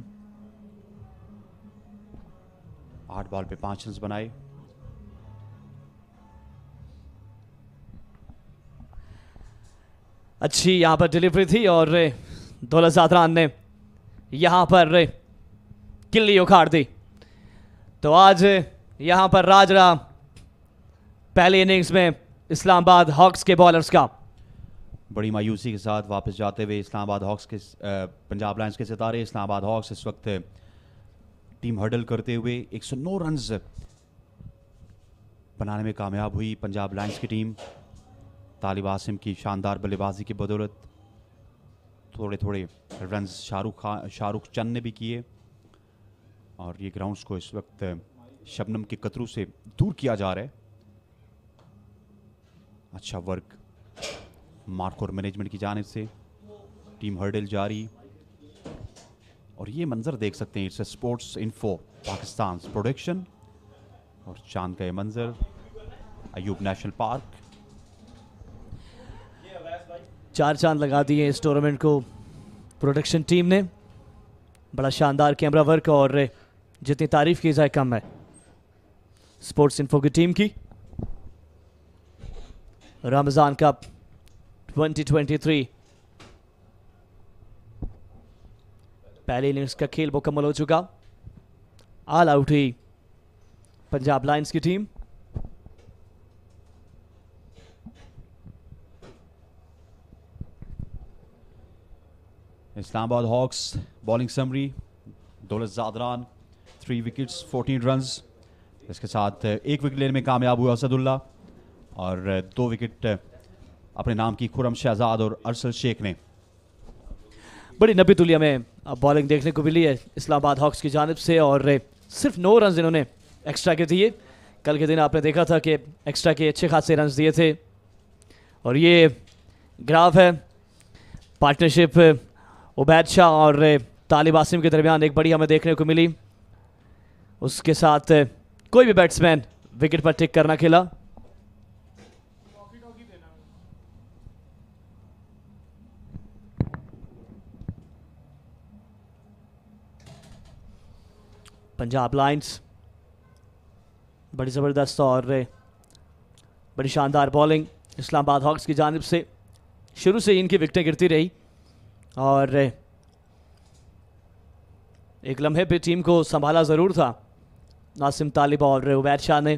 आठ बॉल पे पांच रन बनाए अच्छी यहाँ पर डिलीवरी थी और दौलत जादरान ने यहाँ पर किल्ली उखाड़ दी तो आज यहाँ पर राजरा पहले इनिंग्स में इस्लामाबाद हॉक्स के बॉलर्स का बड़ी मायूसी के साथ वापस जाते हुए इस्लामाबाद हॉक्स के पंजाब लाइन्स के सितारे इस्लामाबाद हॉक्स इस वक्त टीम हर्डल करते हुए 109 रन बनाने में कामयाब हुई पंजाब लाइन्स की टीम तालिब आसिम की शानदार बल्लेबाजी की बदौलत थोड़े थोड़े रन शाहरुख खान शाहरुख चंद ने भी किए और ये ग्राउंड्स को इस वक्त शबनम के कतरू से दूर किया जा रहा है अच्छा वर्क मार्क और मैनेजमेंट की जानब से टीम हर्डल जारी और ये मंज़र देख सकते हैं it's sports info Pakistan production और चांद का ये मंज़र अयूब नेशनल पार्क चार चांद लगा दिए इस टूर्नामेंट को प्रोडक्शन टीम ने बड़ा शानदार कैमरा वर्क और जितनी तारीफ की जाए कम है स्पोर्ट्स इन्फो की टीम की रमज़ान कप 2023 पहले इनिंग्स का खेल मुकम्मल हो चुका ऑल आउट हुई पंजाब लाइन्स की team Islamabad hawks bowling summary Daulat Zadran three wickets fourteen run इसके साथ uh, एक विकेट लेने में कामयाब हुआ असदुल्ला और uh, दो विकेट uh, अपने नाम की खुरम शहजाद और अरसल शेख ने बड़ी नबी तुलिया में बॉलिंग देखने को मिली है इस्लामाबाद हॉक्स की जानब से और सिर्फ नौ रन इन्होंने एक्स्ट्रा के दिए कल के दिन आपने देखा था कि एक्स्ट्रा के अच्छे खासे रन दिए थे और ये ग्राफ है पार्टनरशिप उबैद शाह और तालिब आसिम के दरमियान एक बड़ी हमें देखने को मिली उसके साथ कोई भी बैट्समैन विकेट पर टिक करना खेला पंजाब लाइन्स बड़ी ज़बरदस्त और बड़ी शानदार बॉलिंग इस्लामाबाद हॉक्स की जानब से शुरू से ही इनकी विकटें गिरती रही और एक लम्हे पे टीम को संभाला ज़रूर था नासिम तालिबा और उबैद शाह ने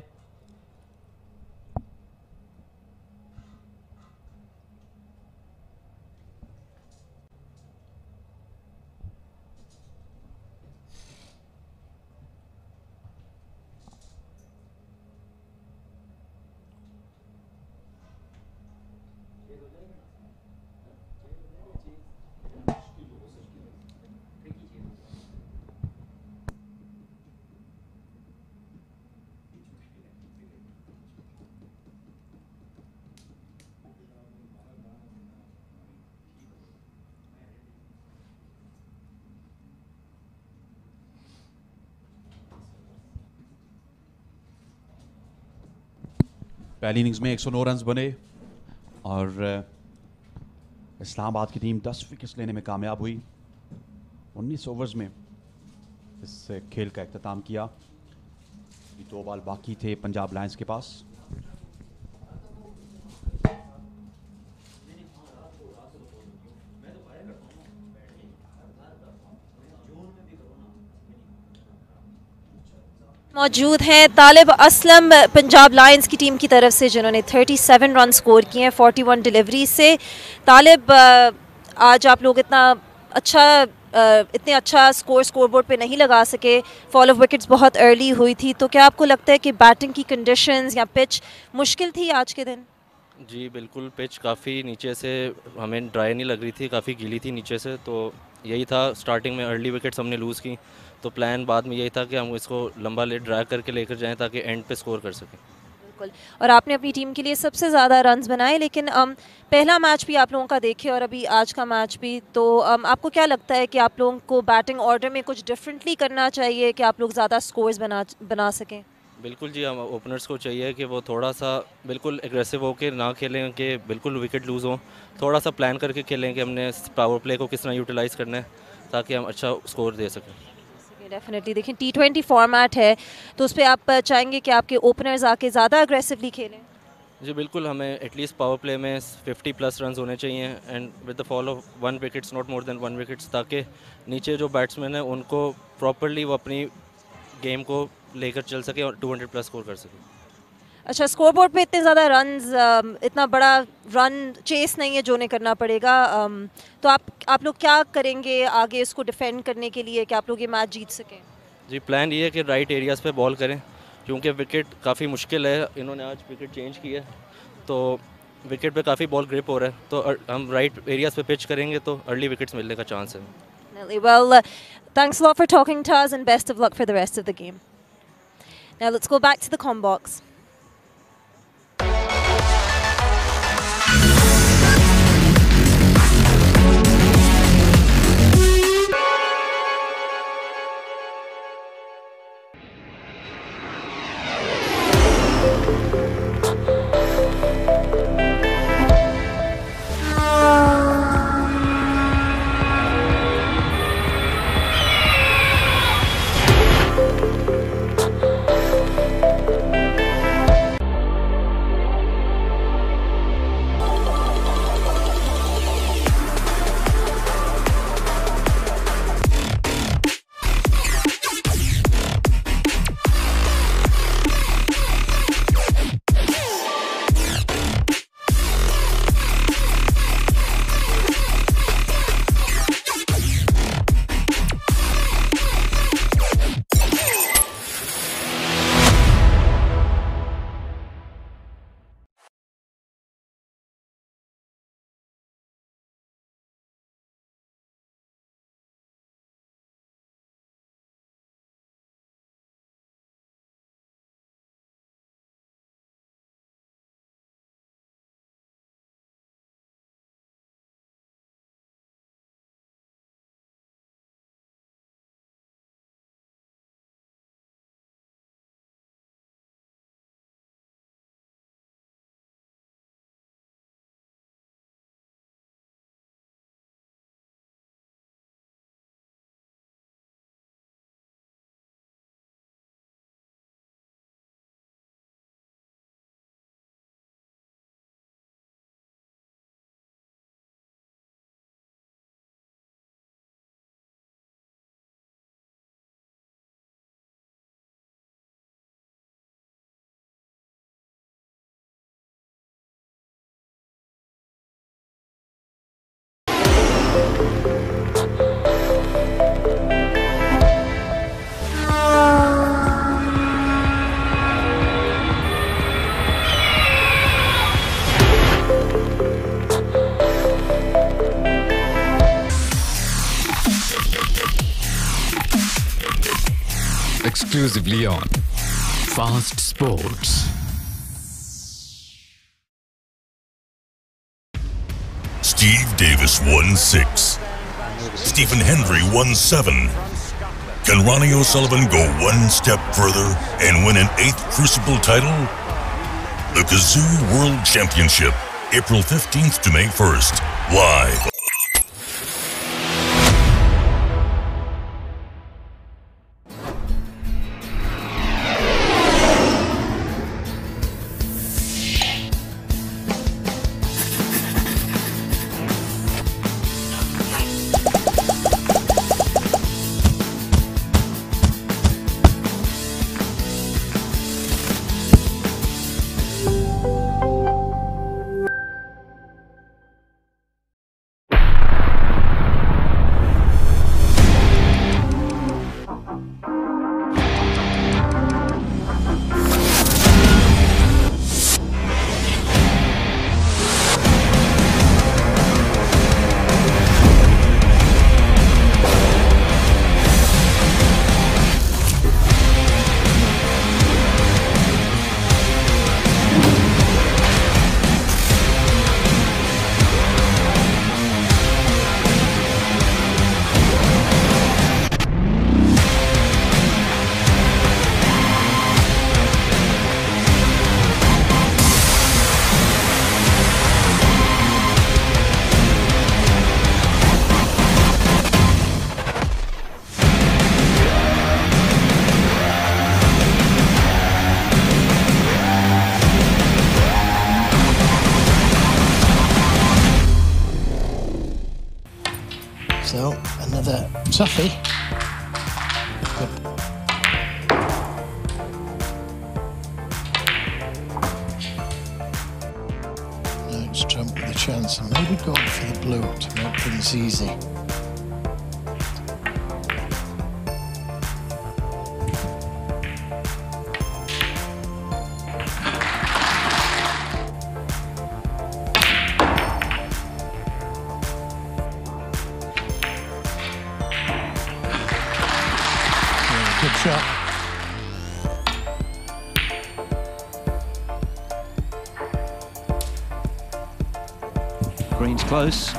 पहली इनिंग्स में 109 रन बने और इस्लामाबाद की टीम 10 विकेट्स लेने में कामयाब हुई 19 ओवर्स में इस खेल का अख्ताम किया दो बाल बाकी थे पंजाब लायंस के पास मौजूद हैं तालिब असलम पंजाब लायंस की टीम की तरफ से जिन्होंने 37 रन स्कोर किए हैं 41 डिलीवरी से तालिब आज आप लोग इतना अच्छा इतने अच्छा स्कोर स्कोरबोर्ड पे नहीं लगा सके फॉल ऑफ विकेट्स बहुत अर्ली हुई थी तो क्या आपको लगता है कि बैटिंग की कंडीशंस या पिच मुश्किल थी आज के दिन जी बिल्कुल पिच काफ़ी नीचे से हमें ड्राई नहीं लग रही थी काफ़ी गीली थी नीचे से तो यही था स्टार्टिंग में अर्ली विकेट्स हमने लूज़ की तो प्लान बाद में यही था कि हम इसको लंबा ले ड्रा करके लेकर जाएँ ताकि एंड पे स्कोर कर सकें बिल्कुल और आपने अपनी टीम के लिए सबसे ज़्यादा रन बनाए लेकिन अम, पहला मैच भी आप लोगों का देखे और अभी आज का मैच भी तो अम, आपको क्या लगता है कि आप लोगों को बैटिंग ऑर्डर में कुछ डिफरेंटली करना चाहिए कि आप लोग ज़्यादा स्कोर बना बना सकें बिल्कुल जी हम ओपनर्स को चाहिए कि वो थोड़ा सा बिल्कुल एग्रेसिव होकर ना खेलें कि बिल्कुल विकेट लूज़ हो थोड़ा सा प्लान करके खेलें कि हमने पावर प्ले को किस तरह यूटिलाइज़ करना है ताकि हम अच्छा स्कोर दे सकें डेफिनेटली देखिए टी ट्वेंटी फॉर्मेट है तो उस पर आप चाहेंगे कि आपके ओपनर्स आके ज़्यादा अग्रेसिवली खेलें जी बिल्कुल हमें एटलीस्ट पावर प्ले में 50 प्लस रन होने चाहिए and with the fall of one wickets not more than one wickets ताकि नीचे जो बैट्समैन है उनको प्रॉपरली वो अपनी गेम को लेकर चल सके और 200 प्लस स्कोर कर सके अच्छा स्कोरबोर्ड पे इतने ज़्यादा रन um, इतना बड़ा रन चेस नहीं है जो उन्हें करना पड़ेगा um, तो आप आप लोग क्या करेंगे आगे इसको डिफेंड करने के लिए कि आप लोग ये मैच जीत सकें जी प्लान ये है कि राइट एरियाज़ पे बॉल करें क्योंकि विकेट काफ़ी मुश्किल है इन्होंने आज विकेट चेंज किया तो विकेट पे काफ़ी बॉल ग्रिप हो रहा है तो हम राइट एरियाज़ पे पिच करेंगे तो अर्ली विकेट्स मिलने का चांस है well thanks for talking and best of luck for the rest of the game Now let's go back to the exclusively on Fast Sports. Steve Davis won six. Stephen Hendry won seven. Can Ronnie O'Sullivan go one step further and win an eighth Crucible title? The Kazoo World Championship, April 15th to May 1st, live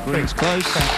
Brings close.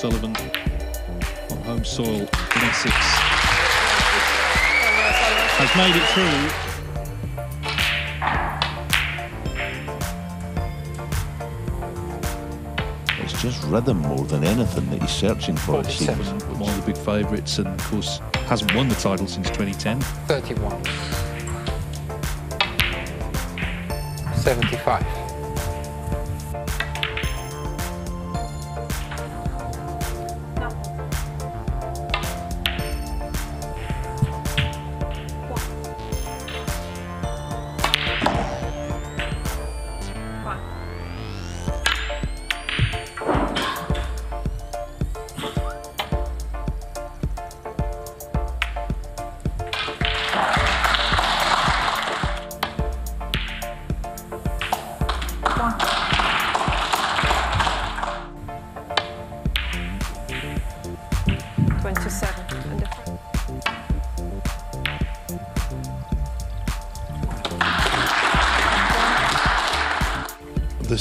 Sullivan on home soil in Essex has made it through It's just rhythm more than anything that he's searching for. It seems. One of the big favourites, and of course, hasn't won the title since 2010. 31. 75.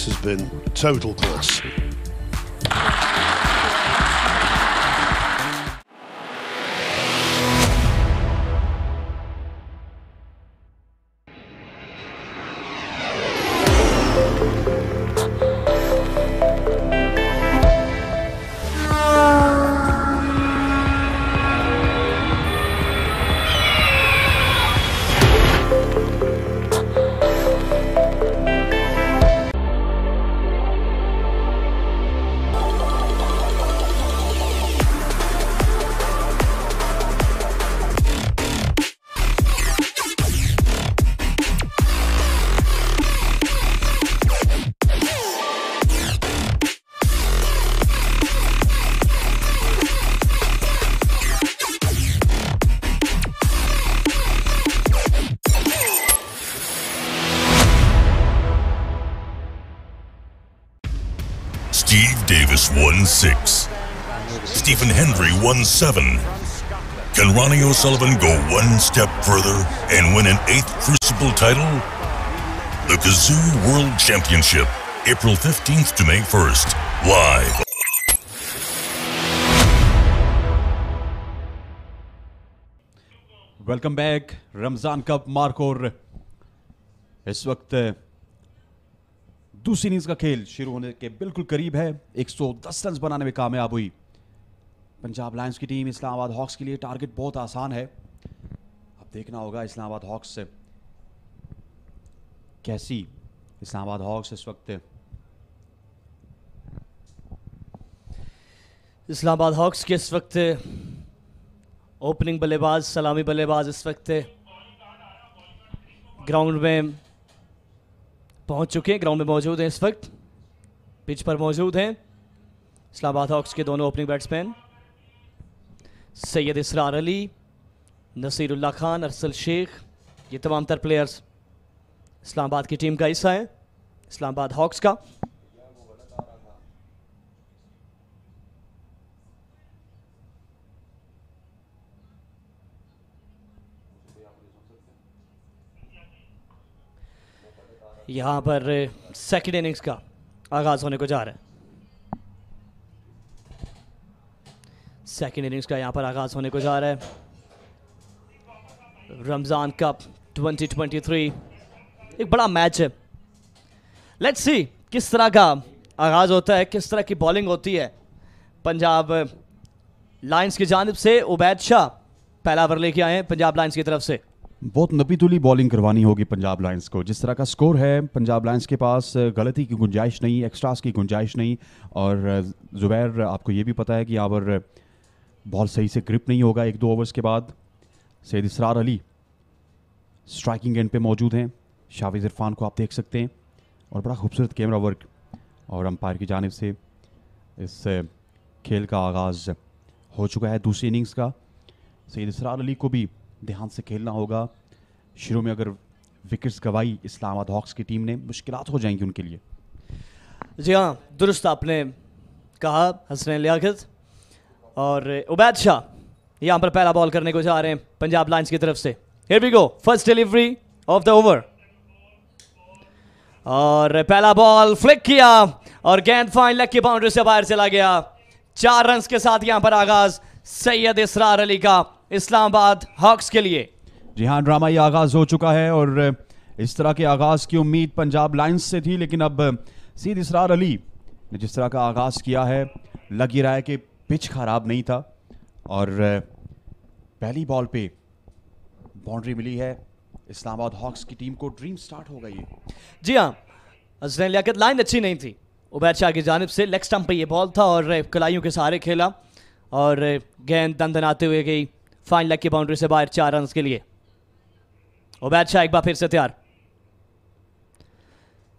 has been total class. 7. Can Ronnie O'Sullivan go one step further and win an 8th Crucible title? The Kazoo World Championship, April 15th to May 1st, live Welcome back, Ramzan Cup, Markor. इस वक्त दूसरी innings का खेल शुरू होने के बिल्कुल करीब है 110 रन बनाने में कामयाब हुई पंजाब लायंस की टीम इस्लामाबाद हॉक्स के लिए टारगेट बहुत आसान है अब देखना होगा इस्लामाबाद हॉक्स से कैसी इस्लामाबाद हॉक्स इस वक्त इस्लामाबाद हॉक्स के इस वक्त ओपनिंग बल्लेबाज सलामी बल्लेबाज इस वक्त ग्राउंड में पहुंच चुके हैं ग्राउंड में मौजूद हैं इस वक्त पिच पर मौजूद हैं इस्लामाबाद हॉक्स के दोनों ओपनिंग बैट्समैन सैयद इसरार अली नसीरुल्ला खान अरसल शेख ये तमाम तर प्लेयर्स इस्लामाबाद की टीम का हिस्सा है इस्लामाबाद हॉक्स का यहाँ पर सेकेंड इनिंग्स का आगाज़ होने को जा रहा है सेकेंड इनिंग्स का यहाँ पर आगाज़ होने को जा रहा है रमज़ान कप 2023 एक बड़ा मैच है लेट्स सी किस तरह का आगाज़ होता है किस तरह की बॉलिंग होती है पंजाब लाइन्स की जानब से उबैद शाह पहला ओवर लेके आए हैं पंजाब लाइन्स की तरफ से बहुत तुली बॉलिंग करवानी होगी पंजाब लाइन्स को जिस तरह का स्कोर है पंजाब लाइन्स के पास गलती की गुंजाइश नहीं एक्स्ट्रास की गुंजाइश नहीं और ज़ुबैर आपको ये भी पता है कि यहाँ पर बॉल सही से ग्रिप नहीं होगा एक दो ओवर्स के बाद सैद इसरार अली स्ट्राइकिंग एंड पे मौजूद हैं शाविज इरफान को आप देख सकते हैं और बड़ा खूबसूरत कैमरा वर्क और अंपायर की जानब से इस खेल का आगाज़ हो चुका है दूसरी इनिंग्स का सैद इसरार अली को भी ध्यान से खेलना होगा शुरू में अगर विकेट्स गवाई इस्लामाबाद हॉक्स की टीम ने मुश्किल हो जाएंगी उनके लिए जी हाँ दुरुस्त आपने कहा हसन लियाकत और उबैद शाह यहाँ पर पहला बॉल करने को जा रहे हैं पंजाब लाइन्स की तरफ से here we go first delivery of the over और पहला बॉल फ्लिक किया और गेंद फाइन फाइनल की बाउंड्री से बाहर चला गया चार रन के साथ यहां पर आगाज सैयद इसरार अली का इस्लामाबाद हॉक्स के लिए जी हाँ ड्रामा यह आगाज हो चुका है और इस तरह के आगाज की उम्मीद पंजाब लाइन्स से थी लेकिन अब सीध इसरार अली ने जिस तरह का आगाज किया है लग ही रहा है कि पिच खराब नहीं था और पहली बॉल पे बाउंड्री मिली है इस्लामाबाद हॉक्स की टीम को ड्रीम स्टार्ट हो गई जी हाँ हसन लियाकत लाइन अच्छी नहीं थी उबैर शाह की जानब से लेग स्टम्प पे ये बॉल था और कलाइयों के सहारे खेला और गेंद दन दनाते हुए गई फाइन लेग की बाउंड्री से बाहर चार रन के लिए उबैर शाह एक बार फिर से तैयार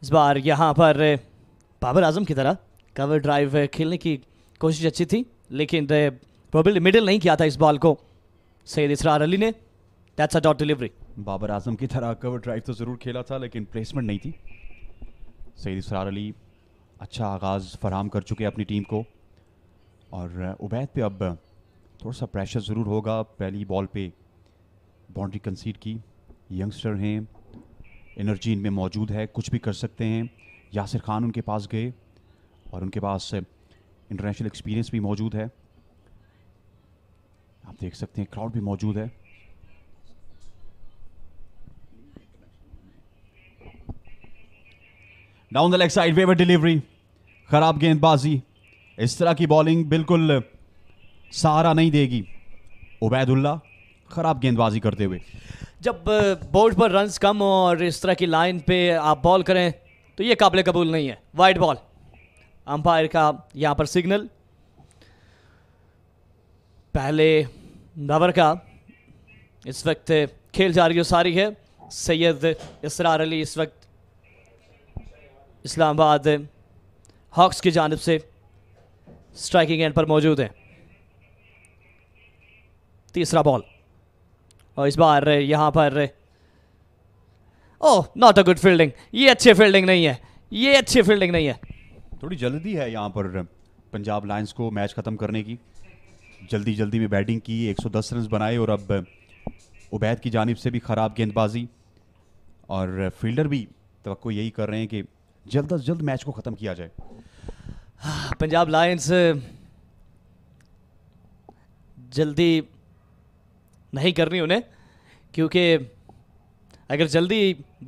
इस बार यहाँ पर बाबर आजम की तरह कवर ड्राइव खेलने की कोशिश अच्छी थी लेकिन दे प्रोबेबली मिडिल नहीं किया था इस बॉल को सैद इसरार अली ने that's a dot delivery Babar Azam की तरह कवर ड्राइव तो ज़रूर खेला था लेकिन प्लेसमेंट नहीं थी सैद इसरार अली अच्छा आगाज़ फराम कर चुके अपनी टीम को और उबैद पे अब थोड़ा सा प्रेशर ज़रूर होगा पहली बॉल पे बाउंड्री कंसीड की यंगस्टर हैं एनर्जी इनमें मौजूद है कुछ भी कर सकते हैं यासिर खान उनके पास गए और उनके पास इंटरनेशनल एक्सपीरियंस भी मौजूद है आप देख सकते हैं क्राउड भी मौजूद है down the leg side wayward delivery खराब गेंदबाजी इस तरह की बॉलिंग बिल्कुल सहारा नहीं देगी उबैदुल्ला खराब गेंदबाजी करते हुए जब बोर्ड पर रन कम और इस तरह की लाइन पे आप बॉल करें तो ये काबिल कबूल नहीं है वाइड बॉल अंपायर का यहाँ पर सिग्नल पहले नवर का इस वक्त खेल जा रही हो सारी है सैयद इसरार अली इस वक्त इस्लामाबाद हॉक्स की जानब से स्ट्राइकिंग एंड पर मौजूद हैं तीसरा बॉल और इस बार यहाँ पर oh not a good fielding ये अच्छी फील्डिंग नहीं है ये अच्छी फील्डिंग नहीं है थोड़ी जल्दी है यहाँ पर पंजाब लायंस को मैच ख़त्म करने की जल्दी जल्दी में बैटिंग की 110 रन बनाए और अब उबैद की जानब से भी ख़राब गेंदबाजी और फील्डर भी तो यही कर रहे हैं कि जल्द अज जल्द मैच को ख़त्म किया जाए पंजाब लायंस जल्दी नहीं करनी उन्हें क्योंकि अगर जल्दी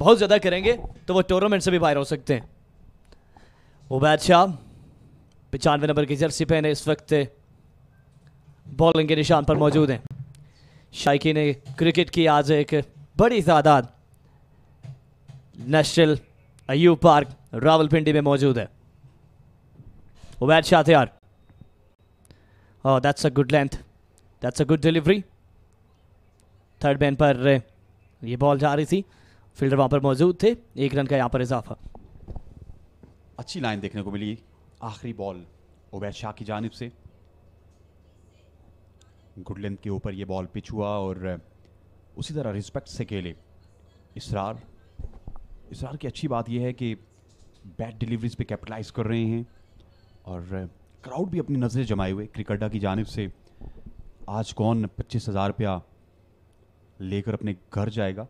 बहुत ज़्यादा करेंगे तो वो टूर्नामेंट से भी बाहर हो सकते हैं उबैद शाह पचानवे नंबर की जर्सी पहने इस वक्त बॉलिंग के निशान पर मौजूद हैं शाइकी ने क्रिकेट की आज एक बड़ी तादाद नेशनल अयू पार्क रावलपिंडी में मौजूद है उबैद शाह थे यार और that's a good length that's a good delivery third man पर ये बॉल जा रही थी फील्डर वहाँ पर मौजूद थे एक रन का यहाँ पर इजाफा अच्छी लाइन देखने को मिली आखिरी बॉल उबैद शाह की जानब से गुड लेंथ के ऊपर ये बॉल पिच हुआ और उसी तरह रिस्पेक्ट से खेले इसरार इसरार की अच्छी बात यह है कि बैट डिलीवरीज पे कैपिटलाइज कर रहे हैं और क्राउड भी अपनी नज़रें जमाए हुए क्रिकेटा की जानब से आज कौन पच्चीस हज़ार रुपया लेकर अपने घर जाएगा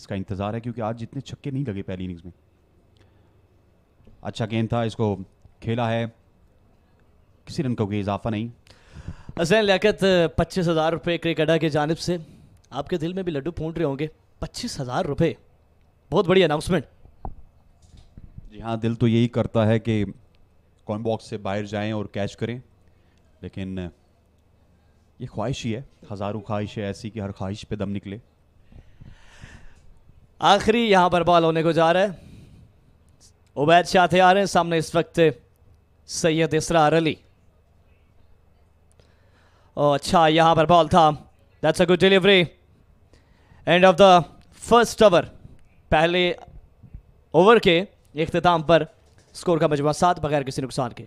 इसका इंतज़ार है क्योंकि आज जितने छक्के नहीं लगे पहली इनिंग्स में अच्छा गेंद था इसको खेला है किसी रन का कोई इजाफा नहीं असैन लियात पच्चीस हज़ार रुपये क्रिकेटा की जानब से आपके दिल में भी लड्डू फूट रहे होंगे पच्चीस हज़ार रुपये बहुत बड़ी अनाउंसमेंट जी हाँ दिल तो यही करता है कि कॉन बॉक्स से बाहर जाएं और कैच करें लेकिन ये ख्वाहिश ही है हज़ारों ख्वाहिश है ऐसी कि हर ख्वाहिश पे दम निकले आखिरी यहाँ पर बॉल होने को जा रहा है उबैद शाह आ रहे हैं सामने इस वक्त सैयद इसरार अली और अच्छा यहाँ पर बॉल था that's a good delivery end of the first over पहले ओवर के अख्ताम पर स्कोर का मजबूत सात बगैर किसी नुकसान के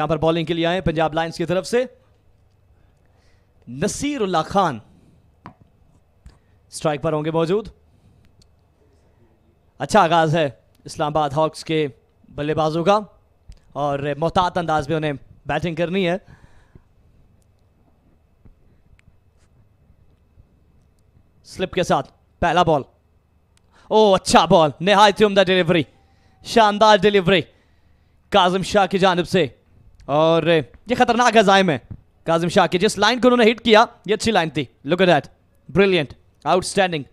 यहां पर बॉलिंग के लिए आए पंजाब लाइन्स की तरफ से नसीर उल्ला खान स्ट्राइक पर होंगे मौजूद अच्छा आगाज़ है इस्लामाबाद हॉक्स के बल्लेबाजों का और मोहतात अंदाज में उन्हें बैटिंग करनी है स्लिप के साथ पहला बॉल ओ अच्छा बॉल नेहायत उमदा डिलीवरी शानदार डिलीवरी काजम शाह की जानब से और ये खतरनाक जायम है काजिम शाह की जिस लाइन को उन्होंने हिट किया ये अच्छी लाइन थी look at that brilliant outstanding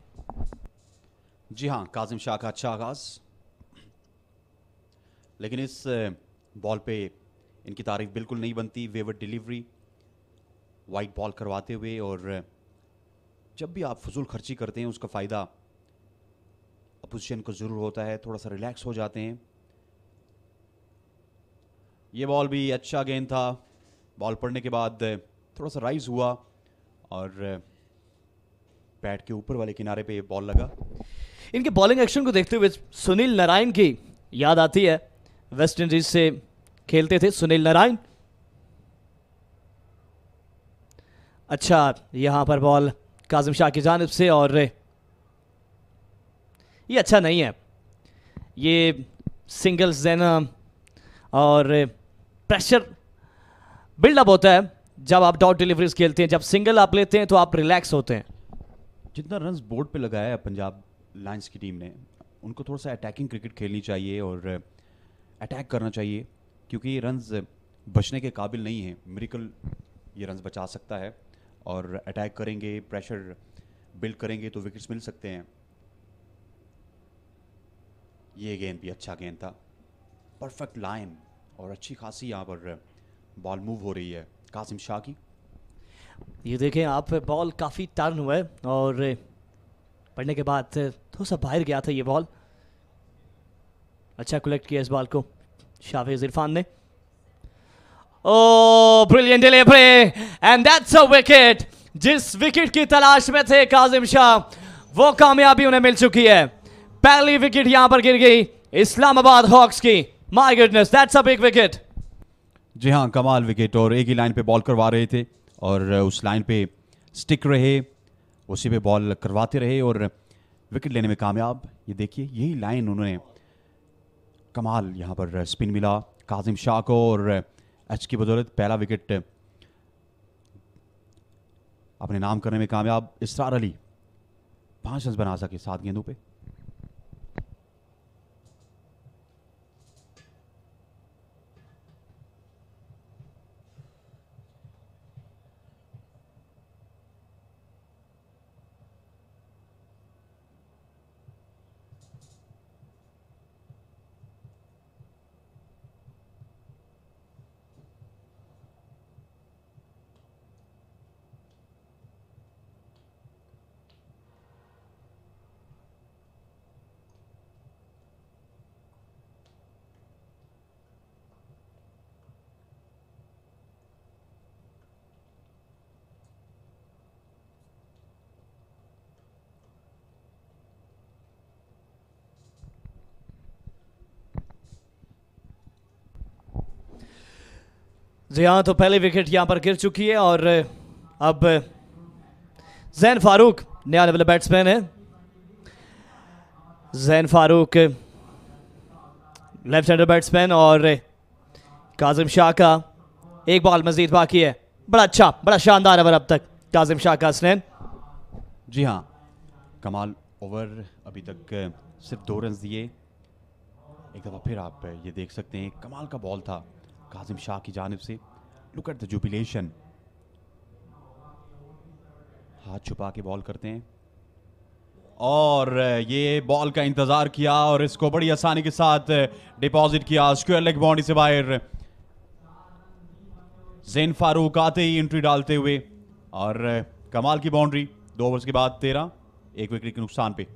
जी हाँ काजिम शाह का अच्छा आगाज लेकिन इस बॉल पे इनकी तारीफ बिल्कुल नहीं बनती वेवर डिलीवरी वाइट बॉल करवाते हुए और जब भी आप फजूल खर्ची करते हैं उसका फ़ायदा अपोजिशन को ज़रूर होता है थोड़ा सा रिलैक्स हो जाते हैं ये बॉल भी अच्छा गेंद था बॉल पड़ने के बाद थोड़ा सा राइज हुआ और बैट के ऊपर वाले किनारे पे बॉल लगा इनके बॉलिंग एक्शन को देखते हुए सुनील नारायण की याद आती है वेस्ट इंडीज से खेलते थे सुनील नारायण अच्छा यहां पर बॉल काजिम शाह की जानब से और ये अच्छा नहीं है ये सिंगल्स देना और प्रेशर बिल्डअप होता है जब आप डॉट डिलीवरीज खेलते हैं जब सिंगल आप लेते हैं तो आप रिलैक्स होते हैं जितना रन बोर्ड पे लगाया है पंजाब लाइन्स की टीम ने उनको थोड़ा सा अटैकिंग क्रिकेट खेलनी चाहिए और अटैक uh, करना चाहिए क्योंकि ये रन बचने के काबिल नहीं है मेरिकल ये रन बचा सकता है और अटैक करेंगे प्रेशर बिल्ड करेंगे तो विकेट्स मिल सकते हैं ये गेंद भी अच्छा गेंद था परफेक्ट लाइन और अच्छी खासी यहाँ पर बॉल मूव हो रही है कासिम शाह की ये देखें आप बॉल काफ़ी टर्न हुआ है और पढ़ने के बाद थोड़ा सा बाहर गया था ये बॉल अच्छा कलेक्ट किया इस बॉल को शाफिज इरफान ने oh brilliant delivery and that's a wicket जिस विकेट की तलाश में थे काजिम शाह वो कामयाबी उन्हें मिल चुकी है पहली विकेट यहां पर गिर गई इस्लामाबाद हॉक्स की my goodness that's a big wicket जी हाँ कमाल विकेट और एक ही लाइन पे बॉल करवा रहे थे और उस लाइन पे स्टिक रहे उसी पे बॉल करवाते रहे और विकेट लेने में कामयाब ये देखिए यही लाइन उन्होंने कमाल यहाँ पर स्पिन मिला काजिम शाह को और एच की बदौलत पहला विकेट अपने नाम करने में कामयाब इसरार अली पाँच रन बना सके सात गेंदों पे जी हाँ तो पहले विकेट यहाँ पर गिर चुकी है और अब जैन फारूक नया लेवल बैट्समैन है Zain Farooq left hander batsman और काजिम शाह का एक बॉल मजीद बाकी है बड़ा अच्छा बड़ा शानदार ओवर अब तक काजिम शाह का स्नैन जी हाँ कमाल ओवर अभी तक सिर्फ दो रन दिए एक दफ़ा फिर आप ये देख सकते हैं कमाल का बॉल था काजिम शाह की जानब से लुक एट द जुबिलेशन हाथ छुपा के बॉल करते हैं और ये बॉल का इंतजार किया और इसको बड़ी आसानी के साथ डिपॉजिट किया स्क्वायर लेग बाउंड्री से बाहर जैन फारूक आते ही एंट्री डालते हुए और कमाल की बाउंड्री दो ओवर्स के बाद तेरह एक विकेट के नुकसान पे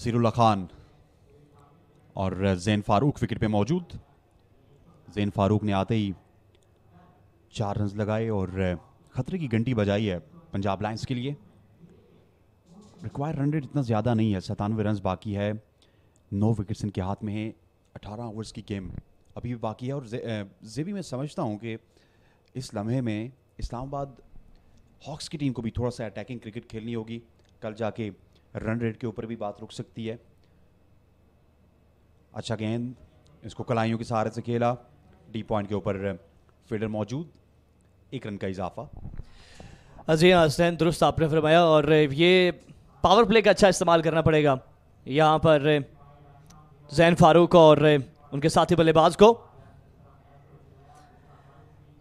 नसीरुल्ला खान और जैन फारूक विकेट पे मौजूद जैन फारूक ने आते ही चार रन लगाए और खतरे की घंटी बजाई है पंजाब लाइन्स के लिए रिक्वायर रन रेट इतना ज़्यादा नहीं है सतानवे रन बाकी है नौ विकेट्स इनके हाथ में है अठारह ओवर्स की गेम अभी भी बाकी है और जे भी मैं समझता हूँ कि इस लम्हे में इस्लामाबाद हॉक्स की टीम को भी थोड़ा सा अटैकिंग क्रिकेट खेलनी होगी कल जाके रन रेट के ऊपर भी बात रुक सकती है अच्छा गेंद इसको कलाइयों के सहारे से खेला डी पॉइंट के ऊपर फील्डर मौजूद एक रन का इजाफा जी हाँ हसनैन दुरुस्त आपने फरमाया और ये पावर प्ले का अच्छा इस्तेमाल करना पड़ेगा यहाँ पर जैन फारूक और उनके साथी बल्लेबाज को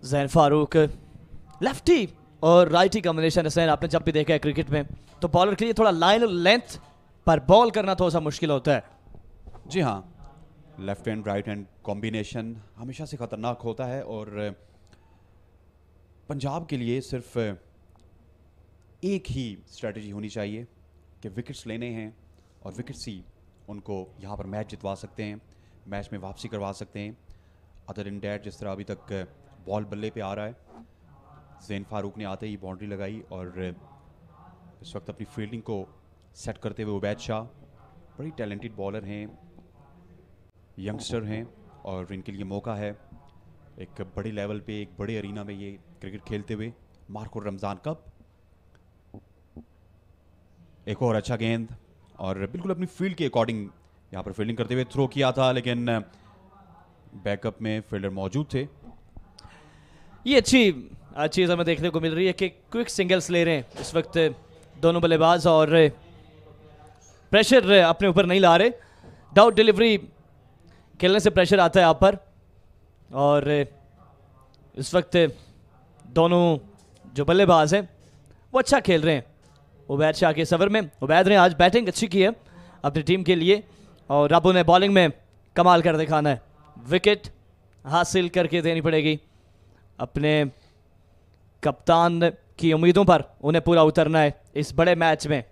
जैन फारूक लेफ्टी और राइटी कॉम्बिनेशन हसैन आपने जब भी देखा है क्रिकेट में तो बॉलर के लिए थोड़ा लाइन लेंथ पर बॉल करना थोड़ा सा मुश्किल होता है जी हाँ left hand right hand combination हमेशा से खतरनाक होता है और पंजाब के लिए सिर्फ एक ही स्ट्रेटजी होनी चाहिए कि विकेट्स लेने हैं और विकेट्स ही उनको यहाँ पर मैच जितवा सकते हैं मैच में वापसी करवा सकते हैं अदर इन डेट जिस तरह अभी तक बॉल बल्ले पे आ रहा है जैन फारूक ने आते ही बाउंड्री लगाई और इस वक्त अपनी फील्डिंग को सेट करते हुए उबैद शाह बड़ी टैलेंटेड बॉलर हैं यंगस्टर हैं और इनके लिए मौका है एक बड़े लेवल पे एक बड़े अरीना में ये क्रिकेट खेलते हुए मार्को रमज़ान कप एक और अच्छा गेंद और बिल्कुल अपनी फील्ड के अकॉर्डिंग यहाँ पर फील्डिंग करते हुए थ्रो किया था लेकिन बैकअप में फील्डर मौजूद थे ये अच्छी चीज़ हमें देखने को मिल रही है कि क्विक सिंगल्स ले रहे हैं इस वक्त दोनों बल्लेबाज और प्रेशर अपने ऊपर नहीं ला रहे डाउट डिलीवरी खेलने से प्रेशर आता है आप पर और इस वक्त दोनों जो बल्लेबाज हैं वो अच्छा खेल रहे हैं उबैद शाह के सवर में उबैद ने आज बैटिंग अच्छी की है अपनी टीम के लिए और रबू ने बॉलिंग में कमाल कर दिखाना है विकेट हासिल करके देनी पड़ेगी अपने कप्तान की उम्मीदों पर उन्हें पूरा उतरना है इस बड़े मैच में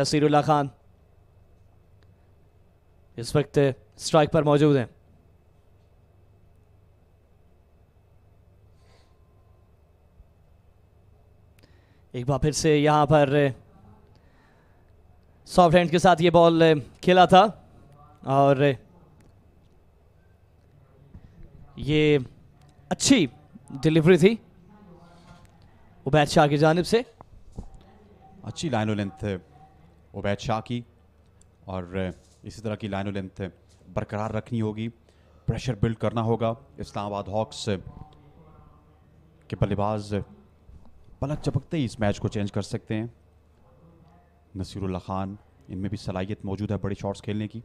नसीरुल्ला खान इस वक्त स्ट्राइक पर मौजूद हैं एक बार फिर से यहां पर सॉफ्ट हैंड के साथ ये बॉल खेला था और ये अच्छी डिलीवरी थी उबैद शाह की जानब से अच्छी लाइनो लेंथ उबैद शाह की और इसी तरह की लाइनो लेंथ बरकरार रखनी होगी प्रेशर बिल्ड करना होगा इस्लामाबाद हॉक्स के बल्लेबाज पलक चपकते ही इस मैच को चेंज कर सकते हैं नसीरुल्ला खान इनमें भी सलाहियत मौजूद है बड़े शॉट्स खेलने की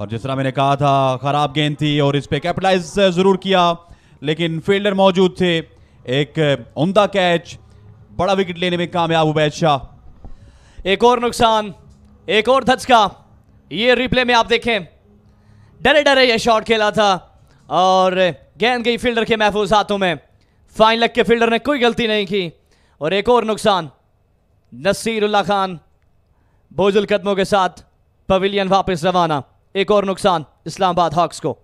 और जिस तरह मैंने कहा था खराब गेंद थी और इस पर कैपिटलाइज जरूर किया लेकिन फील्डर मौजूद थे एक उमदा कैच बड़ा विकेट लेने में कामयाब उबैद शाह एक और नुकसान एक और धचका ये रिप्ले में आप देखें डरे डरे यह शॉट खेला था और गेंद गई फील्डर के महफूज हाथों में फाइन लग के फील्डर ने कोई गलती नहीं की और एक और नुकसान नसीरुल्ला खान बोझुल कदमों के साथ पवेलियन वापस रवाना एक और नुकसान इस्लामाबाद हॉक्स को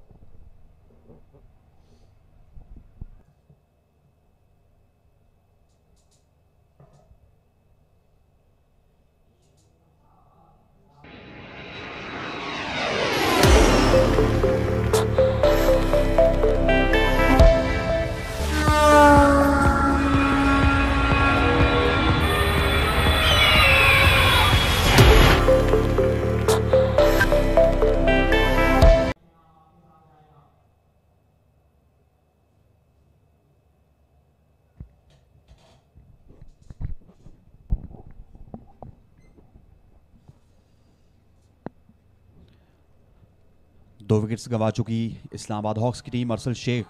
दो विकेट्स गंवा चुकी इस्लामाबाद हॉक्स की टीम अरसल शेख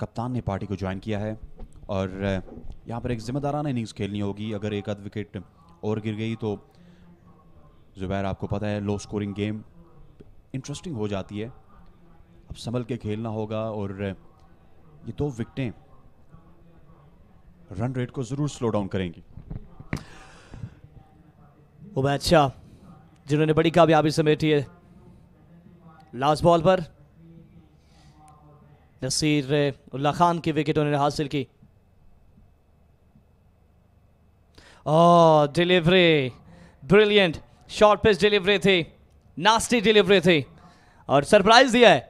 कप्तान ने पार्टी को ज्वाइन किया है और यहाँ पर एक ज़िम्मेदाराना इनिंग्स खेलनी होगी अगर एक आध विकेट और गिर गई तो ज़ुबैर आपको पता है लो स्कोरिंग गेम इंटरेस्टिंग हो जाती है अब संभल के खेलना होगा और ये दो विकटें रन रेट को ज़रूर स्लो डाउन करेंगी उमैद शाह हाँ, जिन्होंने बड़ी कामयाबी समेटी है लास्ट बॉल पर नसीर उल्ला खान की विकेट उन्होंने हासिल की delivery brilliant short pitch delivery थी नास्टी डिलीवरी थी और सरप्राइज दिया है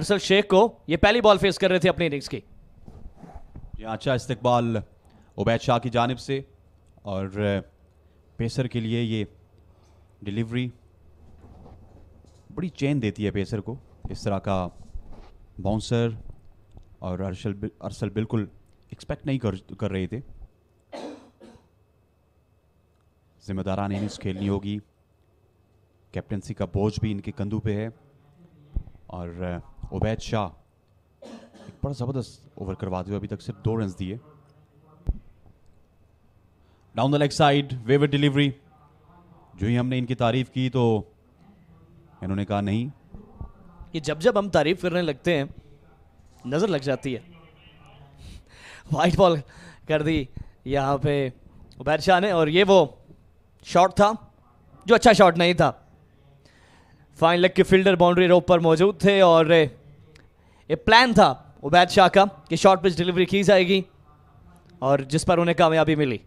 अरसल शेख को ये पहली बॉल फेस कर रहे थे अपनी इनिंग्स की अच्छा इस्तकबाल उबैद शाह की जानब से और पेसर के लिए ये डिलीवरी बड़ी चैन देती है पेसर को इस तरह का बाउंसर और अरसल अरसल बिल्कुल एक्सपेक्ट नहीं कर कर रहे थे जिम्मेदारान इनिंग्स खेलनी होगी कैप्टनसी का बोझ भी इनके कंधों पे है और उबैद शाह एक बड़ा ज़बरदस्त ओवर करवाते हुए अभी तक सिर्फ दो रन दिए down the leg side wayward delivery जो ही हमने इनकी तारीफ की तो इन्होंने कहा नहीं ये जब जब हम तारीफ करने लगते हैं नज़र लग जाती है वाइट बॉल कर दी यहाँ पे उबैर शाह ने और ये वो शॉट था जो अच्छा शॉट नहीं था फाइन लग के फील्डर बाउंड्री रोप पर मौजूद थे और ये प्लान था उबैद शाह का कि शॉर्ट पिच डिलीवरी की जाएगी और जिस पर उन्हें कामयाबी मिली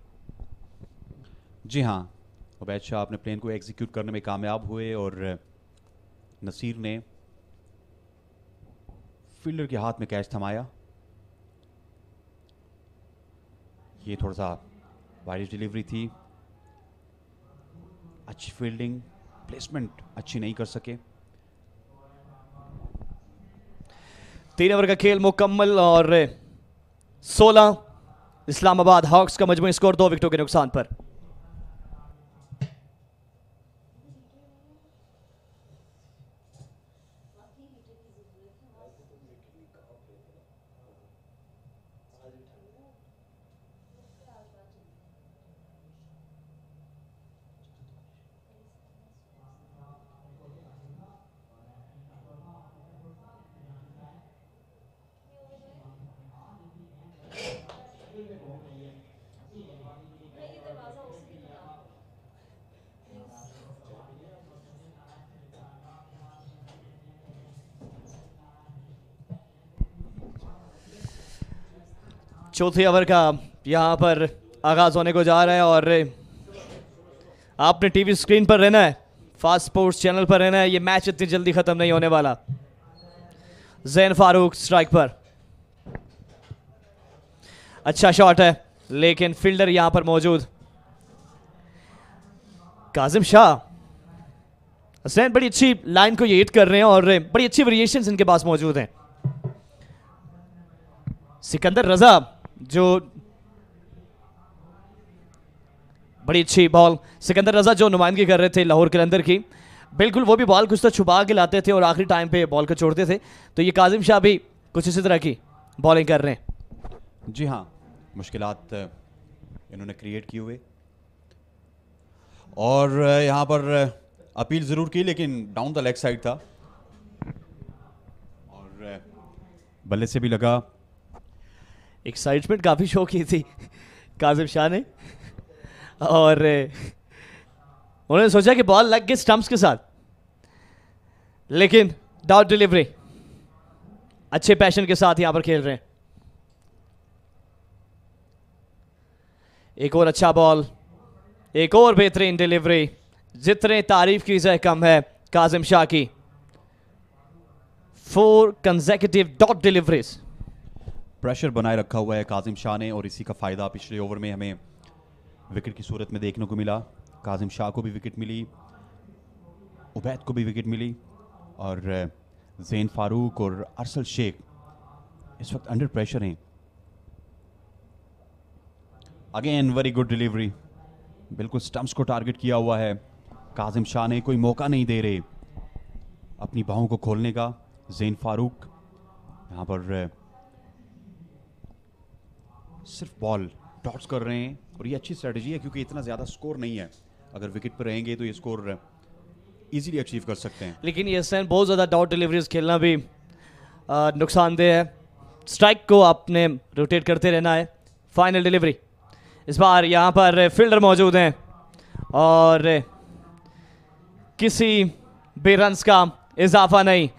जी हाँ उबैद शाह अपने प्लेन को एग्जीक्यूट करने में कामयाब हुए और नसीर ने फील्डर के हाथ में कैच थमाया ये थोड़ा सा वाइड डिलीवरी थी अच्छी फील्डिंग प्लेसमेंट अच्छी नहीं कर सके तीन ओवर का खेल मुकम्मल और 16 इस्लामाबाद हॉक्स का मजमू स्कोर दो विकेटों के नुकसान पर चौथी ओवर का यहाँ पर आगाज़ होने को जा रहा है और आपने टीवी स्क्रीन पर रहना है फास्ट स्पोर्ट्स चैनल पर रहना है ये मैच इतनी जल्दी ख़त्म नहीं होने वाला जैन फारूक स्ट्राइक पर अच्छा शॉट है लेकिन फील्डर यहां पर मौजूद काजिम शाह हसैन बड़ी अच्छी लाइन को ये हिट कर रहे हैं और बड़ी अच्छी वेरिएशंस इनके पास मौजूद हैं सिकंदर रजा जो बड़ी अच्छी बॉल सिकंदर रजा जो नुमाइंदगी कर रहे थे लाहौर के अंदर की बिल्कुल वो भी बॉल कुछ तो छुपा के लाते थे और आखिरी टाइम पे बॉल को छोड़ते थे तो ये काजिम शाह भी कुछ इसी तरह की बॉलिंग कर रहे हैं जी हाँ मुश्किल इन्होंने क्रिएट किए हुए और यहाँ पर अपील ज़रूर की लेकिन डाउन द लेग साइड था और बल्ले से भी लगा एक्साइटमेंट काफ़ी शो की थी काजिम शाह ने और उन्होंने सोचा कि बॉल लग गई स्टम्प्स के साथ लेकिन डाउट डिलीवरी अच्छे पैशन के साथ यहां पर खेल रहे हैं एक और अच्छा बॉल एक और बेहतरीन डिलीवरी जितने तारीफ की जाए कम है काजिम शाह की four consecutive dot deliveries pressure बनाए रखा हुआ है काजिम शाह ने और इसी का फ़ायदा पिछले ओवर में हमें विकेट की सूरत में देखने को मिला काजिम शाह को भी विकेट मिली उबैद को भी विकेट मिली और जैन फारूक और अरसल शेख इस वक्त अंडर प्रेशर हैं अगेन वेरी गुड डिलीवरी बिल्कुल स्टम्प्स को टारगेट किया हुआ है काजिम शाह ने कोई मौका नहीं दे रहे अपनी बाहों को खोलने का जैन फारूक यहाँ पर सिर्फ बॉल डॉट्स कर रहे हैं और ये अच्छी स्ट्रेटजी है क्योंकि इतना ज़्यादा स्कोर नहीं है अगर विकेट पर रहेंगे तो ये स्कोर ईजिली अचीव कर सकते हैं लेकिन ये सैन बहुत ज़्यादा डॉट डिलीवरीज खेलना भी नुकसानदेह है स्ट्राइक को आपने रोटेट करते रहना है फाइनल डिलीवरी इस बार यहाँ पर फील्डर मौजूद हैं और किसी भी रन का इजाफा नहीं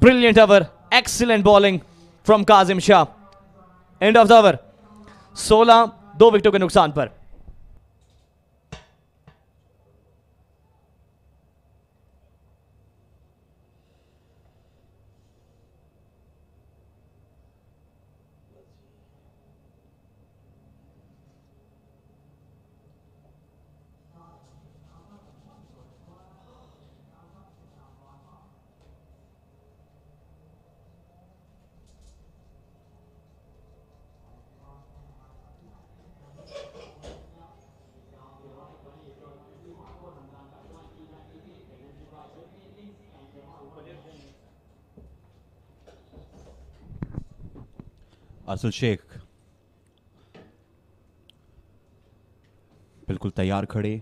brilliant over excellent bowling from Kazim Shah end of the over सोलह दो विकेटों के नुकसान पर मोहसिन शेख बिल्कुल तैयार खड़े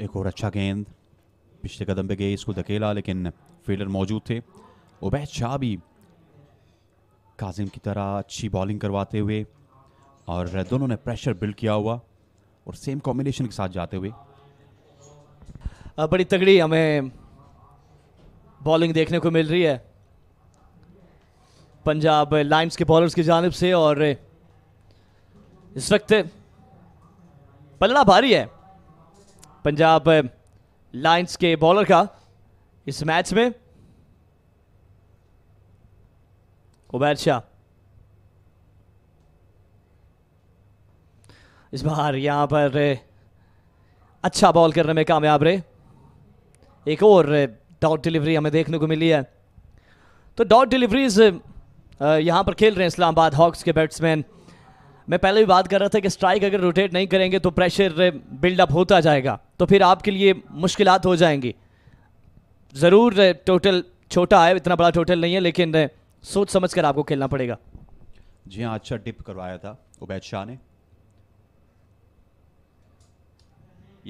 एक और अच्छा गेंद पिछले कदम पे गए इसको धकेला लेकिन फील्डर मौजूद थे उबैद शाह भी काजिम की तरह अच्छी बॉलिंग करवाते हुए और दोनों ने प्रेशर बिल्ड किया हुआ और सेम कॉम्बिनेशन के साथ जाते हुए बड़ी तगड़ी हमें बॉलिंग देखने को मिल रही है पंजाब लाइन्स के बॉलर्स की जानब से और इस वक्त पलड़ा भारी है पंजाब लाइन्स के बॉलर का इस मैच में उबैर शाह इस बार यहां पर अच्छा बॉल करने में कामयाब रहे एक और डॉट डिलीवरी हमें देखने को मिली है तो डॉट डिलीवरीज यहाँ पर खेल रहे हैं इस्लामाबाद हॉक्स के बैट्समैन मैं पहले भी बात कर रहा था कि स्ट्राइक अगर रोटेट नहीं करेंगे तो प्रेशर बिल्डअप होता जाएगा तो फिर आपके लिए मुश्किल हो जाएंगी ज़रूर टोटल छोटा है इतना बड़ा टोटल नहीं है लेकिन सोच समझ कर आपको खेलना पड़ेगा जी हाँ अच्छा टिप करवाया था उबैद शाह ने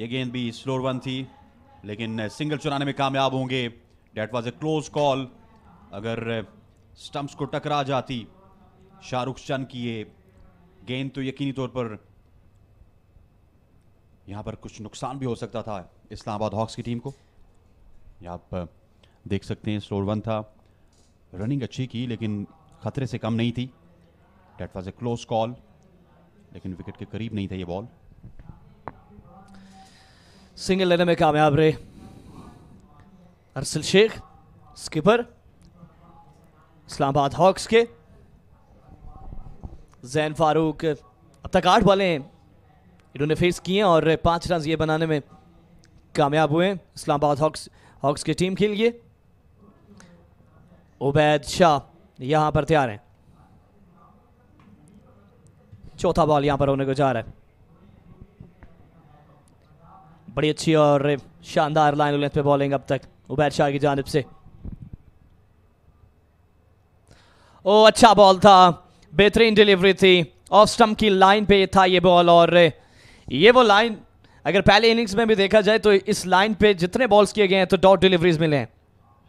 यह गेंद भी स्लोर वन थी लेकिन सिंगल चुराने में कामयाब होंगे that was a close call अगर स्टम्प्स को टकरा जाती शाहरुख चंद की ये गेंद तो यकीनी तौर पर यहाँ पर कुछ नुकसान भी हो सकता था इस्लामाबाद हॉक्स की टीम को आप देख सकते हैं स्टोर वन था रनिंग अच्छी की लेकिन ख़तरे से कम नहीं थी that was a close call लेकिन विकेट के करीब नहीं था ये बॉल सिंगल लेने में कामयाब रहे अरसल शेख स्किपर इस्लामाबाद हॉक्स के जैन फारूक अब तक आठ बॉलें इन्होंने फेस किए और पांच रन ये बनाने में कामयाब हुए इस्लामाबाद हॉक्स हॉक्स की टीम के लिए उबैद शाह यहाँ पर तैयार हैं चौथा बॉल यहाँ पर होने को जा रहा है बड़ी अच्छी और शानदार लाइन लेंथ पे बॉलिंग अब तक उबैर शाह की जानब से ओ अच्छा बॉल था बेहतरीन डिलीवरी थी ऑफ स्टम्प की लाइन पे था ये बॉल और ये वो लाइन अगर पहले इनिंग्स में भी देखा जाए तो इस लाइन पे जितने बॉल्स किए गए हैं तो डॉट डिलीवरीज मिले हैं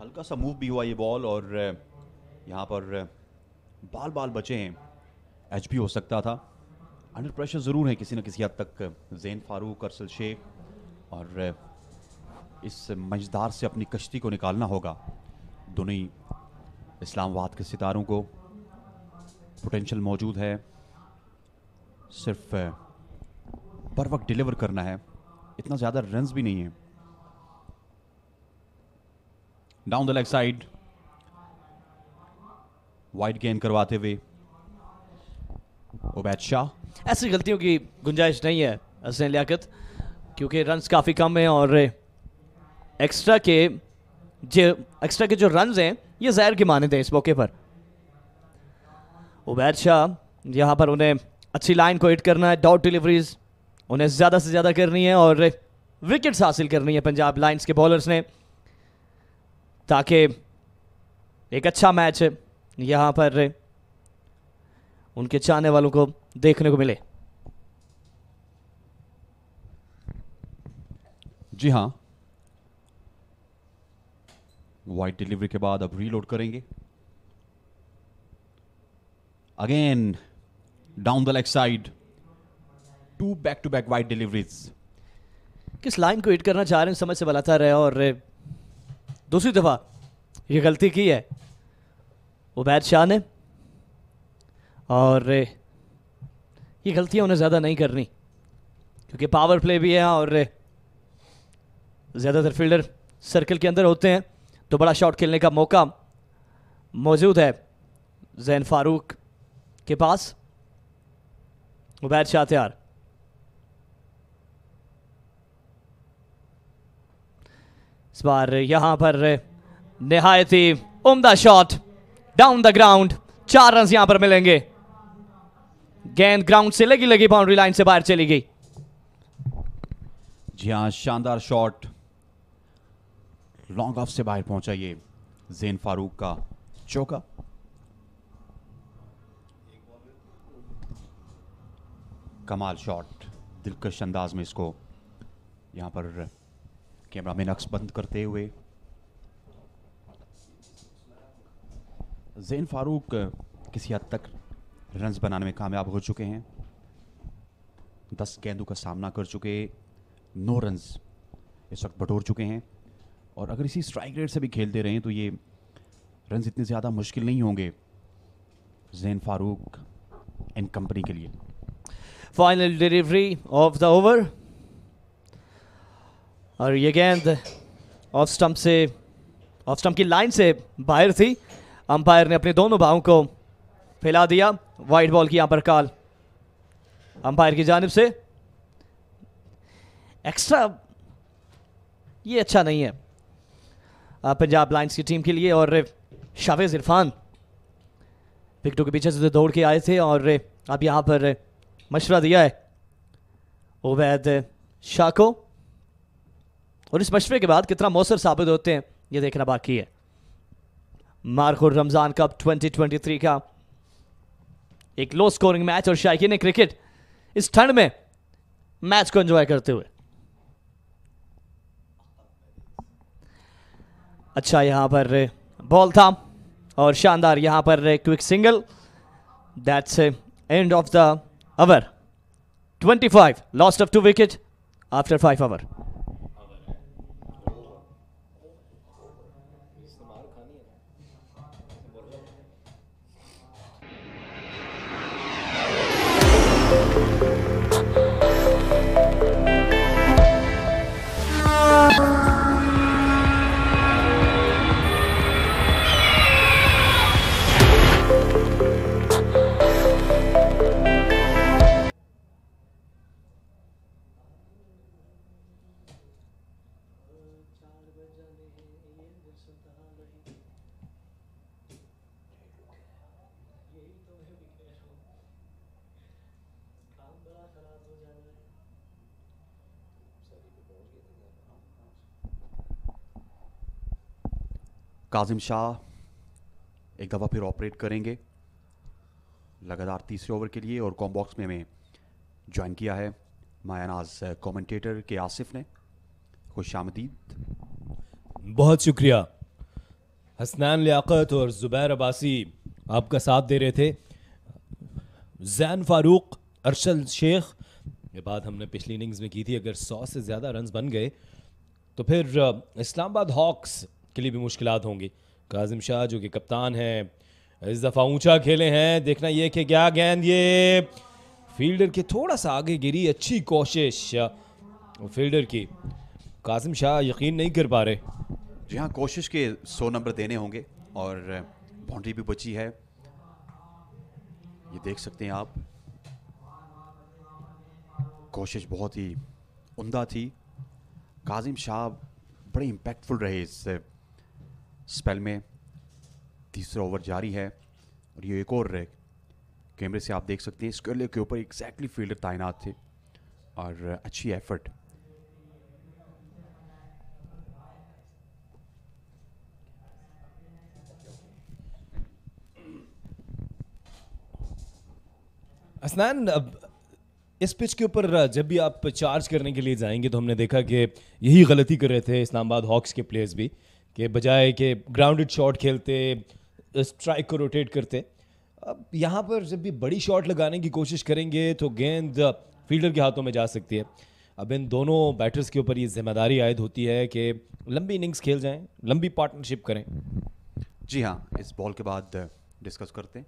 हल्का सा मूव भी हुआ ये बॉल और यहाँ पर बाल बाल बचे हैं एच भी हो सकता था अंडर प्रेशर ज़रूर है किसी न किसी हद तक जैन फारूक अरसल शेख और इस मझदार से अपनी कश्ती को निकालना होगा दोनों इस्लामाबाद के सितारों को पोटेंशल मौजूद है सिर्फ पर वक्त डिलीवर करना है इतना ज़्यादा रन्स भी नहीं है down the leg side wide गेंद करवाते हुए ओबैद शाह ऐसी गलतियों की गुंजाइश नहीं है हसन लियाकत क्योंकि रन्स काफ़ी कम हैं और एक्स्ट्रा के जो एक्स्ट्रा के जो रन्स हैं ये जहर के माने थे इस मौके पर उबैद शाह यहाँ पर उन्हें अच्छी लाइन को हिट करना है डॉट डिलीवरीज उन्हें ज़्यादा से ज़्यादा करनी है और विकेट्स हासिल करनी है पंजाब लाइन्स के बॉलर्स ने ताकि एक अच्छा मैच यहाँ पर उनके चाहने वालों को देखने को मिले जी हाँ वाइट डिलीवरी के बाद अब रीलोड करेंगे again down the leg side two back to back wide deliveries किस लाइन को हिट करना चाह रहे हैं समझ से बलाता रहे और दूसरी दफ़ा ये गलती की है उबैद शाह ने और ये गलतियां उन्हें ज़्यादा नहीं करनी क्योंकि पावर प्ले भी है और ज़्यादातर फील्डर सर्कल के अंदर होते हैं तो बड़ा शॉट खेलने का मौका मौजूद है जैन फारूक के पास उबैर शाहत्यार इस बार यहां पर नहायत ही उमदा शॉट डाउन द ग्राउंड चार रन यहां पर मिलेंगे गेंद ग्राउंड से लगी लगी बाउंड्री लाइन से बाहर चली गई जी हाँ शानदार शॉट लॉन्ग ऑफ से बाहर पहुंचा ये जेन फारूक का चौका कमाल शॉट दिलकश अंदाज में इसको यहाँ पर कैमरा में अक्स बंद करते हुए जैन फारूक किसी हद तक रन्स बनाने में कामयाब हो चुके हैं दस गेंदों का सामना कर चुके नौ रन इस वक्त बटोर चुके हैं और अगर इसी स्ट्राइक रेट से भी खेलते रहें तो ये रन इतने ज़्यादा मुश्किल नहीं होंगे जैन फारूक एंड कंपनी के लिए final delivery of the over और ये गेंद ऑफ स्टंप से ऑफ स्टम्प की लाइन से बाहर थी अंपायर ने अपने दोनों भावों को फैला दिया वाइट बॉल की यहाँ पर कॉल अंपायर की जानब से एक्स्ट्रा ये अच्छा नहीं है पंजाब लाइन्स की टीम के लिए और शावेज इरफान विकटों के पीछे से तो दौड़ के आए थे और अब यहाँ पर मशवरा दिया है उबैद शाह को और इस मशवरे के बाद कितना मौसर साबित होते हैं ये देखना बाकी है मार्को रमज़ान कप 2023 का एक लो स्कोरिंग मैच और ने क्रिकेट इस ठंड में मैच को एंजॉय करते हुए अच्छा यहाँ पर बॉल था और शानदार यहाँ पर quick single that's end of the over 25 lost of two wicket after five over Kazim Shah एक दफ़ा फिर ऑपरेट करेंगे लगातार तीसरे ओवर के लिए और कॉम बॉक्स में हमें ज्वाइन किया है मायानाज कमेंटेटर के आसिफ ने खुश आमदीद बहुत शुक्रिया हसनैन लियाकत और ज़ुबैर अब्बासी आपका साथ दे रहे थे जैन फारूक अरशल शेख ये बात हमने पिछली इनिंग्स में की थी अगर सौ से ज़्यादा रन बन गए तो फिर इस्लामाबाद हॉक्स के लिए भी मुश्किल होंगी काजिम शाह जो कि कप्तान हैं इस दफ़ा ऊंचा खेले हैं देखना यह कि क्या गेंद ये फील्डर के थोड़ा सा आगे गिरी अच्छी कोशिश फील्डर की काजिम शाह यकीन नहीं कर पा रहे जी हाँ कोशिश के सौ नंबर देने होंगे और बाउंड्री भी बची है ये देख सकते हैं आप कोशिश बहुत ही उमदा थी काजिम शाह बड़े इम्पैक्टफुल रहे इस स्पेल में तीसरा ओवर जारी है और ये एक और रैक कैमरे से आप देख सकते हैं स्कर्ले के ऊपर एग्जैक्टली फील्डर तैनात थे और अच्छी एफर्ट असनान इस पिच के ऊपर जब भी आप चार्ज करने के लिए जाएंगे तो हमने देखा कि यही गलती कर रहे थे इस्लामाबाद हॉक्स के प्लेयर्स भी कि बजाय के ग्राउंडेड शॉट खेलते स्ट्राइक को रोटेट करते अब यहाँ पर जब भी बड़ी शॉट लगाने की कोशिश करेंगे तो गेंद फील्डर के हाथों में जा सकती है अब इन दोनों बैटर्स के ऊपर ये जिम्मेदारी आयद होती है कि लंबी इनिंग्स खेल जाएं लंबी पार्टनरशिप करें जी हाँ इस बॉल के बाद डिस्कस करते हैं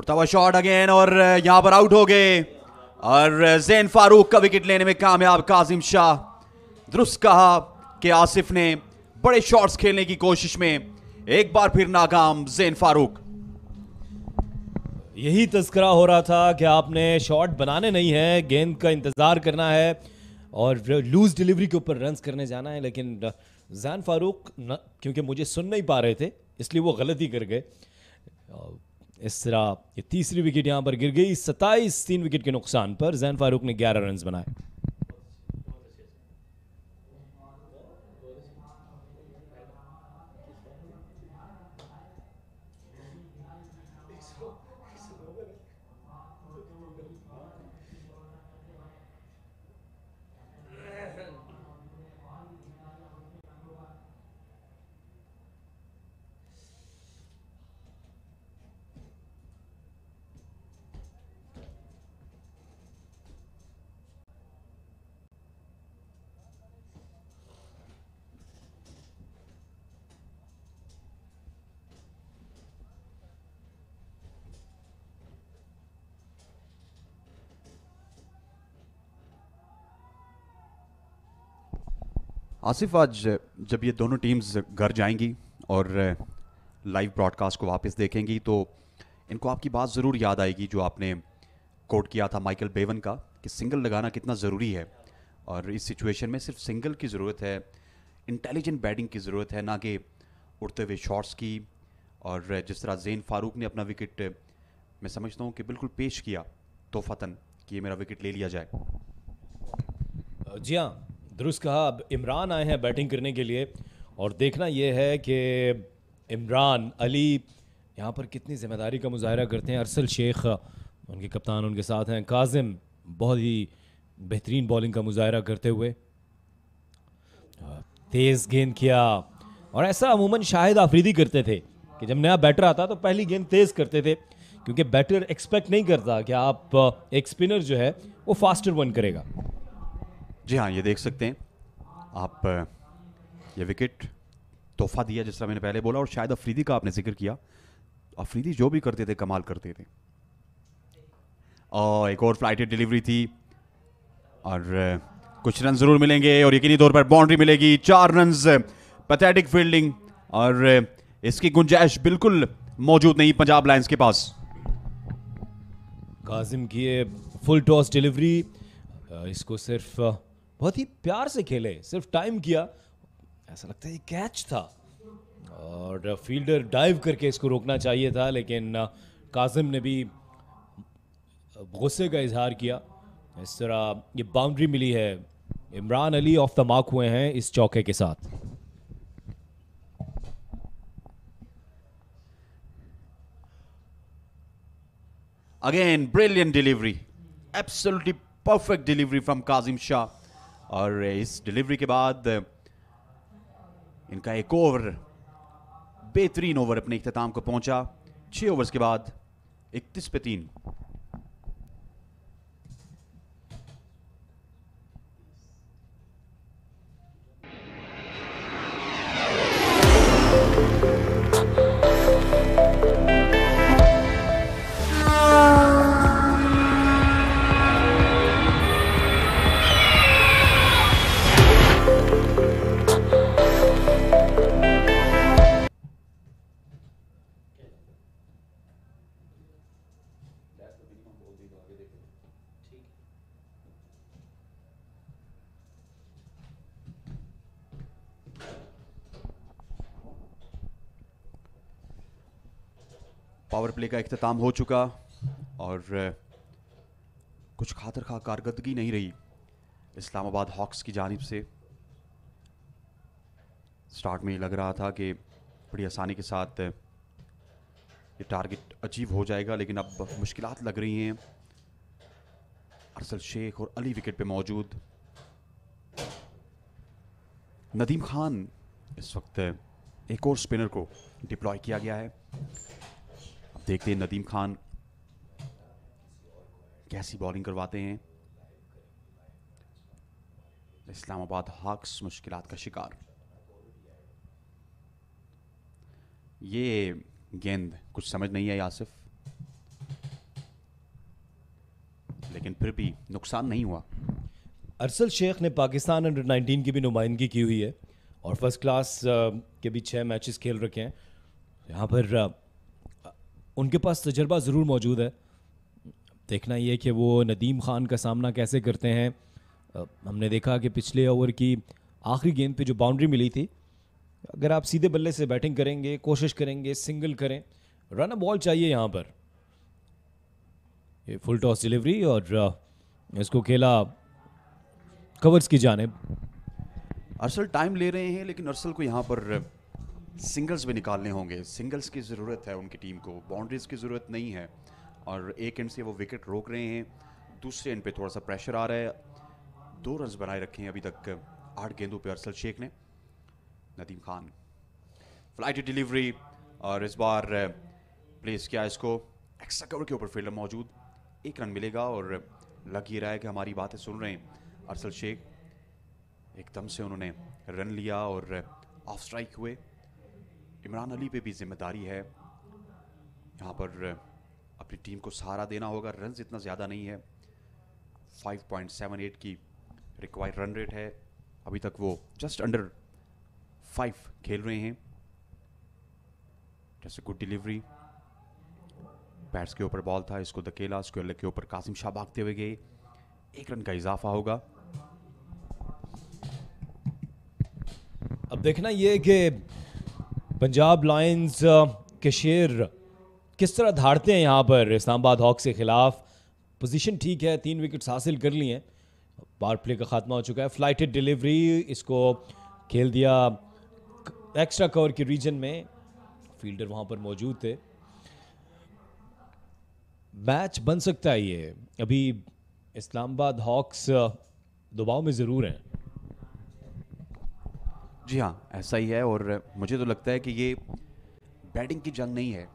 उड़ता हुआ शॉट अगेन और यहाँ पर आउट हो गए और जैन फारूक का विकेट लेने में कामयाब काजिम शाह दुरुस्त कहा कि आसिफ ने बड़े शॉट्स खेलने की कोशिश में एक बार फिर नाकाम जैन फारूक यही तस्करा हो रहा था कि आपने शॉट बनाने नहीं है गेंद का इंतज़ार करना है और लूज डिलीवरी के ऊपर रन करने जाना है लेकिन जैन फारूक क्योंकि मुझे सुन नहीं पा रहे थे इसलिए वो गलती कर गए इस तरह ये तीसरी विकेट यहाँ पर गिर गई सत्ताईस तीन विकेट के नुकसान पर जैन फारूक ने ग्यारह रन बनाए आसिफ आज जब ये दोनों टीम्स घर जाएंगी और लाइव uh, ब्रॉडकास्ट को वापस देखेंगी तो इनको आपकी बात ज़रूर याद आएगी जो आपने कोट किया था माइकल बेवन का कि सिंगल लगाना कितना ज़रूरी है और इस सिचुएशन में सिर्फ सिंगल की ज़रूरत है इंटेलिजेंट बैटिंग की ज़रूरत है ना कि उड़ते हुए शॉट्स की और uh, जिस तरह जैन फारूक ने अपना विकेट uh, मैं समझता हूँ कि बिल्कुल पेश किया तोहफातन कि ये मेरा विकेट ले लिया जाए जी हाँ दुरुस्त कहा अब इमरान आए हैं बैटिंग करने के लिए और देखना यह है कि इमरान अली यहाँ पर कितनी जिम्मेदारी का मुजाहरा करते हैं अरसल शेख उनके कप्तान उनके साथ हैं काजिम बहुत ही बेहतरीन बॉलिंग का मुजाहरा करते हुए तेज़ गेंद किया और ऐसा अमूमन शाहिद आफरीदी करते थे कि जब नया बैटर आता तो पहली गेंद तेज़ करते थे क्योंकि बैटर एक्सपेक्ट नहीं करता कि आप एक स्पिनर जो है वो फास्टर वन करेगा जी हाँ ये देख सकते हैं आप ये विकेट तोहफा दिया जिस तरह मैंने पहले बोला और शायद अफरीदी का आपने जिक्र किया अफरीदी जो भी करते थे कमाल करते थे और एक और फ्लाइटेड डिलीवरी थी और कुछ रन ज़रूर मिलेंगे और यकीनी तौर पर बाउंड्री मिलेगी चार रन पैथेटिक फील्डिंग और इसकी गुंजाइश बिल्कुल मौजूद नहीं पंजाब लाइन्स के पास काजिम की फुल टॉस डिलीवरी इसको सिर्फ बहुत ही प्यार से खेले सिर्फ टाइम किया ऐसा लगता है कैच था और फील्डर डाइव करके इसको रोकना चाहिए था लेकिन काजिम ने भी गुस्से का इजहार किया इस तरह ये बाउंड्री मिली है Imran Ali off the mark हुए हैं इस चौके के साथ again brilliant delivery absolutely perfect delivery from Kazim Shah और इस डिलीवरी के बाद इनका एक ओवर बेहतरीन ओवर अपने इख्ताम को पहुंचा छह ओवर्स के बाद इकतीस पे तीन पावर प्ले का अख्ताम तो हो चुका और कुछ खातर खा कारदगी नहीं रही इस्लामाबाद हॉक्स की जानब से स्टार्ट में ये लग रहा था कि बड़ी आसानी के साथ ये टारगेट अचीव हो जाएगा लेकिन अब मुश्किल लग रही हैं अरसल शेख और अली विकेट पे मौजूद नदीम खान इस वक्त एक और स्पिनर को डिप्लॉय किया गया है देखते हैं नदीम खान कैसी बॉलिंग करवाते हैं इस्लामाबाद हॉक्स मुश्किल का शिकार ये गेंद कुछ समझ नहीं आई आसिफ लेकिन फिर भी नुकसान नहीं हुआ अरसल शेख ने पाकिस्तान अंडर 19 की भी नुमाइंदगी की हुई है और फर्स्ट क्लास के भी छः मैचेस खेल रखे हैं यहाँ पर उनके पास तजर्बा ज़रूर मौजूद है देखना ये कि वो नदीम ख़ान का सामना कैसे करते हैं हमने देखा कि पिछले ओवर की आखिरी गेंद पे जो बाउंड्री मिली थी अगर आप सीधे बल्ले से बैटिंग करेंगे कोशिश करेंगे सिंगल करें रन अ बॉल चाहिए यहाँ पर ये फुल टॉस डिलीवरी और इसको खेला कवर्स की जानेब अरसल टाइम ले रहे हैं लेकिन अरसल को यहाँ पर सिंगल्स भी निकालने होंगे सिंगल्स की ज़रूरत है उनकी टीम को बाउंड्रीज़ की ज़रूरत नहीं है और एक एंड से वो विकेट रोक रहे हैं दूसरे एंड पे थोड़ा सा प्रेशर आ रहा है दो रन बनाए रखे हैं अभी तक आठ गेंदों पर अरसल शेख ने नदीम खान फ्लाइट डिलीवरी और इस बार प्लेस किया इसको एक्स्ट्रा कवर के ऊपर फील्डर मौजूद एक रन मिलेगा और लग ही रहा है कि हमारी बातें सुन रहे हैं अरसल शेख एकदम से उन्होंने रन लिया और ऑफ स्ट्राइक हुए इमरान अली पे भी जिम्मेदारी है यहाँ पर अपनी टीम को सहारा देना होगा रन इतना ज़्यादा नहीं है 5.78 की रिक्वायर्ड रन रेट है अभी तक वो जस्ट अंडर फाइव खेल रहे हैं जैसे गुड डिलीवरी बैट्स के ऊपर बॉल था इसको धकेला स्क्वेयर अलग के ऊपर कासिम शाह भागते हुए गए एक रन का इजाफा होगा अब देखना ये कि पंजाब लायंस के शेर किस तरह धारते हैं यहाँ पर इस्लामाबाद हॉक्स के ख़िलाफ़ पोजीशन ठीक है तीन विकेट्स हासिल कर लिए हैं पार प्ले का खात्मा हो चुका है फ्लाइटेड डिलीवरी इसको खेल दिया एक्स्ट्रा कवर के रीजन में फील्डर वहाँ पर मौजूद थे मैच बन सकता है ये अभी इस्लामाबाद हॉक्स दबाव में ज़रूर हैं जी हाँ ऐसा ही है और मुझे तो लगता है कि ये बैटिंग की जंग नहीं है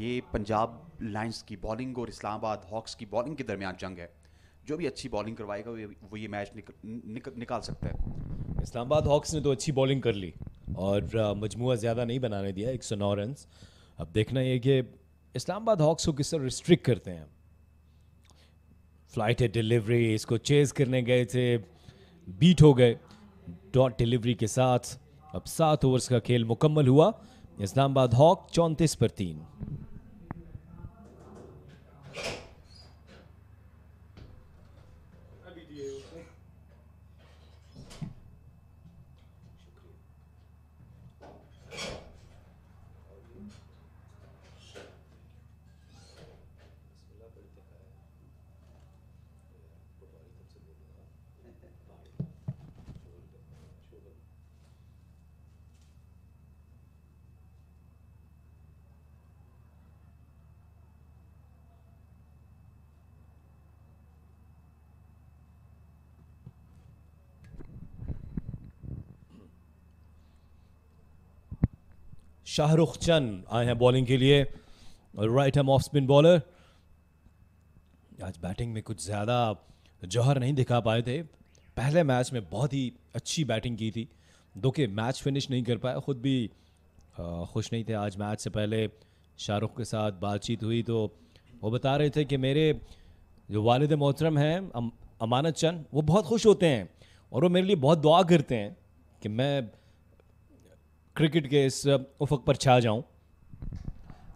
ये पंजाब लाइन्स की बॉलिंग और इस्लामाबाद हॉक्स की बॉलिंग के दरमियान जंग है जो भी अच्छी बॉलिंग करवाएगा वो ये मैच निक, निक, निकाल सकता है इस्लामाबाद हॉक्स ने तो अच्छी बॉलिंग कर ली और मजमू ज़्यादा नहीं बनाने दिया एक सौ नौ रन अब देखना ये कि इस्लामाबाद हॉक्स को किस तरह रिस्ट्रिक्ट करते हैं फ्लाइट है डिलीवरी इसको चेज करने गए थे बीट हो गए डॉट डिलीवरी के साथ अब सात ओवर्स का खेल मुकम्मल हुआ इस्लामाबाद हॉक चौंतीस पर तीन शाहरुख चंद आए हैं बॉलिंग के लिए right arm off spin bowler आज बैटिंग में कुछ ज़्यादा जौहर नहीं दिखा पाए थे पहले मैच में बहुत ही अच्छी बैटिंग की थी दो के मैच फिनिश नहीं कर पाया ख़ुद भी खुश नहीं थे आज मैच से पहले शाहरुख के साथ बातचीत हुई तो वो बता रहे थे कि मेरे जो वालद मोहतरम हैं अम, अमानत चंद वो बहुत खुश होते हैं और वो मेरे लिए बहुत दुआ करते हैं कि मैं क्रिकेट के इस उफक पर छा जाऊं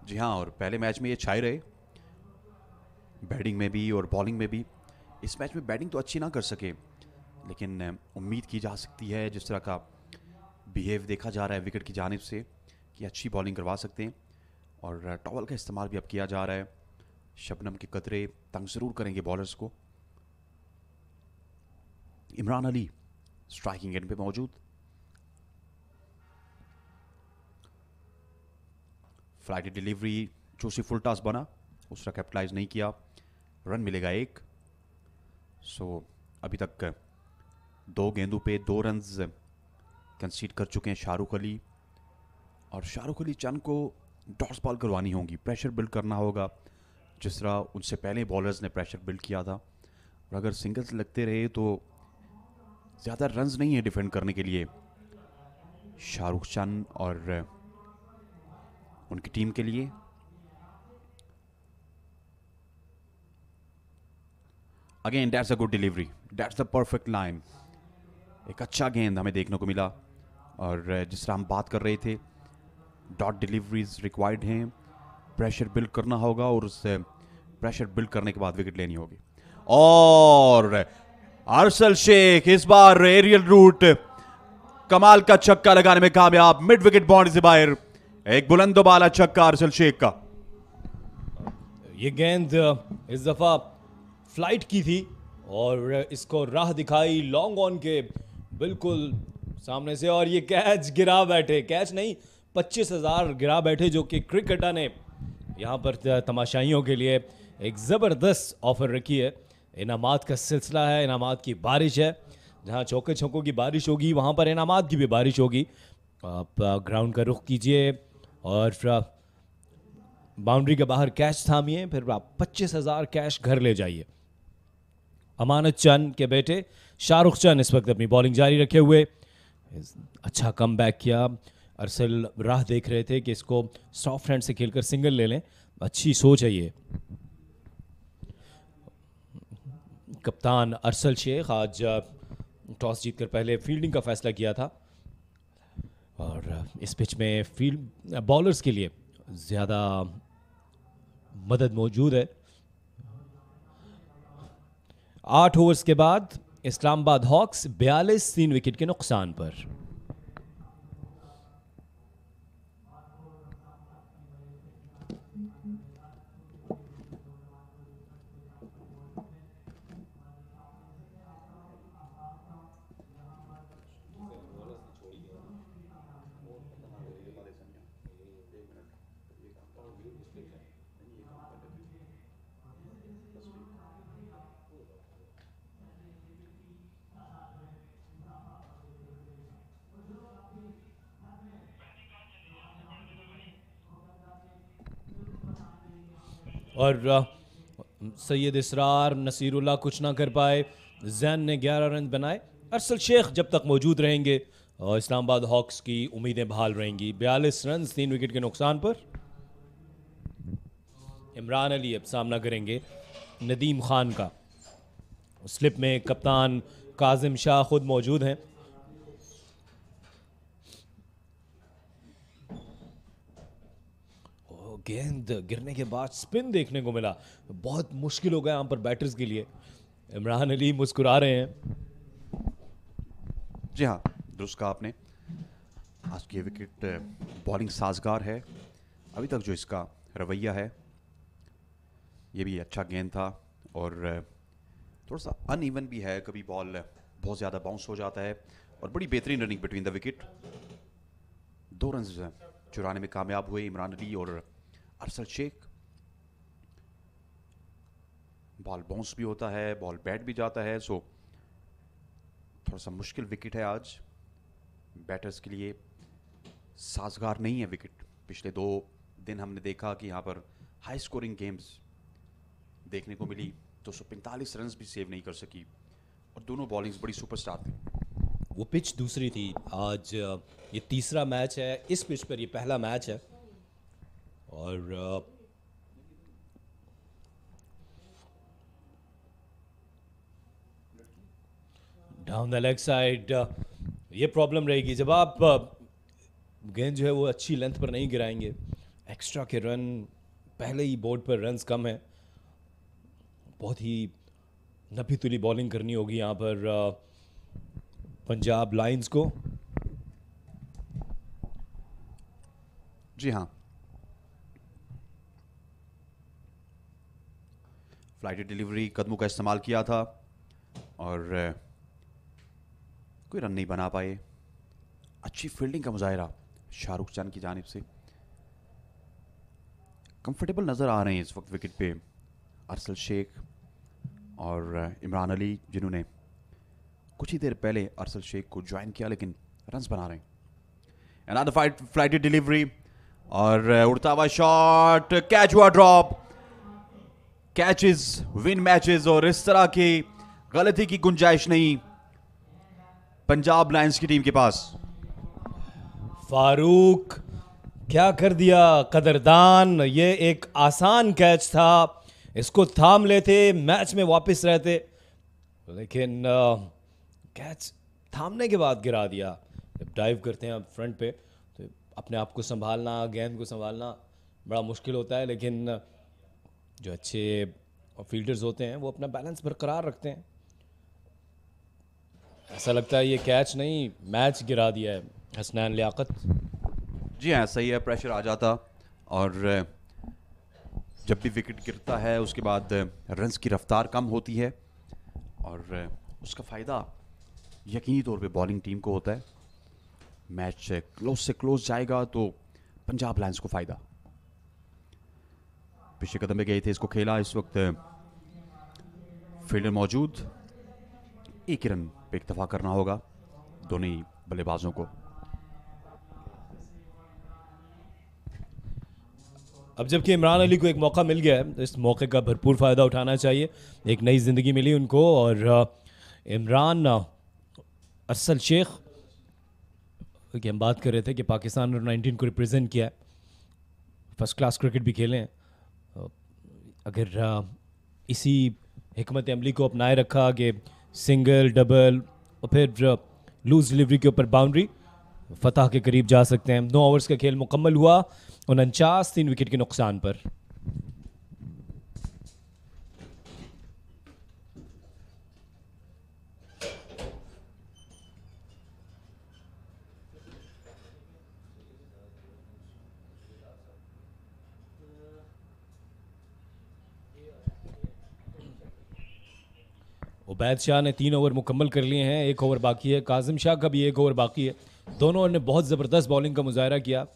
जी हाँ और पहले मैच में ये छाए रहे बैटिंग में भी और बॉलिंग में भी इस मैच में बैटिंग तो अच्छी ना कर सके लेकिन उम्मीद की जा सकती है जिस तरह का बिहेव देखा जा रहा है विकेट की जानब से कि अच्छी बॉलिंग करवा सकते हैं और टॉवल का इस्तेमाल भी अब किया जा रहा है शबनम के कतरे तंग ज़रूर करेंगे बॉलर्स को इमरान अली स्ट्राइकिंग एंड पे मौजूद flight delivery see full toss बना उसका कैपिटलाइज नहीं किया रन मिलेगा एक सो so, अभी तक दो गेंदों पे दो रन कंसीड कर चुके हैं शाहरुख अली और शाहरुख अली चंद को डॉट्स बॉल करवानी होगी प्रेशर बिल्ड करना होगा जिस तरह उनसे पहले बॉलर्स ने प्रेशर बिल्ड किया था और अगर सिंगल्स लगते रहे तो ज़्यादा रन्स नहीं है डिफेंड करने के लिए शाहरुख चंद और उनकी टीम के लिए again that's a good delivery that's a perfect line एक अच्छा गेंद हमें देखने को मिला और जिस तरह हम बात कर रहे थे डॉट डिलीवरीज रिक्वायर्ड हैं प्रेशर बिल्ड करना होगा और उस प्रेशर बिल्ड करने के बाद विकेट लेनी होगी और आरसल शेख इस बार एरियल रूट कमाल का छक्का लगाने में कामयाब मिड विकेट बाउंड्री से बाहर एक बुलंदोबाल छक्का अरसल शेख का ये गेंद इस दफ़ा फ्लाइट की थी और इसको राह दिखाई लॉन्ग ऑन के बिल्कुल सामने से और ये कैच गिरा बैठे कैच नहीं पच्चीस हज़ार गिरा बैठे जो कि क्रिकेटर ने यहाँ पर तमाशाइयों के लिए एक ज़बरदस्त ऑफर रखी है इनाम का सिलसिला है इनाम की बारिश है जहाँ चौके छौकों की बारिश होगी वहाँ पर इनाम की भी बारिश होगी आप ग्राउंड का रुख कीजिए और फिर बाउंड्री के बाहर कैश थामिए फिर आप पच्चीस हज़ार कैश घर ले जाइए अमानत चंद के बेटे शाहरुख चंद इस वक्त अपनी बॉलिंग जारी रखे हुए अच्छा कम बैक किया अरसल राह देख रहे थे कि इसको सॉफ्ट हैंड से खेलकर सिंगल ले लें अच्छी सोच है ये कप्तान अरसल शेख आज टॉस जीतकर पहले फील्डिंग का फैसला किया था और इस पिच में फील्ड बॉलर्स के लिए ज़्यादा मदद मौजूद है आठ ओवर्स के बाद इस्लामाबाद हॉक्स बयालीस तीन विकेट के नुकसान पर और सैयद इसरार नसीरुल्ला कुछ ना कर पाए जैन ने ग्यारह रन बनाए अरसल शेख जब तक मौजूद रहेंगे इस्लामाबाद हॉक्स की उम्मीदें बहाल रहेंगी बयालीस रन तीन विकेट के नुकसान पर इमरान अली अब सामना करेंगे नदीम खान का स्लिप में कप्तान काजिम शाह खुद मौजूद हैं गेंद गिरने के बाद स्पिन देखने को मिला बहुत मुश्किल हो गया यहाँ पर बैटर्स के लिए इमरान अली मुस्कुरा रहे हैं जी हाँ दुरुस्त कहा आपने आज की विकेट बॉलिंग साजगार है अभी तक जो इसका रवैया है ये भी अच्छा गेंद था और थोड़ा सा अनइवन भी है कभी बॉल बहुत ज़्यादा बाउंस हो जाता है और बड़ी बेहतरीन रनिंग बिटवीन द विकेट दो रन चुराने में कामयाब हुए इमरान अली और अरसल शेख बॉल बाउंस भी होता है बॉल बैट भी जाता है सो थोड़ा सा मुश्किल विकेट है आज बैटर्स के लिए साजगार नहीं है विकेट पिछले दो दिन हमने देखा कि यहाँ पर हाई स्कोरिंग गेम्स देखने को मिली दो तो सौ पैंतालीस रन भी सेव नहीं कर सकी और दोनों बॉलिंग्स बड़ी सुपरस्टार थी वो पिच दूसरी थी आज ये तीसरा मैच है इस पिच पर ये पहला मैच है और डाउन द लेग साइड ये प्रॉब्लम रहेगी जब आप गेंद जो है वो अच्छी लेंथ पर नहीं गिराएंगे एक्स्ट्रा के रन पहले ही बोर्ड पर रन्स कम है बहुत ही नफी तुली बॉलिंग करनी होगी यहाँ पर पंजाब लाइंस को जी हाँ फ्लाइट डिलीवरी कदमों का इस्तेमाल किया था और कोई रन नहीं बना पाए अच्छी फील्डिंग का मुजाहरा शाहरुख खान की जानब से कंफर्टेबल नज़र आ रहे हैं इस वक्त विकेट पे अरसल शेख और इमरान अली जिन्होंने कुछ ही देर पहले अरसल शेख को ज्वाइन किया लेकिन रन बना रहे हैं फ्लाइट डिलीवरी और उड़ता हुआ शॉट कैच हुआ ड्रॉप कैचेस विन मैचेस और इस तरह की गलती की गुंजाइश नहीं पंजाब लायंस की टीम के पास फारूक क्या कर दिया कदरदान ये एक आसान कैच था इसको थाम लेते मैच में वापस रहते लेकिन कैच थामने के बाद गिरा दिया जब डाइव करते हैं अब फ्रंट पे तो अपने आप को संभालना गेंद को संभालना बड़ा मुश्किल होता है लेकिन जो अच्छे फील्डर्स होते हैं वो अपना बैलेंस बरकरार रखते हैं ऐसा लगता है ये कैच नहीं मैच गिरा दिया है हसनैन लियाकत जी हाँ सही है प्रेशर आ जाता और जब भी विकेट गिरता है उसके बाद रन्स की रफ्तार कम होती है और उसका फ़ायदा यकीनी तौर पे बॉलिंग टीम को होता है मैच क्लोज से क्लोज जाएगा तो पंजाब लाइन्स को फ़ायदा पिछले कदम में गए थे इसको खेला इस वक्त फील्डर मौजूद एक ही रन पे इतफा करना होगा दोनों ही बल्लेबाजों को अब जबकि इमरान अली को एक मौका मिल गया है तो इस मौके का भरपूर फ़ायदा उठाना चाहिए एक नई ज़िंदगी मिली उनको और इमरान असल शेख की हम बात कर रहे थे कि पाकिस्तान ने नाइनटीन को रिप्रेजेंट किया है फर्स्ट क्लास क्रिकेट भी खेले हैं अगर इसी हमत अमली को अपनाए रखा कि सिंगल डबल और फिर लूज डिलीवरी के ऊपर बाउंड्री फतह के करीब जा सकते हैं नौ ओवर्स का खेल मुकम्मल हुआ उनचास तीन विकेट के नुकसान पर उबैद शाह ने तीन ओवर मुकम्मल कर लिए हैं एक ओवर बाकी है काजिम शाह का भी एक ओवर बाकी है दोनों ने बहुत ज़बरदस्त बॉलिंग का मुजाहरा किया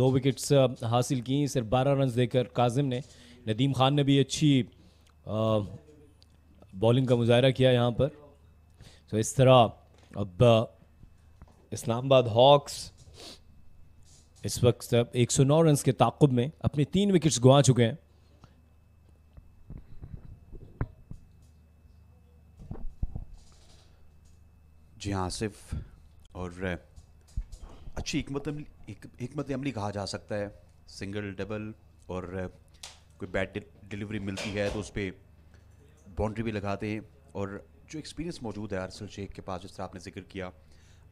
दो विकेट्स हासिल किए सिर्फ बारह रन देकर काजिम ने नदीम खान ने भी अच्छी बॉलिंग का मुजाहरा किया यहाँ पर तो इस तरह अब इस्लामाबाद हॉक्स इस वक्त एक सौ नौ रन के ताकुब में अपने तीन विकेट्स गंवा चुके हैं जी हाँ आसिफ और अच्छी हमत हमत अमली कहा जा सकता है सिंगल डबल और कोई बैड डिलीवरी मिलती है तो उस पर बाउंड्री भी लगाते हैं और जो एक्सपीरियंस मौजूद है अरसल शेख के पास जिस तरह आपने जिक्र किया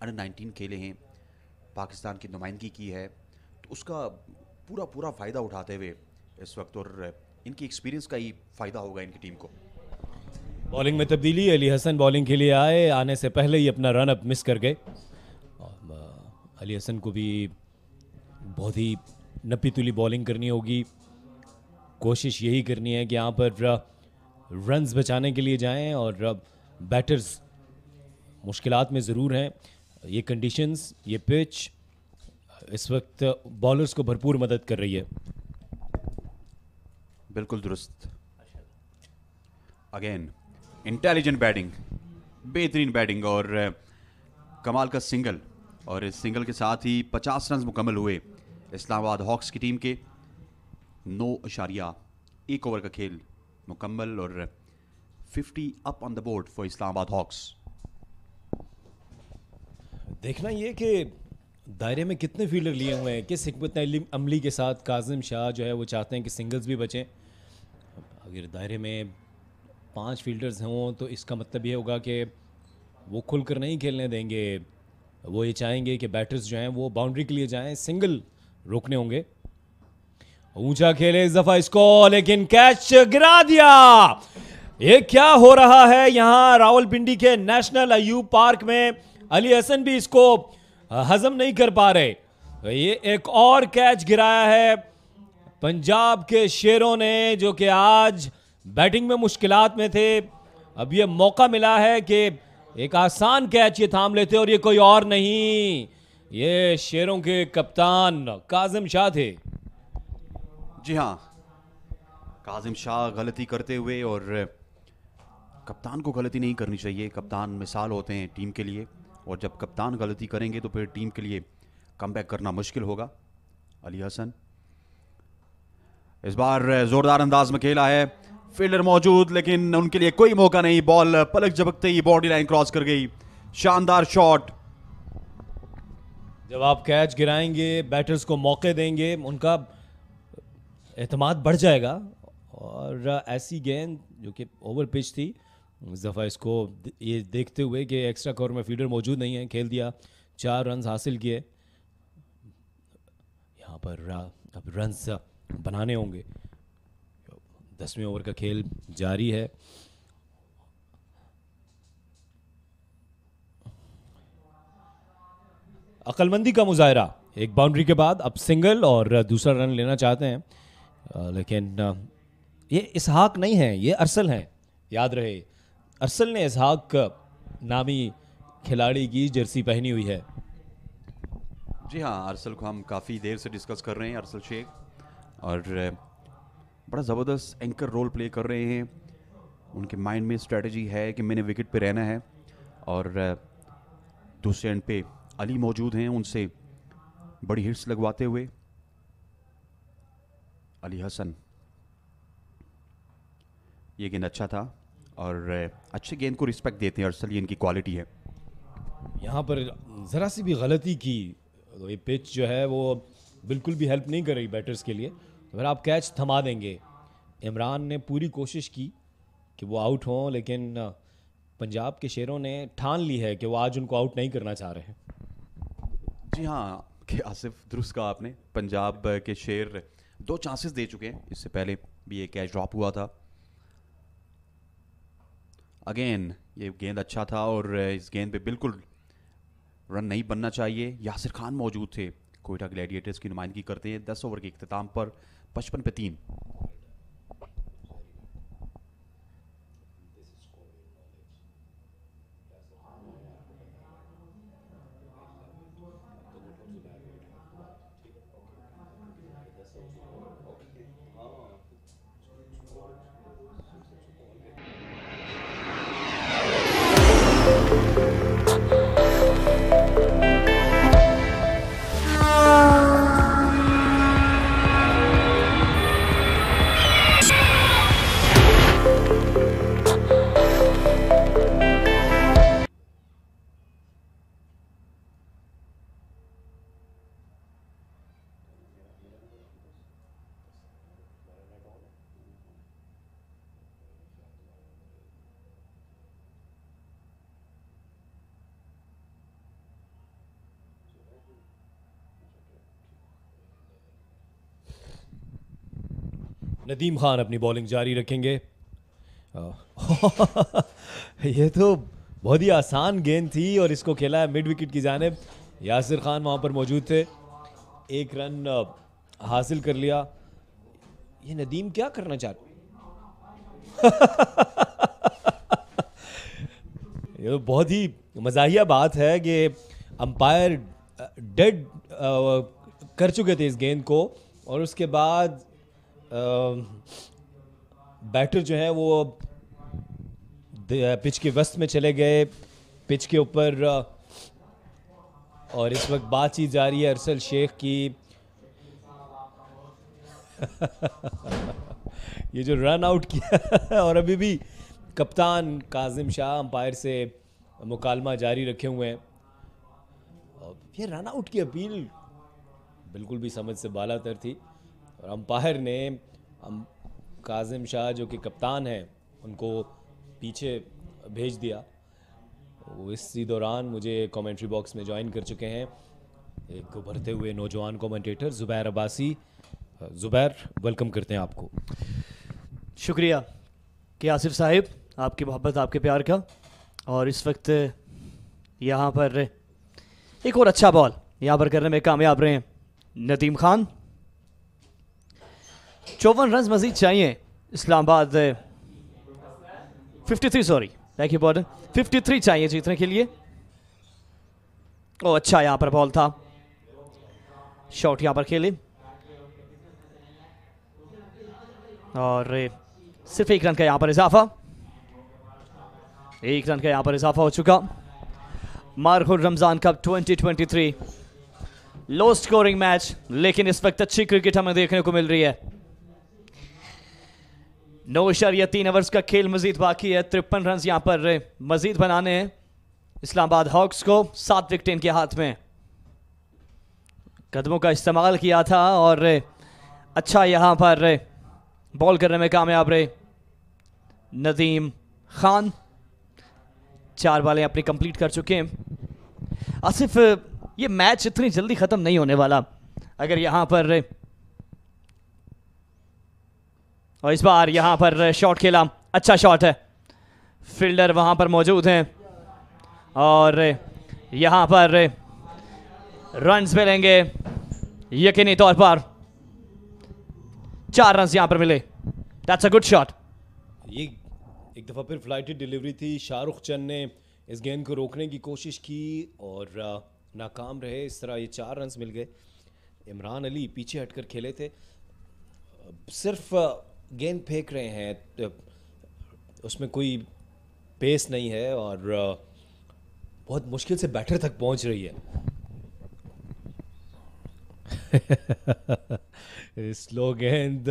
अंडर नाइनटीन खेले हैं पाकिस्तान की नुमाइंदगी की है तो उसका पूरा पूरा फ़ायदा उठाते हुए इस वक्त और इनकी एक्सपीरियंस का ही फ़ायदा होगा इनकी टीम को बॉलिंग में तब्दीली अली हसन बॉलिंग के लिए आए आने से पहले ही अपना रन अप मिस कर गए अली हसन को भी बहुत ही नपी तुली बॉलिंग करनी होगी कोशिश यही करनी है कि यहाँ पर रन्स बचाने के लिए जाएं और बैटर्स मुश्किल में ज़रूर हैं ये कंडीशंस ये पिच इस वक्त बॉलर्स को भरपूर मदद कर रही है बिल्कुल दुरुस्त अगेन इंटेलिजेंट बैटिंग बेहतरीन बैटिंग और कमाल का सिंगल और इस सिंगल के साथ ही पचास रन मुकम्मल हुए इस्लामाबाद हॉक्स की टीम के नौ अशारिया एक ओवर का खेल मुकम्मल और 50 up on the board for Islamabad Hawks देखना ये कि दायरे में कितने फील्डर लिए हुए हैं किस हमत अमली के साथ काजिम शाह जो है वो चाहते हैं कि सिंगल्स भी बचें अगर दायरे में पांच फील्डर्स हों तो इसका मतलब ये होगा कि वो खुलकर नहीं खेलने देंगे वो ये चाहेंगे कि बैटर्स जो हैं वो बाउंड्री के लिए जाएं सिंगल रोकने होंगे ऊंचा खेले इस दफा इसको लेकिन कैच गिरा दिया ये क्या हो रहा है यहां रावलपिंडी के नेशनल अयूब पार्क में अली हसन भी इसको हजम नहीं कर पा रहे तो ये एक और कैच गिराया है पंजाब के शेरों ने जो कि आज बैटिंग में मुश्किल में थे अब ये मौका मिला है कि एक आसान कैच ये थाम लेते और ये कोई और नहीं ये शेरों के कप्तान काजिम शाह थे जी हाँ काजिम शाह गलती करते हुए और कप्तान को गलती नहीं करनी चाहिए कप्तान मिसाल होते हैं टीम के लिए और जब कप्तान गलती करेंगे तो फिर टीम के लिए कम करना मुश्किल होगा अली हसन इस बार ज़ोरदार अंदाज में खेला है फील्डर मौजूद लेकिन उनके लिए कोई मौका नहीं बॉल पलक झपकते ही बॉडी लाइन क्रॉस कर गई शानदार शॉट जब आप कैच गिराएंगे बैटर्स को मौके देंगे उनका एतमाद बढ़ जाएगा और ऐसी गेंद जो कि ओवर पिच थी इस दफ़ा इसको ये देखते हुए कि एक्स्ट्रा कवर में फील्डर मौजूद नहीं है खेल दिया चार रन हासिल किए यहाँ पर अब रन बनाने होंगे दसवें ओवर का खेल जारी है अकलमंदी का मुजाहरा एक बाउंड्री के बाद अब सिंगल और दूसरा रन लेना चाहते हैं लेकिन ये इसहाक नहीं है ये अरसल हैं याद रहे अरसल ने इसहाक नामी खिलाड़ी की जर्सी पहनी हुई है जी हाँ अरसल को हम काफ़ी देर से डिस्कस कर रहे हैं अरसल शेख और बड़ा ज़बरदस्त एंकर रोल प्ले कर रहे हैं उनके माइंड में स्ट्रेटजी है कि मैंने विकेट पे रहना है और दूसरे एंड पे अली मौजूद हैं उनसे बड़ी हिट्स लगवाते हुए अली हसन ये गेंद अच्छा था और अच्छे गेंद को रिस्पेक्ट देते हैं अरसल ये इनकी क्वालिटी है यहाँ पर ज़रा सी भी गलती की तो ये पिच जो है वो बिल्कुल भी हेल्प नहीं कर रही बैटर्स के लिए अगर फिर आप कैच थमा देंगे इमरान ने पूरी कोशिश की कि वो आउट हों लेकिन पंजाब के शेरों ने ठान ली है कि वो आज उनको आउट नहीं करना चाह रहे हैं जी हाँ के आसिफ दुरुस्त कहा आपने पंजाब के शेर दो चांसेस दे चुके हैं इससे पहले भी ये कैच ड्रॉप हुआ था अगेन ये गेंद अच्छा था और इस गेंद पे बिल्कुल रन नहीं बनना चाहिए यासिर खान मौजूद थे कोयटा ग्लैडिएटर्स की नुमाइंदगी करते हैं दस ओवर के अख्ताम पर पचपन पे तीन नदीम खान अपनी बॉलिंग जारी रखेंगे ये तो बहुत ही आसान गेंद थी और इसको खेला है मिड विकेट की जानब यासिर खान वहाँ पर मौजूद थे एक रन हासिल कर लिया ये नदीम क्या करना चाहते ये तो बहुत ही मजाहिया बात है कि अंपायर डेड कर चुके थे इस गेंद को और उसके बाद बैटर जो है वो पिच के वस्त में चले गए पिच के ऊपर और इस वक्त बातचीत जा रही है अरसल शेख की ये जो रन आउट किया और अभी भी कप्तान काजिम शाह अंपायर से मुकालमा जारी रखे हुए हैं ये रन आउट की अपील बिल्कुल भी समझ से बाला तर थी और अंपायर ने अं, काजिम शाह जो कि कप्तान हैं उनको पीछे भेज दिया इसी दौरान मुझे कमेंट्री बॉक्स में ज्वाइन कर चुके हैं एक उभरते हुए नौजवान कमेंटेटर ज़ुबैर अब्बासी ज़ुबैर वेलकम करते हैं आपको शुक्रिया कि आसिफ साहिब आपकी मोहब्बत आपके प्यार का और इस वक्त यहाँ पर एक और अच्छा बॉल यहाँ पर करने में कामयाब रहे हैं नदीम खान चौवन रन मजीद चाहिए Islamabad fifty three sorry thank you बॉर्डर फिफ्टी थ्री चाहिए जीतने के लिए ओ अच्छा यहाँ पर बॉल था शॉट यहाँ पर खेले और सिर्फ एक रन का यहाँ पर इजाफा एक रन का यहाँ पर इजाफा हो चुका Markhor Ramzan cup 2023 low scoring match लेकिन इस वक्त अच्छी क्रिकेट हमें देखने को मिल रही है नौ इशारिया तीन ओवर्स का खेल मजीद बाकी है तिरपन रन यहाँ पर मजीद बनाने हैं इस्लामाबाद हॉक्स को सात विकेट इनके हाथ में कदमों का इस्तेमाल किया था और अच्छा यहाँ पर बॉल करने में कामयाब रहे नदीम खान चार बालें अपनी कंप्लीट कर चुके हैं आसिफ ये मैच इतनी जल्दी ख़त्म नहीं होने वाला अगर यहाँ पर और इस बार यहाँ पर शॉट खेला अच्छा शॉट है फील्डर वहाँ पर मौजूद हैं और यहाँ पर रन्स मिलेंगे यकीनी तौर पर चार रन्स यहाँ पर मिले दैट्स अ गुड शॉट ये एक दफ़ा फिर फ्लाइट डिलीवरी थी शाहरुख चंद ने इस गेंद को रोकने की कोशिश की और नाकाम रहे इस तरह ये चार रन्स मिल गए इमरान अली पीछे हटकर खेले थे सिर्फ गेंद फेंक रहे हैं तो उसमें कोई पेस नहीं है और बहुत मुश्किल से बैटर तक पहुंच रही है स्लो गेंद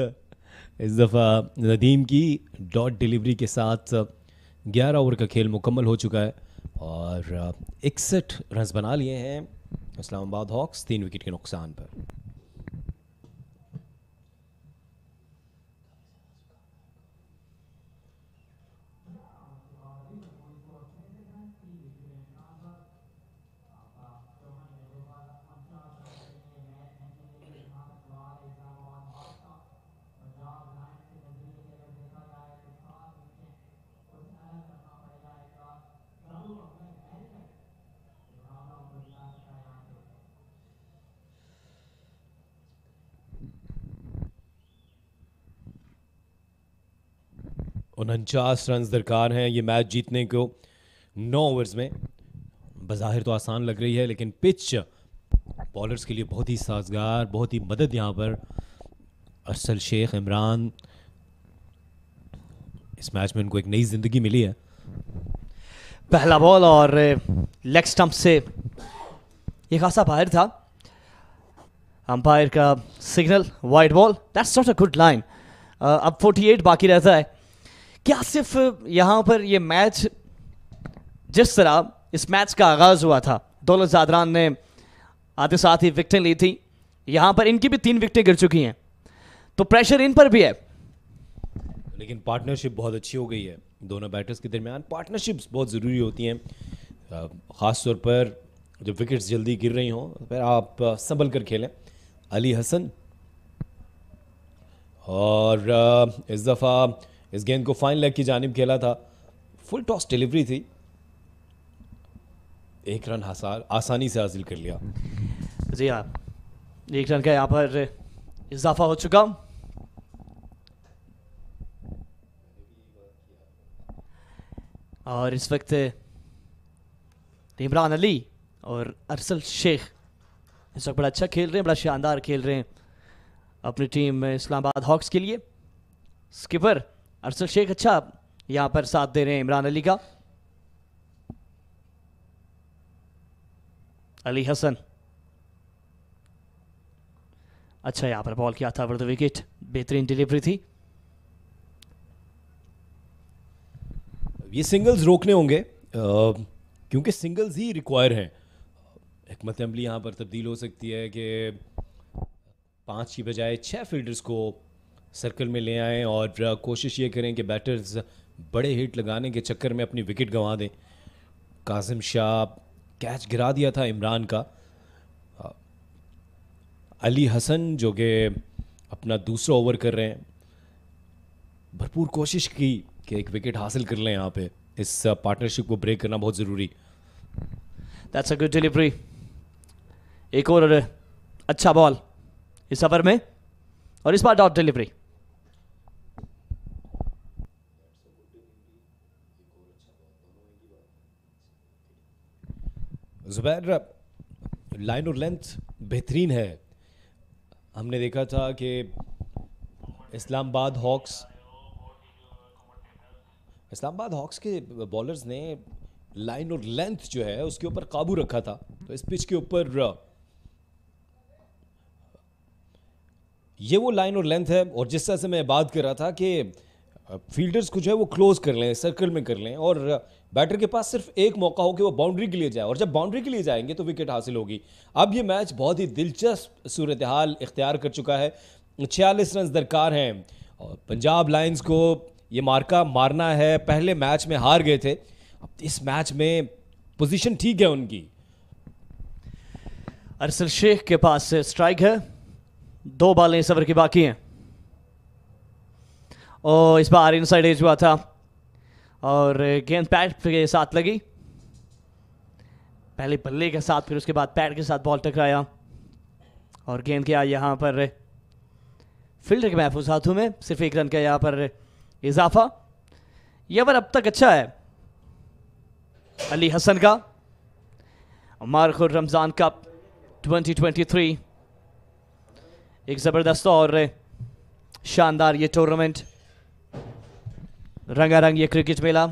इस दफ़ा नदीम की डॉट डिलीवरी के साथ 11 ओवर का खेल मुकम्मल हो चुका है और इकसठ रन बना लिए हैं इस्लामाबाद हॉक्स तीन विकेट के नुकसान पर उनचास रन दरकार हैं ये मैच जीतने को नौ ओवर्स में बाहिर तो आसान लग रही है लेकिन पिच बॉलर्स के लिए बहुत ही साजगार बहुत ही मदद यहाँ पर अरसल शेख इमरान इस मैच में उनको एक नई ज़िंदगी मिली है पहला बॉल और लेग स्टंप से ये खासा बाहर था अंपायर का signal wide ball that's not a good line अब 48 बाकी रहता है क्या सिर्फ यहाँ पर ये मैच जिस तरह इस मैच का आगाज़ हुआ था दौलत जादरान ने आते साथ ही विकटें ली थी यहाँ पर इनकी भी तीन विकटें गिर चुकी हैं तो प्रेशर इन पर भी है लेकिन पार्टनरशिप बहुत अच्छी हो गई है दोनों बैटर्स के दरमियान पार्टनरशिप्स बहुत ज़रूरी होती हैं ख़ास तौर पर जब विकेट्स जल्दी गिर रही हों तो फिर आप संभल कर खेलें अली हसन और इस दफ़ा इस गेंद को फाइन लेग की जानब खेला था फुल टॉस डिलीवरी थी एक रन हासार आसानी से हासिल कर लिया जी हाँ एक रन का यहाँ पर इजाफा हो चुका और इस वक्त इमरान अली और अरसल शेख इस वक्त बड़ा अच्छा खेल रहे हैं बड़ा शानदार खेल रहे हैं अपनी टीम इस्लामाबाद हॉक्स के लिए स्किपर अरसल शेख अच्छा यहां पर साथ दे रहे हैं इमरान अली का अली हसन अच्छा यहाँ पर बॉल किया था वर्द विकेट बेहतरीन डिलीवरी थी ये सिंगल्स रोकने होंगे क्योंकि सिंगल्स ही रिक्वायर हैं हमत अमली यहाँ पर तब्दील हो सकती है कि पांच की बजाय छह फील्डर्स को सर्कल में ले आएँ और कोशिश ये करें कि बैटर्स बड़े हिट लगाने के चक्कर में अपनी विकेट गंवा दें काजिम शाह कैच गिरा दिया था इमरान का अली हसन जो कि अपना दूसरा ओवर कर रहे हैं भरपूर कोशिश की कि एक विकेट हासिल कर लें यहाँ पे इस पार्टनरशिप को ब्रेक करना बहुत ज़रूरी दैट्स अ गुड डिलीवरी एक और अच्छा बॉल इस सफ़र में और इस बार डॉट डिलीवरी जुबैर लाइन और लेंथ बेहतरीन है हमने देखा था कि इस्लामाबाद हॉक्स इस्लामाबाद हॉक्स के बॉलर्स ने लाइन और लेंथ जो है उसके ऊपर काबू रखा था तो इस पिच के ऊपर ये वो लाइन और लेंथ है और जिस तरह से मैं बात कर रहा था कि फील्डर्स को जो है वो क्लोज कर लें सर्कल में कर लें और बैटर के पास सिर्फ एक मौका हो कि वो बाउंड्री के लिए जाए और जब बाउंड्री के लिए जाएंगे तो विकेट हासिल होगी अब ये मैच बहुत ही दिलचस्प सूरत हाल इख्तियार कर चुका है छियालीस रन दरकार हैं और पंजाब लाइन्स को ये मार्का मारना है पहले मैच में हार गए थे अब इस मैच में पोजीशन ठीक है उनकी अरसल शेख के पास से स्ट्राइक है दो बालें इस की बाकी हैं और इस बार इन साइड एज हुआ था और गेंद पैट के साथ लगी पहले बल्ले के साथ फिर उसके बाद पैड के साथ बॉल टकराया और गेंद क्या यहाँ पर फील्डर के महफूज हाथों में सिर्फ एक रन का यहाँ पर इजाफा यह पर अब तक अच्छा है अली हसन का मारखुर रमज़ान कप 2023 एक ज़बरदस्त और शानदार ये टूर्नामेंट रंगारंग ये क्रिकेट मेला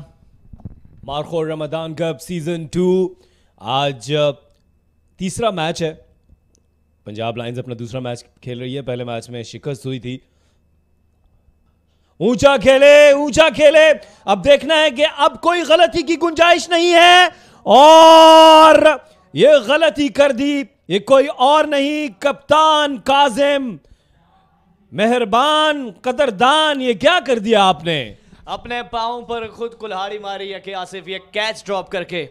Markhor Ramadan cup season two आज तीसरा मैच है पंजाब लाइंस अपना दूसरा मैच खेल रही है पहले मैच में शिकस्त हुई थी ऊंचा खेले ऊंचा खेले अब देखना है कि अब कोई गलती की गुंजाइश नहीं है और ये गलती कर दी ये कोई और नहीं कप्तान काजिम मेहरबान कदरदान ये क्या कर दिया आपने अपने पाओ पर खुद कुल्हाड़ी मारी है कि आसिफ ये कैच ड्रॉप करके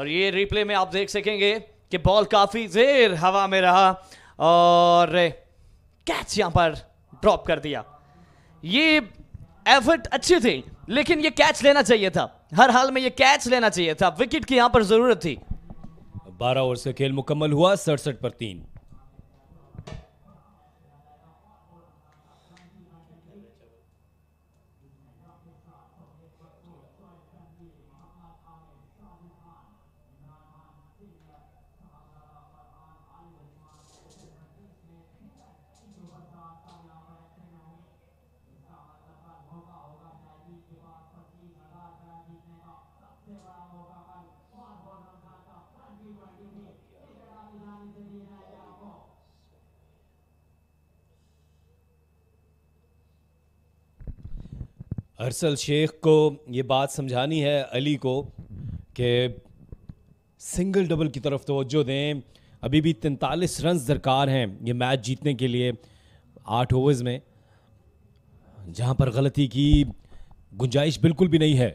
और ये रिप्ले में आप देख सकेंगे कि बॉल काफ़ी देर हवा में रहा और कैच यहाँ पर ड्रॉप कर दिया ये एफर्ट अच्छी थी लेकिन ये कैच लेना चाहिए था हर हाल में ये कैच लेना चाहिए था विकेट की यहाँ पर ज़रूरत थी बारह ओवर से खेल मुकम्मल हुआ सड़सठ पर तीन अरसल शेख को ये बात समझानी है अली को कि सिंगल डबल की तरफ तोज्जो दें अभी भी तैंतालीस रन दरकार हैं ये मैच जीतने के लिए आठ ओवर्स में जहाँ पर गलती की गुंजाइश बिल्कुल भी नहीं है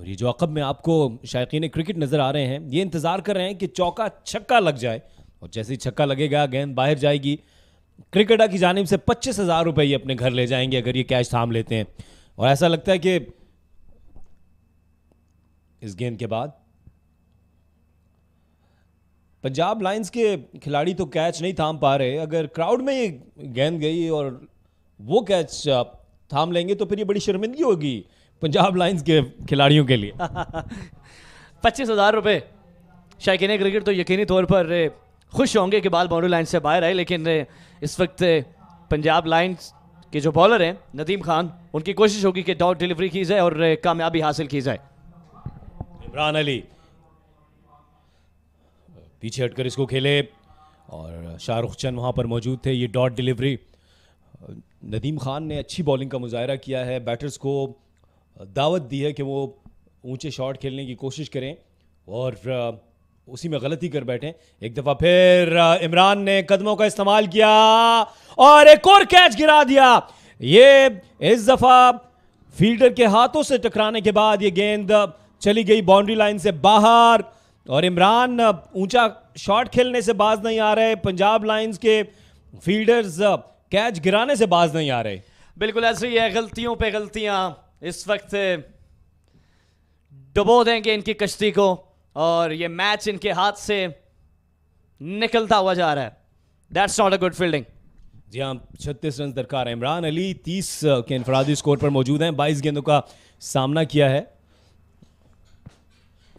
और ये जो अकब में आपको शायकीन क्रिकेट नज़र आ रहे हैं ये इंतज़ार कर रहे हैं कि चौका छक्का लग जाए और जैसे ही छक्का लगेगा गेंद बाहर जाएगी क्रिकेटर की जानब से पच्चीस हज़ार रुपए ये अपने घर ले जाएंगे अगर ये कैच थाम लेते हैं और ऐसा लगता है कि इस गेंद के बाद पंजाब लाइंस के खिलाड़ी तो कैच नहीं थाम पा रहे अगर क्राउड में ये गेंद गई और वो कैच थाम लेंगे तो फिर ये बड़ी शर्मिंदगी होगी पंजाब लाइंस के खिलाड़ियों के लिए पच्चीस हज़ार रुपये शायक क्रिकेट तो यकीनी तौर पर खुश होंगे कि बाल बाउंड्री लाइन से बाहर आए लेकिन इस वक्त पंजाब लाइन्स के जो बॉलर हैं नदीम खान उनकी कोशिश होगी कि डॉट डिलीवरी की जाए और कामयाबी हासिल की जाए इमरान अली पीछे हटकर इसको खेले और शाहरुख चंद वहाँ पर मौजूद थे ये डॉट डिलीवरी नदीम खान ने अच्छी बॉलिंग का मुजाहरा किया है बैटर्स को दावत दी है कि वो ऊंचे शॉट खेलने की कोशिश करें और उसी में गलती कर बैठे एक दफा फिर इमरान ने कदमों का इस्तेमाल किया और एक और कैच गिरा दिया ये इस दफा फील्डर के हाथों से टकराने के बाद ये गेंद चली गई बाउंड्री लाइन से बाहर और इमरान ऊंचा शॉट खेलने से बाज नहीं आ रहे पंजाब लाइंस के फील्डर्स कैच गिराने से बाज नहीं आ रहे बिल्कुल ऐसे ही है गलतियों पे गलतियां इस वक्त डुबो देंगे इनकी कश्ती को और ये मैच इनके हाथ से निकलता हुआ जा रहा है that's not a good fielding जी हाँ छत्तीस रन दरकार है इमरान अली तीस के इनफरादी स्कोर पर मौजूद हैं बाईस गेंदों का सामना किया है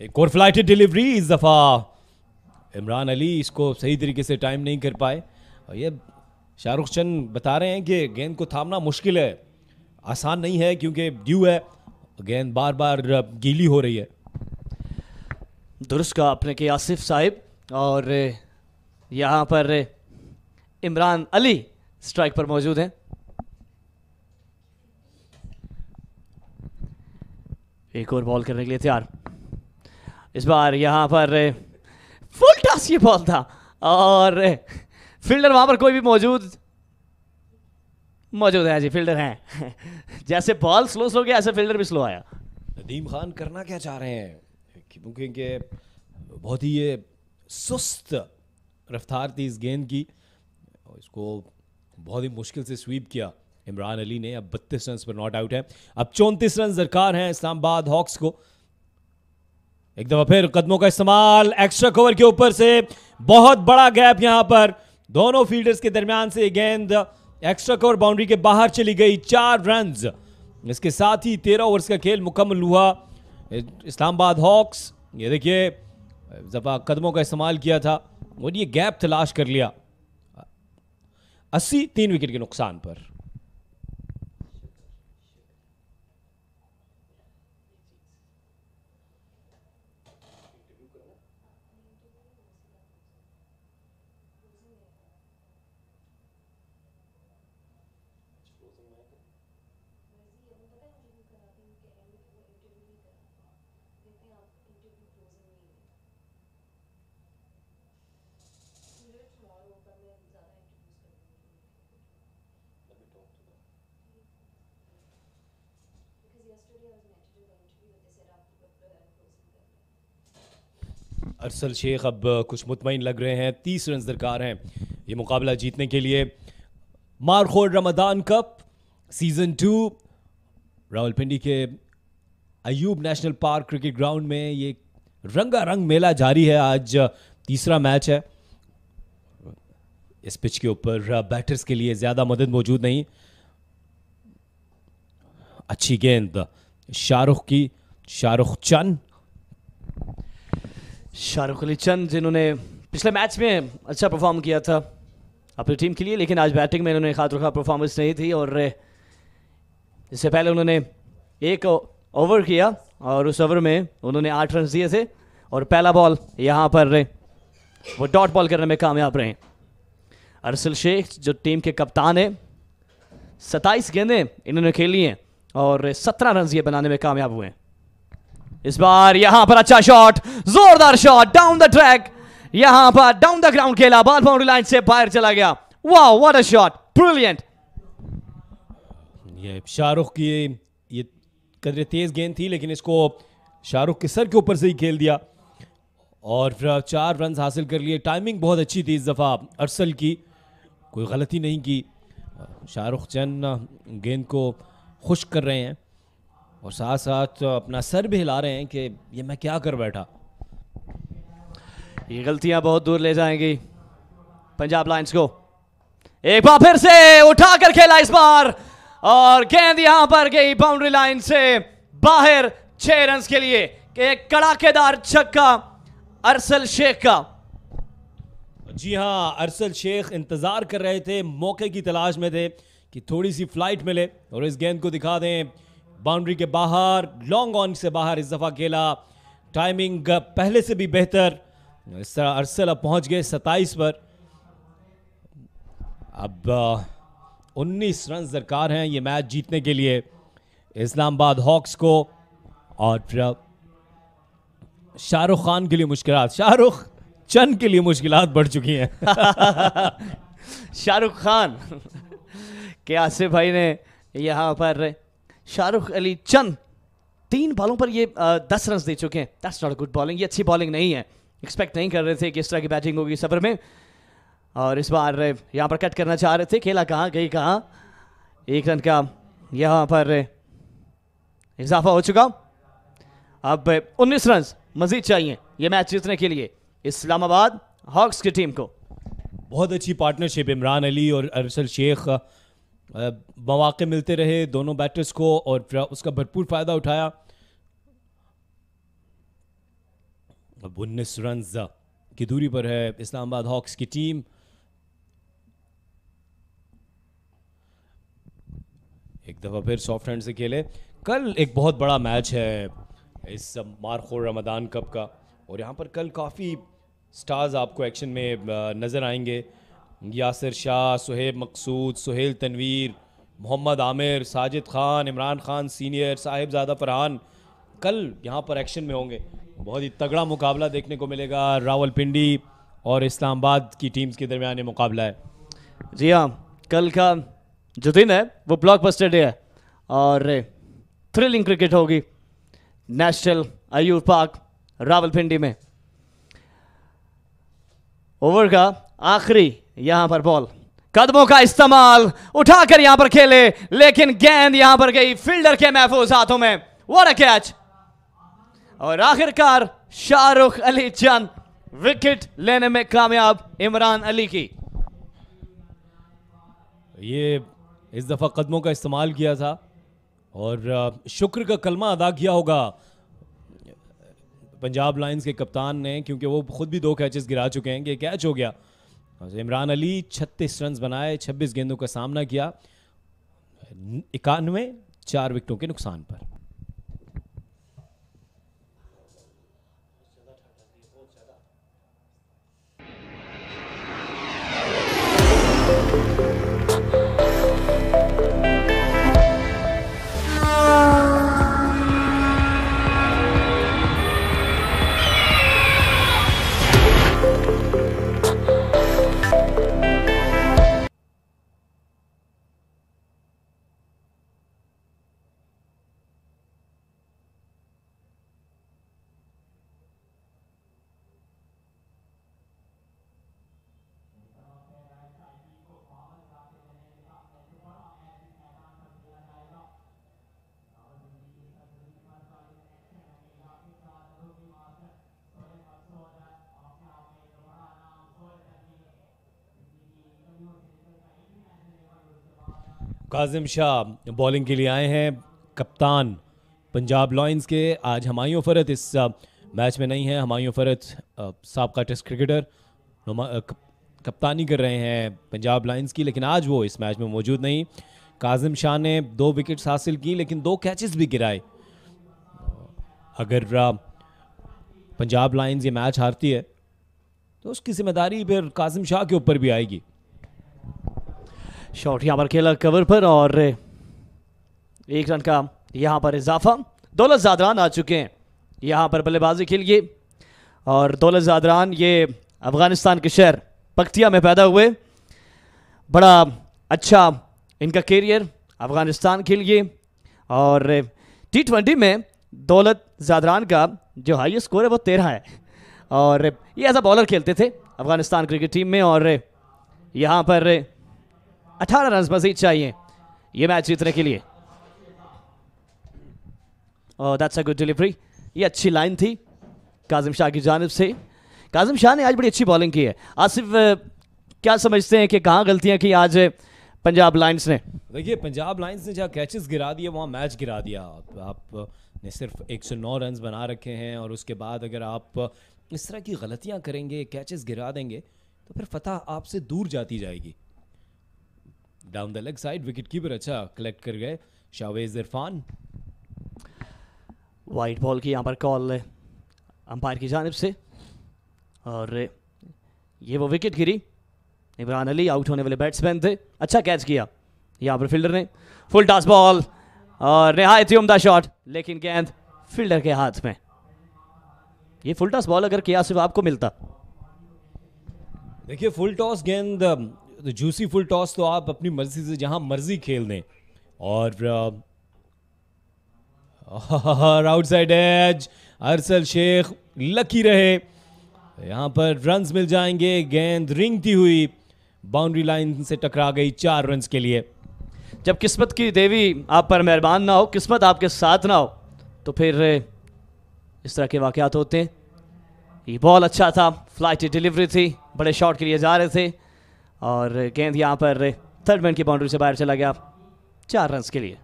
एक और फ्लाइटेड डिलीवरी इस दफ़ा इमरान अली इसको सही तरीके से टाइम नहीं कर पाए और ये शाहरुख चंद बता रहे हैं कि गेंद को थामना मुश्किल है आसान नहीं है क्योंकि ड्यू है गेंद बार बार गीली हो रही है दुरुस्त का अपने के आसिफ साहिब और यहाँ पर इमरान अली स्ट्राइक पर मौजूद हैं एक और बॉल करने के लिए तैयार इस बार यहाँ पर फुल टॉस ये बॉल था और फील्डर वहाँ पर कोई भी मौजूद मौजूद है जी फील्डर हैं जैसे बॉल स्लो स्लो गया ऐसे फील्डर भी स्लो आया नदीम खान करना क्या चाह रहे हैं क्योंकि बहुत ही ये सुस्त रफ्तार थी इस गेंद की और इसको बहुत ही मुश्किल से स्वीप किया इमरान अली ने अब बत्तीस रन पर नॉट आउट है अब चौंतीस रन दरकार हैं इस्लामाबाद हॉक्स को एक दफा फिर कदमों का इस्तेमाल एक्स्ट्रा कवर के ऊपर से बहुत बड़ा गैप यहां पर दोनों फील्डर्स के दरमियान से गेंद एक्स्ट्रा कवर बाउंड्री के बाहर चली गई चार रन इसके साथ ही तेरह ओवर्स का खेल मुकम्मल हुआ इस्लामाबाद हॉक्स ये देखिए जबा कदमों का इस्तेमाल किया था और ये गैप तलाश कर लिया अस्सी तीन विकेट के नुकसान पर अरसल शेख अब कुछ मुतमिन लग रहे हैं तीस रन दरकार हैं ये मुकाबला जीतने के लिए Markhor Ramadan cup season two Rawalpindi के Ayub national park cricket ground में ये रंगा रंग मेला जारी है आज तीसरा मैच है इस पिच के ऊपर बैटर्स के लिए ज़्यादा मदद मौजूद नहीं अच्छी गेंद शाहरुख की शाहरुख चंद शाहरुख अली चंद जिन्होंने पिछले मैच में अच्छा परफॉर्म किया था अपनी टीम के लिए लेकिन आज बैटिंग में इन्होंने खातर खा परफॉर्मेंस नहीं थी और इससे पहले उन्होंने एक ओवर किया और उस ओवर में उन्होंने आठ रन दिए थे और पहला बॉल यहाँ पर रहे वो डॉट बॉल करने में कामयाब रहे अरसल शेख जो टीम के कप्तान हैं सत्ताईस गेंदें इन्होंने खेली हैं और सत्रह रन ये बनाने में कामयाब हुए हैं इस बार यहां पर अच्छा शॉट जोरदार शॉट डाउन द ट्रैक यहां पर डाउन द ग्राउंड खेला बॉल बाउंड्री लाइन से बाहर चला गया वाह व्हाट अ शॉट ब्रिलियंट ये शाहरुख की ये कदरे तेज गेंद थी लेकिन इसको शाहरुख के सर के ऊपर से ही खेल दिया और चार रन हासिल कर लिए टाइमिंग बहुत अच्छी थी इस दफ़ा अरसल की कोई गलती नहीं की शाहरुख चंद गेंद को खुश कर रहे हैं और साथ साथ अपना सर भी हिला रहे हैं कि ये मैं क्या कर बैठा ये गलतियां बहुत दूर ले जाएंगी पंजाब लाइन्स को एक बार फिर से उठा कर खेला इस बार और गेंद यहां पर गई बाउंड्री लाइन से बाहर छह रन के लिए एक कड़ाकेदार छक्का अरसल शेख का जी हाँ अरसल शेख इंतजार कर रहे थे मौके की तलाश में थे कि थोड़ी सी फ्लाइट मिले और इस गेंद को दिखा दें बाउंड्री के बाहर लॉन्ग ऑन से बाहर इस दफ़ा खेला टाइमिंग पहले से भी बेहतर इस तरह अरसल अब पहुंच गए 27 पर अब 19 रन दरकार हैं ये मैच जीतने के लिए इस्लामाबाद हॉक्स को और शाहरुख खान के लिए मुश्किल शाहरुख चंद के लिए मुश्किल बढ़ चुकी हैं शाहरुख खान के आसिफ भाई ने यहाँ पर शाहरुख अली चंद तीन बॉलों पर ये दस रन दे चुके हैं दैट्स नॉट गुड बॉलिंग ये अच्छी बॉलिंग नहीं है एक्सपेक्ट नहीं कर रहे थे कि इस तरह की बैटिंग होगी सफर में और इस बार यहाँ पर कट करना चाह रहे थे खेला कहाँ गई कहाँ एक रन का यहाँ पर इजाफा हो चुका अब 19 रन मजीद चाहिए ये मैच जीतने के लिए इस्लामाबाद हॉक्स की टीम को बहुत अच्छी पार्टनरशिप इमरान अली और अरसल शेख मौाक़े मिलते रहे दोनों बैटर्स को और उसका भरपूर फ़ायदा उठाया अब उन्नीस रन की दूरी पर है इस्लामाबाद हॉक्स की टीम एक दफ़ा फिर सॉफ्ट हैंड से खेले कल एक बहुत बड़ा मैच है इस मारखोर रमदान कप का और यहाँ पर कल काफ़ी स्टार्स आपको एक्शन में नज़र आएंगे यासिर शाह सुहेब मकसूद सुहेल तनवीर मोहम्मद आमिर साजिद खान इमरान खान सीनियर साहिबजादा फरहान कल यहाँ पर एक्शन में होंगे बहुत ही तगड़ा मुकाबला देखने को मिलेगा रावलपिंडी और इस्लामाबाद की टीम्स के दरमियान ये मुकाबला है जी हाँ कल का जो दिन है वो ब्लॉकबस्टर डे है और थ्रिलिंग क्रिकेट होगी नेशनल अयूर पार्क रावलपिंडी में ओवर का आखिरी यहां पर बॉल कदमों का इस्तेमाल उठाकर यहां पर खेले लेकिन गेंद यहां पर गई फील्डर के महफूज हाथों में वो कैच और आखिरकार शाहरुख अली चंद विकेट लेने में कामयाब इमरान अली की ये इस दफ़ा कदमों का इस्तेमाल किया था और शुक्र का कलमा अदा किया होगा पंजाब लाइंस के कप्तान ने क्योंकि वो खुद भी दो कैचेस गिरा चुके हैं कि कैच हो गया तो इमरान अली 36 रन बनाए 26 गेंदों का सामना किया इक्यानवे चार विकेटों के नुकसान पर काजिम शाह बॉलिंग के लिए आए हैं कप्तान पंजाब लॉयंस के आज हमायूं फ़रत इस मैच में नहीं है हमायूं फ़रत सबका टेस्ट क्रिकेटर कप्तानी कर रहे हैं पंजाब लाइन्स की लेकिन आज वो इस मैच में मौजूद नहीं काजिम शाह ने दो विकेट्स हासिल की लेकिन दो कैचेस भी गिराए अगर पंजाब लाइन्स ये मैच हारती है तो उसकी जिम्मेदारी फिर काजिम शाह के ऊपर भी आएगी शॉट यहाँ पर खेला कवर पर और एक रन का यहाँ पर इजाफा दौलत जादरान आ चुके हैं यहाँ पर बल्लेबाजी के लिए और दौलत जादरान ये अफ़गानिस्तान के शहर पख्तिया में पैदा हुए बड़ा अच्छा इनका कैरियर अफ़गानिस्तान के लिए और टी ट्वेंटी में दौलत जादरान का जो हाईएस्ट स्कोर है वो तेरह है और ये ऐसा बॉलर खेलते थे अफ़गानिस्तान क्रिकेट टीम में और यहाँ पर अठारह रन मजीद चाहिए ये मैच जीतने के लिए और दैट्स अ गुड डिलीवरी ये अच्छी लाइन थी काजिम शाह की जानब से काजिम शाह ने आज बड़ी अच्छी बॉलिंग की है आसिफ क्या समझते हैं कि कहाँ गलतियाँ की आज पंजाब लाइन्स ने देखिए पंजाब लाइन्स ने जहाँ कैचेस गिरा दिए वहाँ मैच गिरा दिया आप, आप ने सिर्फ 109 रन बना रखे हैं और उसके बाद अगर आप इस तरह की गलतियाँ करेंगे कैचेस गिरा देंगे तो फिर फतह आपसे दूर जाती जाएगी down the leg side wicket keeper अच्छा कलेक्ट कर गए शावेज इरफान वाइट बॉल की यहाँ पर कॉल अंपायर की जानब से और ये वो विकेट गिरी इमरान अली आउट होने वाले बैट्समैन थे अच्छा कैच किया यहाँ पर फील्डर ने फुल टॉस बॉल और रिहायत ही उमदा शॉट लेकिन गेंद फील्डर के हाथ में ये फुल टॉस बॉल अगर किया सिर्फ आपको मिलता देखिए फुल टॉस गेंद तो जूसी फुल टॉस तो आप अपनी मर्जी से जहां मर्जी खेल दें और outside edge Arsal Sheikh lucky रहे यहाँ पर रन्स मिल जाएंगे गेंद रिंगती हुई बाउंड्री लाइन से टकरा गई चार रन्स के लिए जब किस्मत की देवी आप पर मेहरबान ना हो किस्मत आपके साथ ना हो तो फिर इस तरह के वाकयात होते हैं ये बॉल अच्छा था फ्लाइट डिलीवरी थी बड़े शॉट के लिए जा रहे थे और गेंद यहाँ पर थर्ड मैन की बाउंड्री से बाहर चला गया चार रन के लिए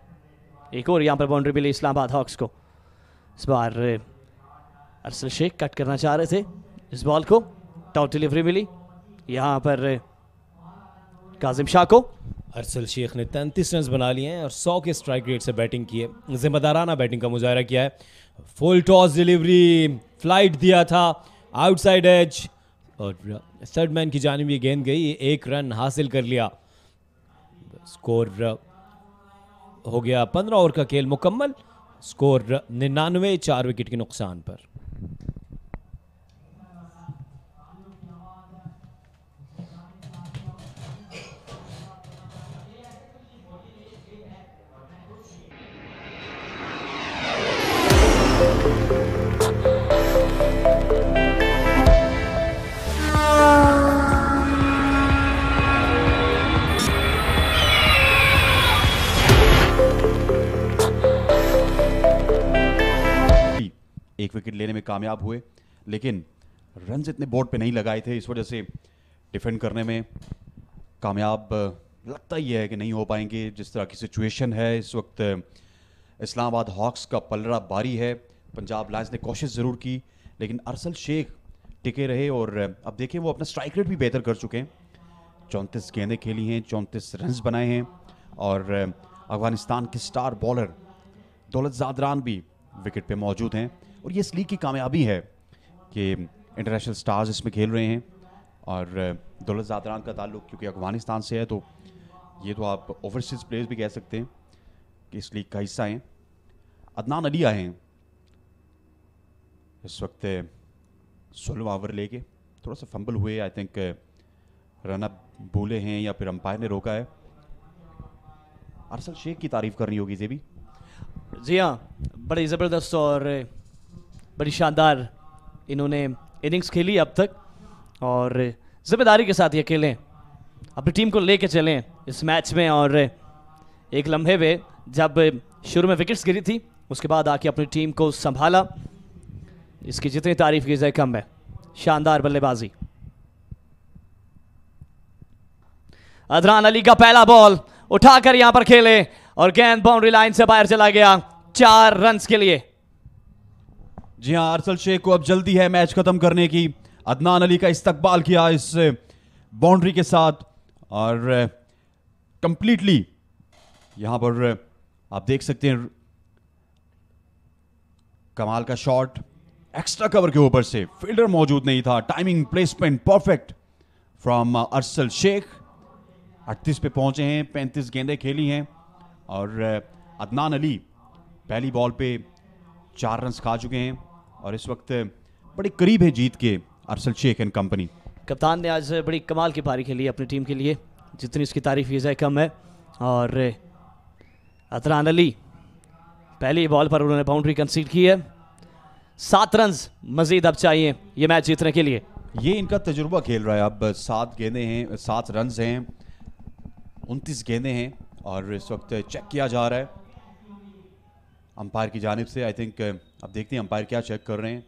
एक और यहाँ पर बाउंड्री मिली इस्लामाबाद हॉक्स को इस बार अरसल शेख कट करना चाह रहे थे इस बॉल को टॉप डिलीवरी मिली यहाँ पर काजिम शाह को अरसल शेख ने तैंतीस रन बना लिए हैं और सौ के स्ट्राइक रेट से बैटिंग की है जिम्मेदाराना बैटिंग का मुजाहरा किया है फुल टॉस डिलीवरी फ्लाइट दिया था आउटसाइड एज और थर्ड मैन की जानब ये गेंद गई एक रन हासिल कर लिया स्कोर हो गया पंद्रह ओवर का खेल मुकम्मल स्कोर निन्यानवे चार विकेट के नुकसान पर एक विकेट लेने में कामयाब हुए लेकिन रन इतने बोर्ड पे नहीं लगाए थे इस वजह से डिफेंड करने में कामयाब लगता ही है कि नहीं हो पाएंगे जिस तरह की सिचुएशन है इस वक्त इस्लामाबाद हॉक्स का पलड़ा बारी है पंजाब लायंस ने कोशिश ज़रूर की लेकिन अरसल शेख टिके रहे और अब देखें वो अपना स्ट्राइक रेट भी बेहतर कर चुके हैं चौंतीस गेंदें खेली हैं चौंतीस रन बनाए हैं और अफगानिस्तान के स्टार बॉलर दौलत जादरान भी विकेट पे मौजूद हैं और ये इस लीग की कामयाबी है कि इंटरनेशनल स्टार्स इसमें खेल रहे हैं और दौलत ज़ातरान का ताल्लुक क्योंकि अफगानिस्तान से है तो ये तो आप ओवरसीज़ प्लेयर्स भी कह सकते हैं कि इस लीग का हिस्सा हैं अदनान अली आए हैं इस वक्त सोलह ओवर लेके थोड़ा सा फंबल हुए आई थिंक रन अप बोले हैं या फिर अंपायर ने रोका है अरसल शेख की तारीफ करनी होगी जेबी जी हाँ बड़े ज़बरदस्त और बड़ी शानदार इन्होंने इनिंग्स खेली अब तक और जिम्मेदारी के साथ ये खेलें अपनी टीम को लेके चलें इस मैच में और एक लम्हे में जब शुरू में विकेट्स गिरी थी उसके बाद आके अपनी टीम को संभाला इसकी जितनी तारीफ की जाए कम है शानदार बल्लेबाजी अदरान अली का पहला बॉल उठाकर यहां पर खेले और गेंद बाउंड्री लाइन से बाहर चला गया चार रन के लिए जी हाँ अरसल शेख को अब जल्दी है मैच खत्म करने की अदनान अली का इस्तकबाल किया इस बाउंड्री के साथ और कंप्लीटली यहाँ पर आप देख सकते हैं कमाल का शॉट एक्स्ट्रा कवर के ऊपर से फील्डर मौजूद नहीं था timing placement perfect from Arsal Sheikh 38 पे पहुंचे हैं 35 गेंदें खेली हैं और अदनान अली पहली बॉल पे चार रन खा चुके हैं और इस वक्त बड़े करीब है जीत के अरसल शेख एंड कंपनी कप्तान ने आज बड़ी कमाल की पारी खेली अपनी टीम के लिए जितनी उसकी तारीफ ये कम है और अतरान अली पहली बॉल पर उन्होंने बाउंड्री कंसीड की है सात रन मजीद अब चाहिए ये मैच जीतने के लिए ये इनका तजुर्बा खेल रहा है अब सात गेंदे हैं सात रन हैं उनतीस गेंदे हैं और इस वक्त चेक किया जा रहा है अंपायर की जानब से आई थिंक uh, अब देखते हैं अंपायर क्या चेक कर रहे हैं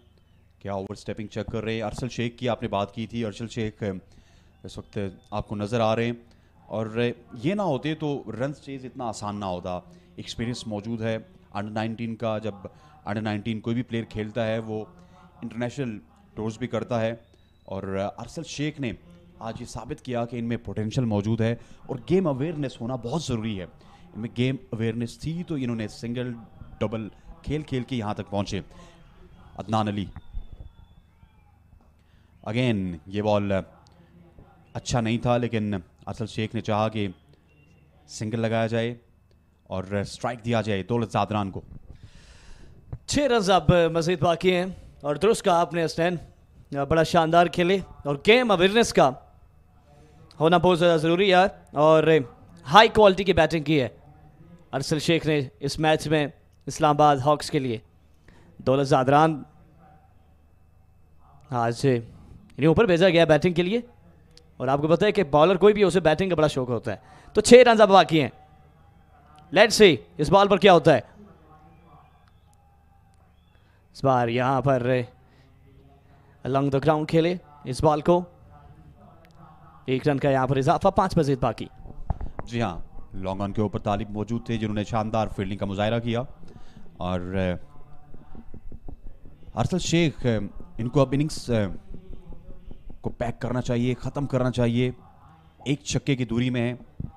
क्या ओवर स्टेपिंग चेक कर रहे हैं अरसल शेख की आपने बात की थी अरसल शेख uh, इस वक्त uh, आपको नज़र आ रहे हैं और ये ना होते तो रन चेज इतना आसान ना होता एक्सपीरियंस मौजूद है अंडर 19 का जब अंडर 19 कोई भी प्लेयर खेलता है वो इंटरनेशनल टूर्स भी करता है और अरसल शेख ने आज ये साबित किया कि इनमें पोटेंशियल मौजूद है और गेम अवेयरनेस होना बहुत ज़रूरी है इनमें गेम अवेयरनेस थी तो इन्होंने सिंगल डबल खेल खेल के यहां तक पहुंचे अदनान अली अगेन ये बॉल अच्छा नहीं था लेकिन असल शेख ने चाहा कि सिंगल लगाया जाए और स्ट्राइक दिया जाए दौलत जादरान को छह रन अब मजीद बाकी हैं और दुरुस्त का आपने स्टैन बड़ा शानदार खेले और गेम अवेयरनेस का होना बहुत ज़्यादा ज़रूरी है और हाई क्वालिटी की बैटिंग की है अरसल शेख ने इस मैच में इस्लामाबाद हॉक्स के लिए दौलत जादरान आज इन्हें ऊपर भेजा गया बैटिंग के लिए और आपको पता है कि बॉलर कोई भी उसे बैटिंग का बड़ा शौक होता है तो छः रन अब बाकी हैं लेट्स सी इस बॉल पर क्या होता है इस बार यहाँ पर अलॉन्ग द ग्राउंड खेले इस बॉल को एक रन का यहाँ पर इजाफा पाँच मजीद बाकी जी हाँ लॉन्ग ऑन के ऊपर तालिब मौजूद थे जिन्होंने शानदार फील्डिंग का मुजाहरा किया और अरसल शेख इनको अब इनिंग्स को पैक करना चाहिए ख़त्म करना चाहिए एक छक्के की दूरी में है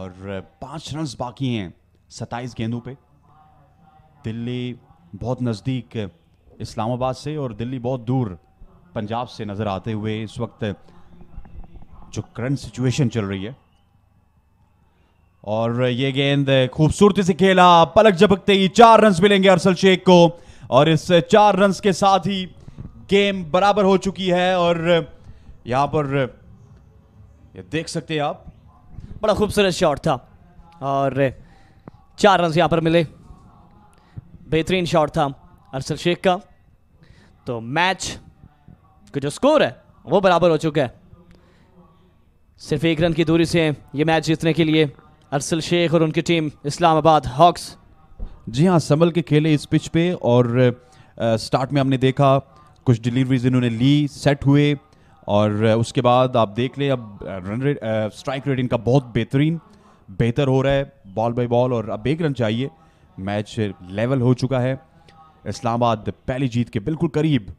और पाँच रन्स बाकी हैं सत्ताईस गेंदों पे दिल्ली बहुत नज़दीक इस्लामाबाद से और दिल्ली बहुत दूर पंजाब से नज़र आते हुए इस वक्त जो करंट सिचुएशन चल रही है और ये गेंद खूबसूरती से खेला पलक झपकते ही चार रन मिलेंगे अरसल शेख को और इस चार रन के साथ ही गेम बराबर हो चुकी है और यहाँ पर ये देख सकते हैं आप बड़ा खूबसूरत शॉट था और चार रन यहाँ पर मिले बेहतरीन शॉट था अरसल शेख का तो मैच का जो स्कोर है वो बराबर हो चुका है सिर्फ एक रन की दूरी से ये मैच जीतने के लिए अरसल शेख और उनकी टीम इस्लामाबाद हॉक्स जी हाँ संभल के खेले इस पिच पे और आ, स्टार्ट में हमने देखा कुछ डिलीवरीज इन्होंने ली सेट हुए और उसके बाद आप देख ले अब रन रेट स्ट्राइक रेट इनका बहुत बेहतरीन बेहतर हो रहा है बॉल बाय बॉल और अब एक रन चाहिए मैच लेवल हो चुका है इस्लामाबाद पहली जीत के बिल्कुल करीब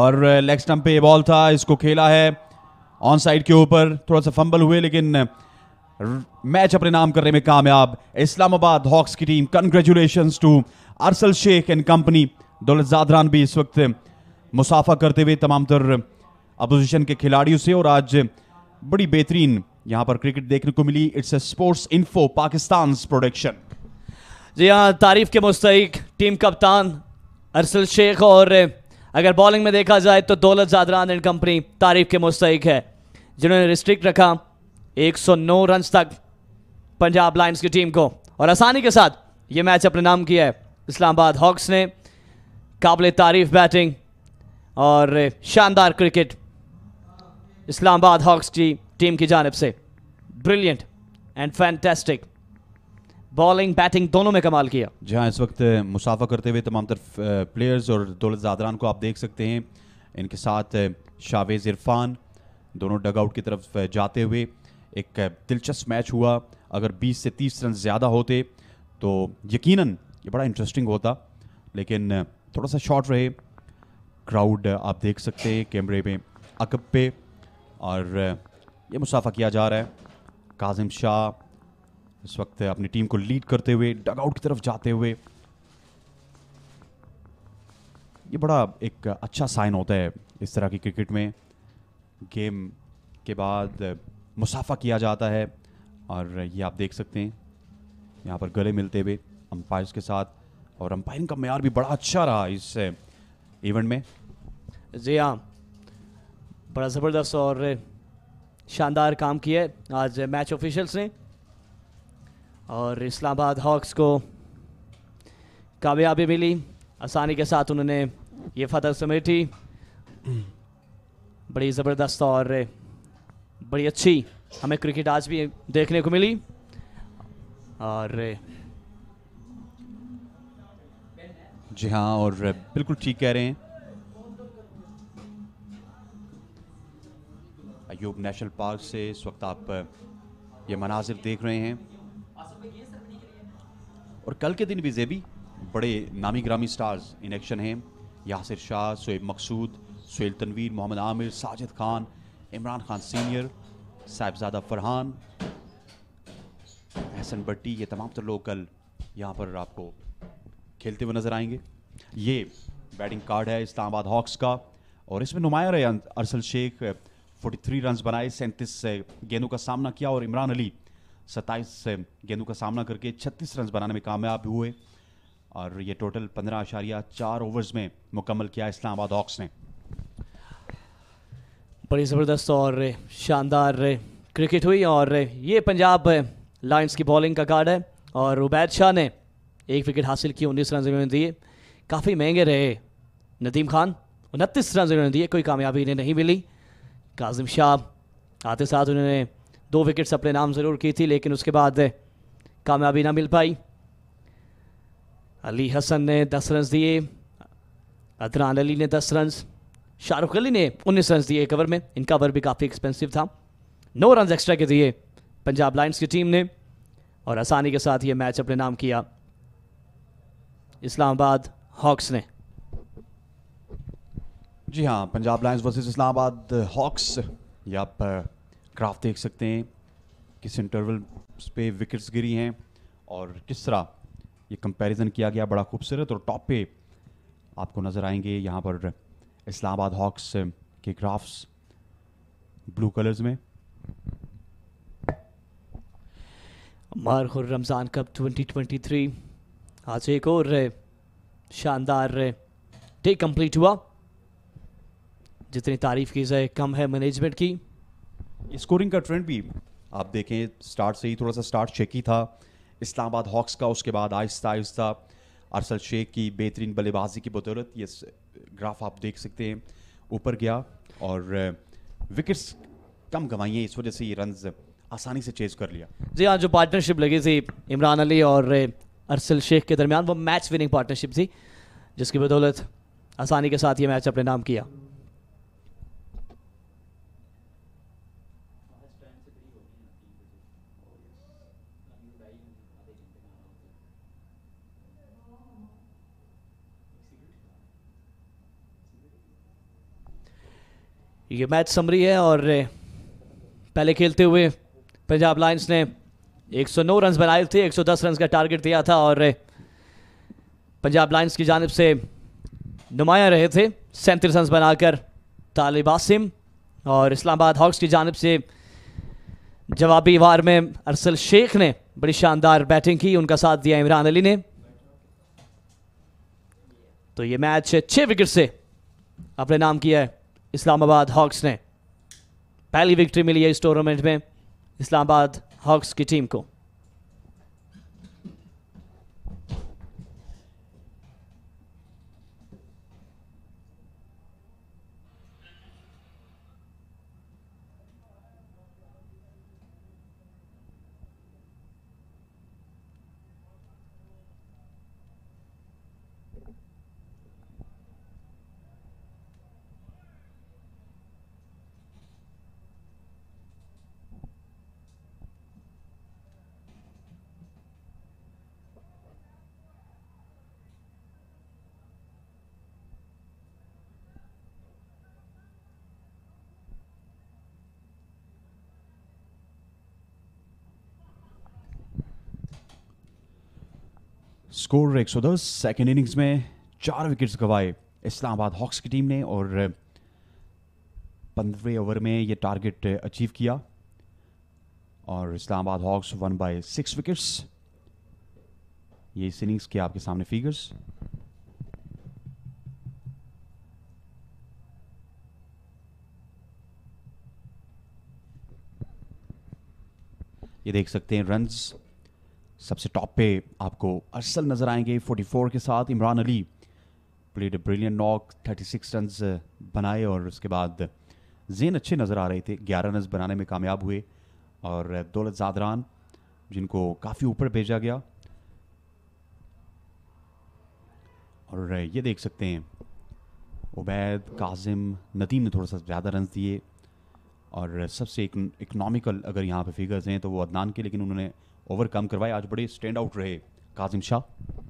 और लेग स्टम्प पे ये बॉल था इसको खेला है ऑन साइड के ऊपर थोड़ा सा फंबल हुए लेकिन मैच अपने नाम करने में कामयाब इस्लामाबाद हॉक्स की team congratulation to Arsal Sheikh and company Daulat Zadran भी इस वक्त मुसाफा करते हुए तमाम तर अपोजिशन के खिलाड़ियों से और आज बड़ी बेहतरीन यहाँ पर क्रिकेट देखने को मिली it's a sports info Pakistan production जी हाँ तारीफ के मुस्तक टीम कप्तान अरसल शेख और अगर बॉलिंग में देखा जाए तो दौलत जादरान एंड कंपनी तारीफ के मुस्तक है जिन्होंने रिस्ट्रिक्ट रखा 109 रन तक पंजाब लाइन्स की टीम को और आसानी के साथ ये मैच अपने नाम किया है इस्लामाबाद हॉक्स ने काबिल तारीफ बैटिंग और शानदार क्रिकेट इस्लामाबाद हॉक्स की टीम की जानब से brilliant and fantastic bowling batting दोनों में कमाल किया जी हाँ इस वक्त मुसाफा करते हुए तमाम तरफ प्लेयर्स और दौलत जादरान को आप देख सकते हैं इनके साथ शावेज इरफान दोनों आउट की तरफ जाते हुए एक दिलचस्प मैच हुआ अगर 20 से 30 रन ज़्यादा होते तो यकीनन ये बड़ा इंटरेस्टिंग होता लेकिन थोड़ा सा शॉर्ट रहे क्राउड आप देख सकते हैं कैमरे में अकब पे और ये मुसाफा किया जा रहा है काजिम शाह इस वक्त अपनी टीम को लीड करते हुए डगआउट की तरफ जाते हुए ये बड़ा एक अच्छा साइन होता है इस तरह की क्रिकेट में गेम के बाद मुसाफा किया जाता है और ये आप देख सकते हैं यहाँ पर गले मिलते हुए अंपायर्स के साथ और अंपायरिंग का मैार भी बड़ा अच्छा रहा इस इवेंट में जी हाँ बड़ा ज़बरदस्त और शानदार काम किया आज मैच ऑफिशियल्स ने और इस्लामाबाद हॉक्स को कामयाबी मिली आसानी के साथ उन्होंने ये फतह समेटी बड़ी ज़बरदस्त और बड़ी अच्छी हमें क्रिकेट आज भी देखने को मिली और जी हाँ और बिल्कुल ठीक कह रहे हैं अयूब नेशनल पार्क से इस वक्त आप ये मनाजिर देख रहे हैं और कल के दिन भी जेबी बड़े नामी ग्रामी स्टार्स इन एक्शन हैं यासिर शाह शोएब मकसूद सोहेल तनवीर मोहम्मद आमिर साजिद खान इमरान खान सीनियर साहिबजादा फरहान हसन भट्टी ये तमाम तर लोग कल यहाँ पर आपको खेलते हुए नज़र आएंगे ये बैटिंग कार्ड है इस्लामाबाद हॉक्स का और इसमें नुमाया रहे अरसल शेख 43 रन बनाए सैंतीस गेंदों का सामना किया और इमरान अली सत्ताईस गेंदों का सामना करके छत्तीस रन बनाने में कामयाब हुए और ये टोटल पंद्रह आशारिया चार ओवर्स में मुकम्मल किया इस्लामाबाद ऑक्स ने बड़ी ज़बरदस्त और शानदार क्रिकेट हुई और ये पंजाब लायंस की बॉलिंग का कार्ड है और उबैद शाह ने एक विकेट हासिल किया उन्नीस रन जमीन दिए काफ़ी महंगे रहे नदीम खान उनतीस रन जमीन दिए कोई कामयाबी इन्हें नहीं मिली काजिम शाह आते साथ उन्होंने दो विकेट्स अपने नाम ज़रूर की थी लेकिन उसके बाद कामयाबी ना मिल पाई अली हसन ने दस रन दिए अदरान अली ने दस रन शाहरुख अली ने उन्नीस रन दिए एक में इनका ओवर भी काफ़ी एक्सपेंसिव था नौ रन एक्स्ट्रा के दिए पंजाब लाइन्स की टीम ने और आसानी के साथ ये मैच अपने नाम किया इस्लामाबाद हॉक्स ने जी हाँ Punjab Lions versus Islamabad Hawks या क्राफ्ट देख सकते हैं किस इंटरवल पे विकेट्स गिरी हैं और किस तरह ये कंपैरिजन किया गया बड़ा खूबसूरत और टॉप पे आपको नज़र आएंगे यहाँ पर इस्लामाबाद हॉक्स के ग्राफ्स ब्लू कलर्स में मारखुर रमज़ान कप 2023 आज एक और शानदार टेक कंप्लीट हुआ जितनी तारीफ की जाए कम है मैनेजमेंट की स्कोरिंग का ट्रेंड भी आप देखें स्टार्ट से ही थोड़ा सा स्टार्ट ही था इस्लामाबाद हॉक्स का उसके बाद आहिस्ता आहिस्ता अरसल शेख की बेहतरीन बल्लेबाजी की बदौलत ये ग्राफ आप देख सकते हैं ऊपर गया और विकेट्स uh, कम गंवाई हैं इस वजह से ये रन आसानी से चेज कर लिया जी हाँ जो पार्टनरशिप लगी थी इमरान अली और अरसल uh, शेख के दरमियान वो मैच विनिंग पार्टनरशिप थी जिसकी बदौलत आसानी के साथ ये मैच अपने नाम किया ये मैच समरी है और पहले खेलते हुए पंजाब लाइन्स ने 109 रन बनाए थे 110 रन का टारगेट दिया था और पंजाब लाइन्स की जानब से नुमाया रहे थे सैंतीस रन बनाकर तालिब आसिम और इस्लामाबाद हॉक्स की जानब से जवाबी वार में अरसल शेख ने बड़ी शानदार बैटिंग की उनका साथ दिया इमरान अली ने तो ये मैच छः विकेट से अपने नाम किया है इस्लामाबाद हॉक्स ने पहली विक्ट्री मिली है इस टूर्नामेंट में इस्लामाबाद हॉक्स की टीम को स्कोर दस सेकेंड इनिंग्स में चार विकेट्स गवाए इस्लामाबाद हॉक्स की टीम ने और पंद्रहवें ओवर में ये टारगेट अचीव किया और Islamabad Hawks won by six wickets ये इस इनिंग्स के आपके सामने फिगर्स ये देख सकते हैं रन्स सबसे टॉप पे आपको अरसल नज़र आएंगे 44 के साथ Imran Ali played brilliant knock 36 run बनाए और उसके बाद जेन अच्छे नज़र आ रहे थे 11 रन बनाने में कामयाब हुए और uh, दौलत जादरान जिनको काफ़ी ऊपर भेजा गया और uh, ये देख सकते हैं उबैद काजिम नदीम ने थोड़ा सा ज़्यादा रन दिए और सबसे इकनॉमिकल अगर यहाँ पे फिगर्स हैं तो वो अदनान के लेकिन उन्होंने ओवरकम करवाए आज बड़े स्टैंड आउट रहे काजिम शाह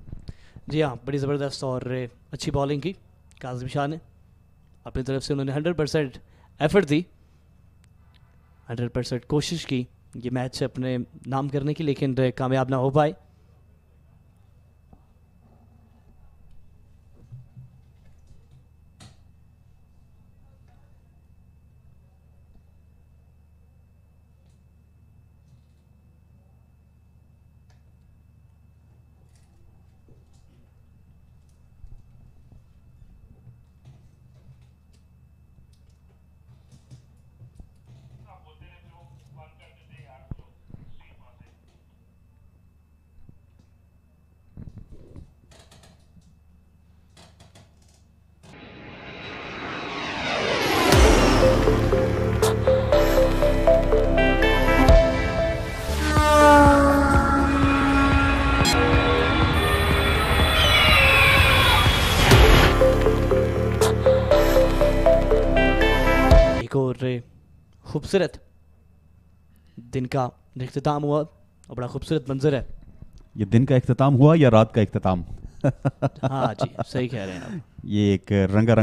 जी हाँ बड़ी ज़बरदस्त और अच्छी बॉलिंग की काजिम शाह ने अपनी तरफ से उन्होंने हंड्रेड परसेंट एफर्ट दी हंड्रेड परसेंट कोशिश की ये मैच अपने नाम करने की लेकिन कामयाब ना हो पाए अख्ताम हुआ और बड़ा खूबसूरत मंजर है ये दिन का अख्ताम हुआ या रात का अख्ताम हाँ जी सही कह रहे हैं आप ये एक रंगा रंग